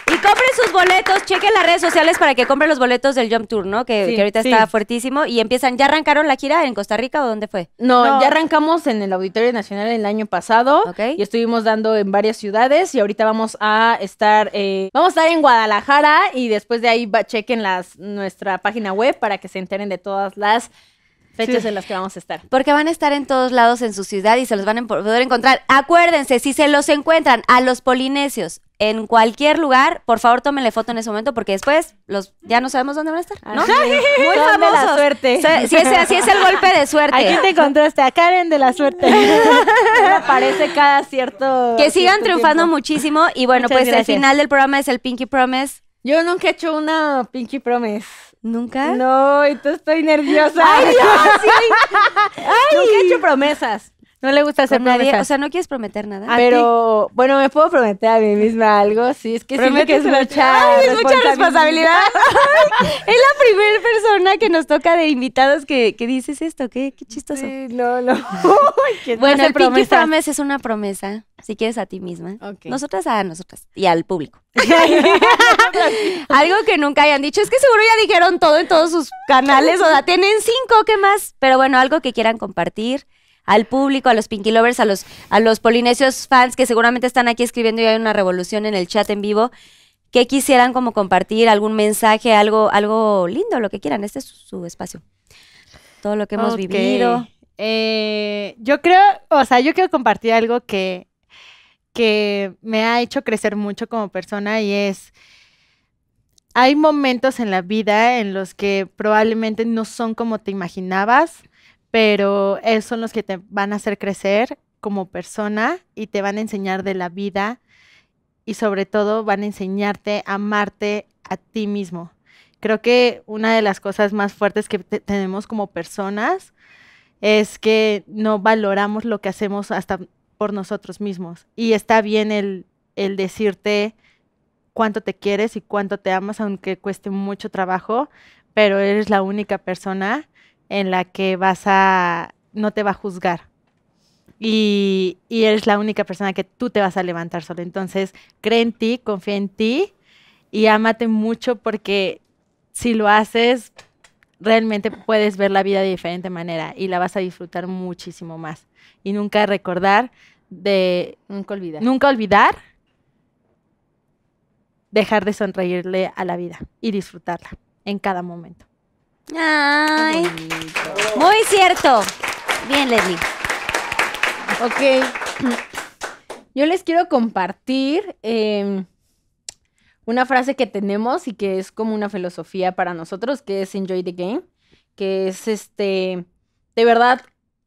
Y compren sus boletos, chequen las redes sociales para que compren los boletos del Jump Tour, ¿no? Que, ahorita está fuertísimo. Y empiezan, ¿ya arrancaron la gira en Costa Rica o dónde fue? No, ya arrancamos en el Auditorio Nacional el año pasado. Okay. Y estuvimos dando en varias ciudades y ahorita vamos a estar, eh, vamos a estar en Guadalajara y después de ahí chequen nuestra página web para que se enteren de todas las fechas en las que vamos a estar. Porque van a estar en todos lados en su ciudad y se los van a poder encontrar. Acuérdense, si se los encuentran a los polinesios en cualquier lugar, por favor tómenle foto en ese momento porque después los ya no sabemos dónde van a estar, ¿no? Muy famosa de suerte. así es el golpe de suerte. Aquí te encontraste a Karen de la suerte. Aparece cada cierto Que sigan triunfando muchísimo y bueno, pues el final del programa es el Pinky Promise. Yo nunca he hecho una Pinky Promise. ¿Nunca? No, tú estoy nerviosa. ¡Ay, Nunca he hecho promesas. No le gusta hacer O sea, no quieres prometer nada. Pero, bueno, me puedo prometer a mí misma algo. Sí, es que sí me es mucha, Ay, es mucha responsabilidad. es la primera persona que nos toca de invitados que, que dices esto. Qué, qué chistoso. Sí, no, no. bueno, el Pinky Promise es una promesa, si quieres a ti misma. Nosotras a nosotras y al público. algo que nunca hayan dicho. Es que seguro ya dijeron todo en todos sus canales. O sea, tienen cinco, ¿qué más? Pero bueno, algo que quieran compartir al público, a los Pinky Lovers, a los, a los polinesios fans que seguramente están aquí escribiendo y hay una revolución en el chat en vivo. que quisieran como compartir? ¿Algún mensaje? Algo, algo lindo, lo que quieran. Este es su, espacio. Todo lo que hemos vivido. Eh, yo creo, o sea, yo quiero compartir algo que, que me ha hecho crecer mucho como persona y es hay momentos en la vida en los que probablemente no son como te imaginabas, pero esos son los que te van a hacer crecer como persona y te van a enseñar de la vida y sobre todo van a enseñarte a amarte a ti mismo. Creo que una de las cosas más fuertes que tenemos como personas es que no valoramos lo que hacemos hasta por nosotros mismos. Y está bien el, el decirte cuánto te quieres y cuánto te amas, aunque cueste mucho trabajo, pero eres la única persona en la que vas a, no te va a juzgar. Y, y eres la única persona que tú te vas a levantar solo. Entonces, cree en ti, confía en ti y ámate mucho porque si lo haces, realmente puedes ver la vida de diferente manera y la vas a disfrutar muchísimo más. Y nunca recordar de... Nunca olvidar. Nunca olvidar dejar de sonreírle a la vida y disfrutarla en cada momento. Ay, muy cierto. Bien, Leslie. Ok. Yo les quiero compartir em, una frase que tenemos y que es como una filosofía para nosotros, que es Enjoy the Game, que es este, de verdad,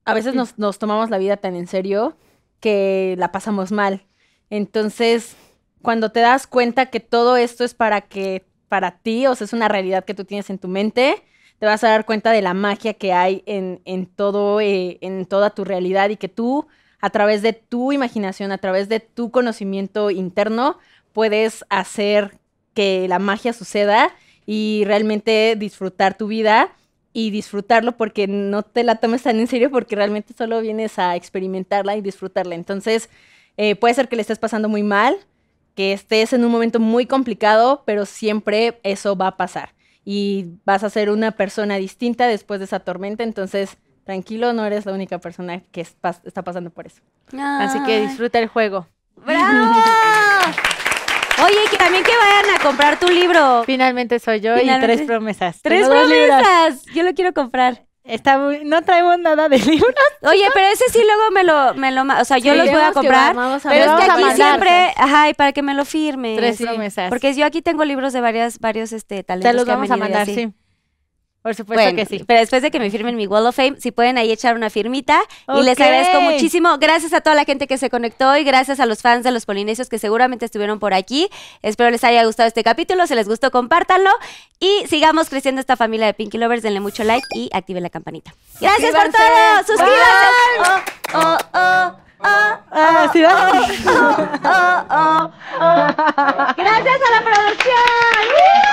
a veces nos, nos tomamos la vida tan en serio que la pasamos mal. Entonces, cuando te das cuenta que todo esto es para que, para ti, o sea, es una realidad que tú tienes en tu mente, te vas a dar cuenta de la magia que hay en, todo, eh, en toda tu realidad y que tú, a través de tu imaginación, a través de tu conocimiento interno, puedes hacer que la magia suceda y realmente disfrutar tu vida y disfrutarlo porque no te la tomes tan en serio porque realmente solo vienes a experimentarla y disfrutarla. Entonces, eh, puede ser que le estés pasando muy mal, que estés en un momento muy complicado, pero siempre eso va a pasar y vas a ser una persona distinta después de esa tormenta, entonces tranquilo, no eres la única persona que está pasando por eso. Así que disfruta el juego. ¡Bravo! Oye, que también que vayan a comprar tu libro. Finalmente soy yo y tres promesas. Tres promesas. Yo lo quiero comprar. Está No traemos nada de libros. Oye, pero ese sí luego me lo, me lo o sea, yo los voy a comprar. pero es que aquí siempre, ajá, y para que me lo firme. Tres promesas. Porque yo aquí tengo libros de varias, varios este talentos. Te los vamos a mandar, sí. Por supuesto que sí. Pero después de que me firmen mi Wall of Fame, si pueden ahí echar una firmita. Y les agradezco muchísimo. Gracias a toda la gente que se conectó y gracias a los fans de los polinesios que seguramente estuvieron por aquí. Espero les haya gustado este capítulo. Si les gustó, compártanlo. Y sigamos creciendo esta familia de Pinky Lovers. Denle mucho like y activen la campanita. Gracias por todo. Suscríbanse. Gracias a la producción.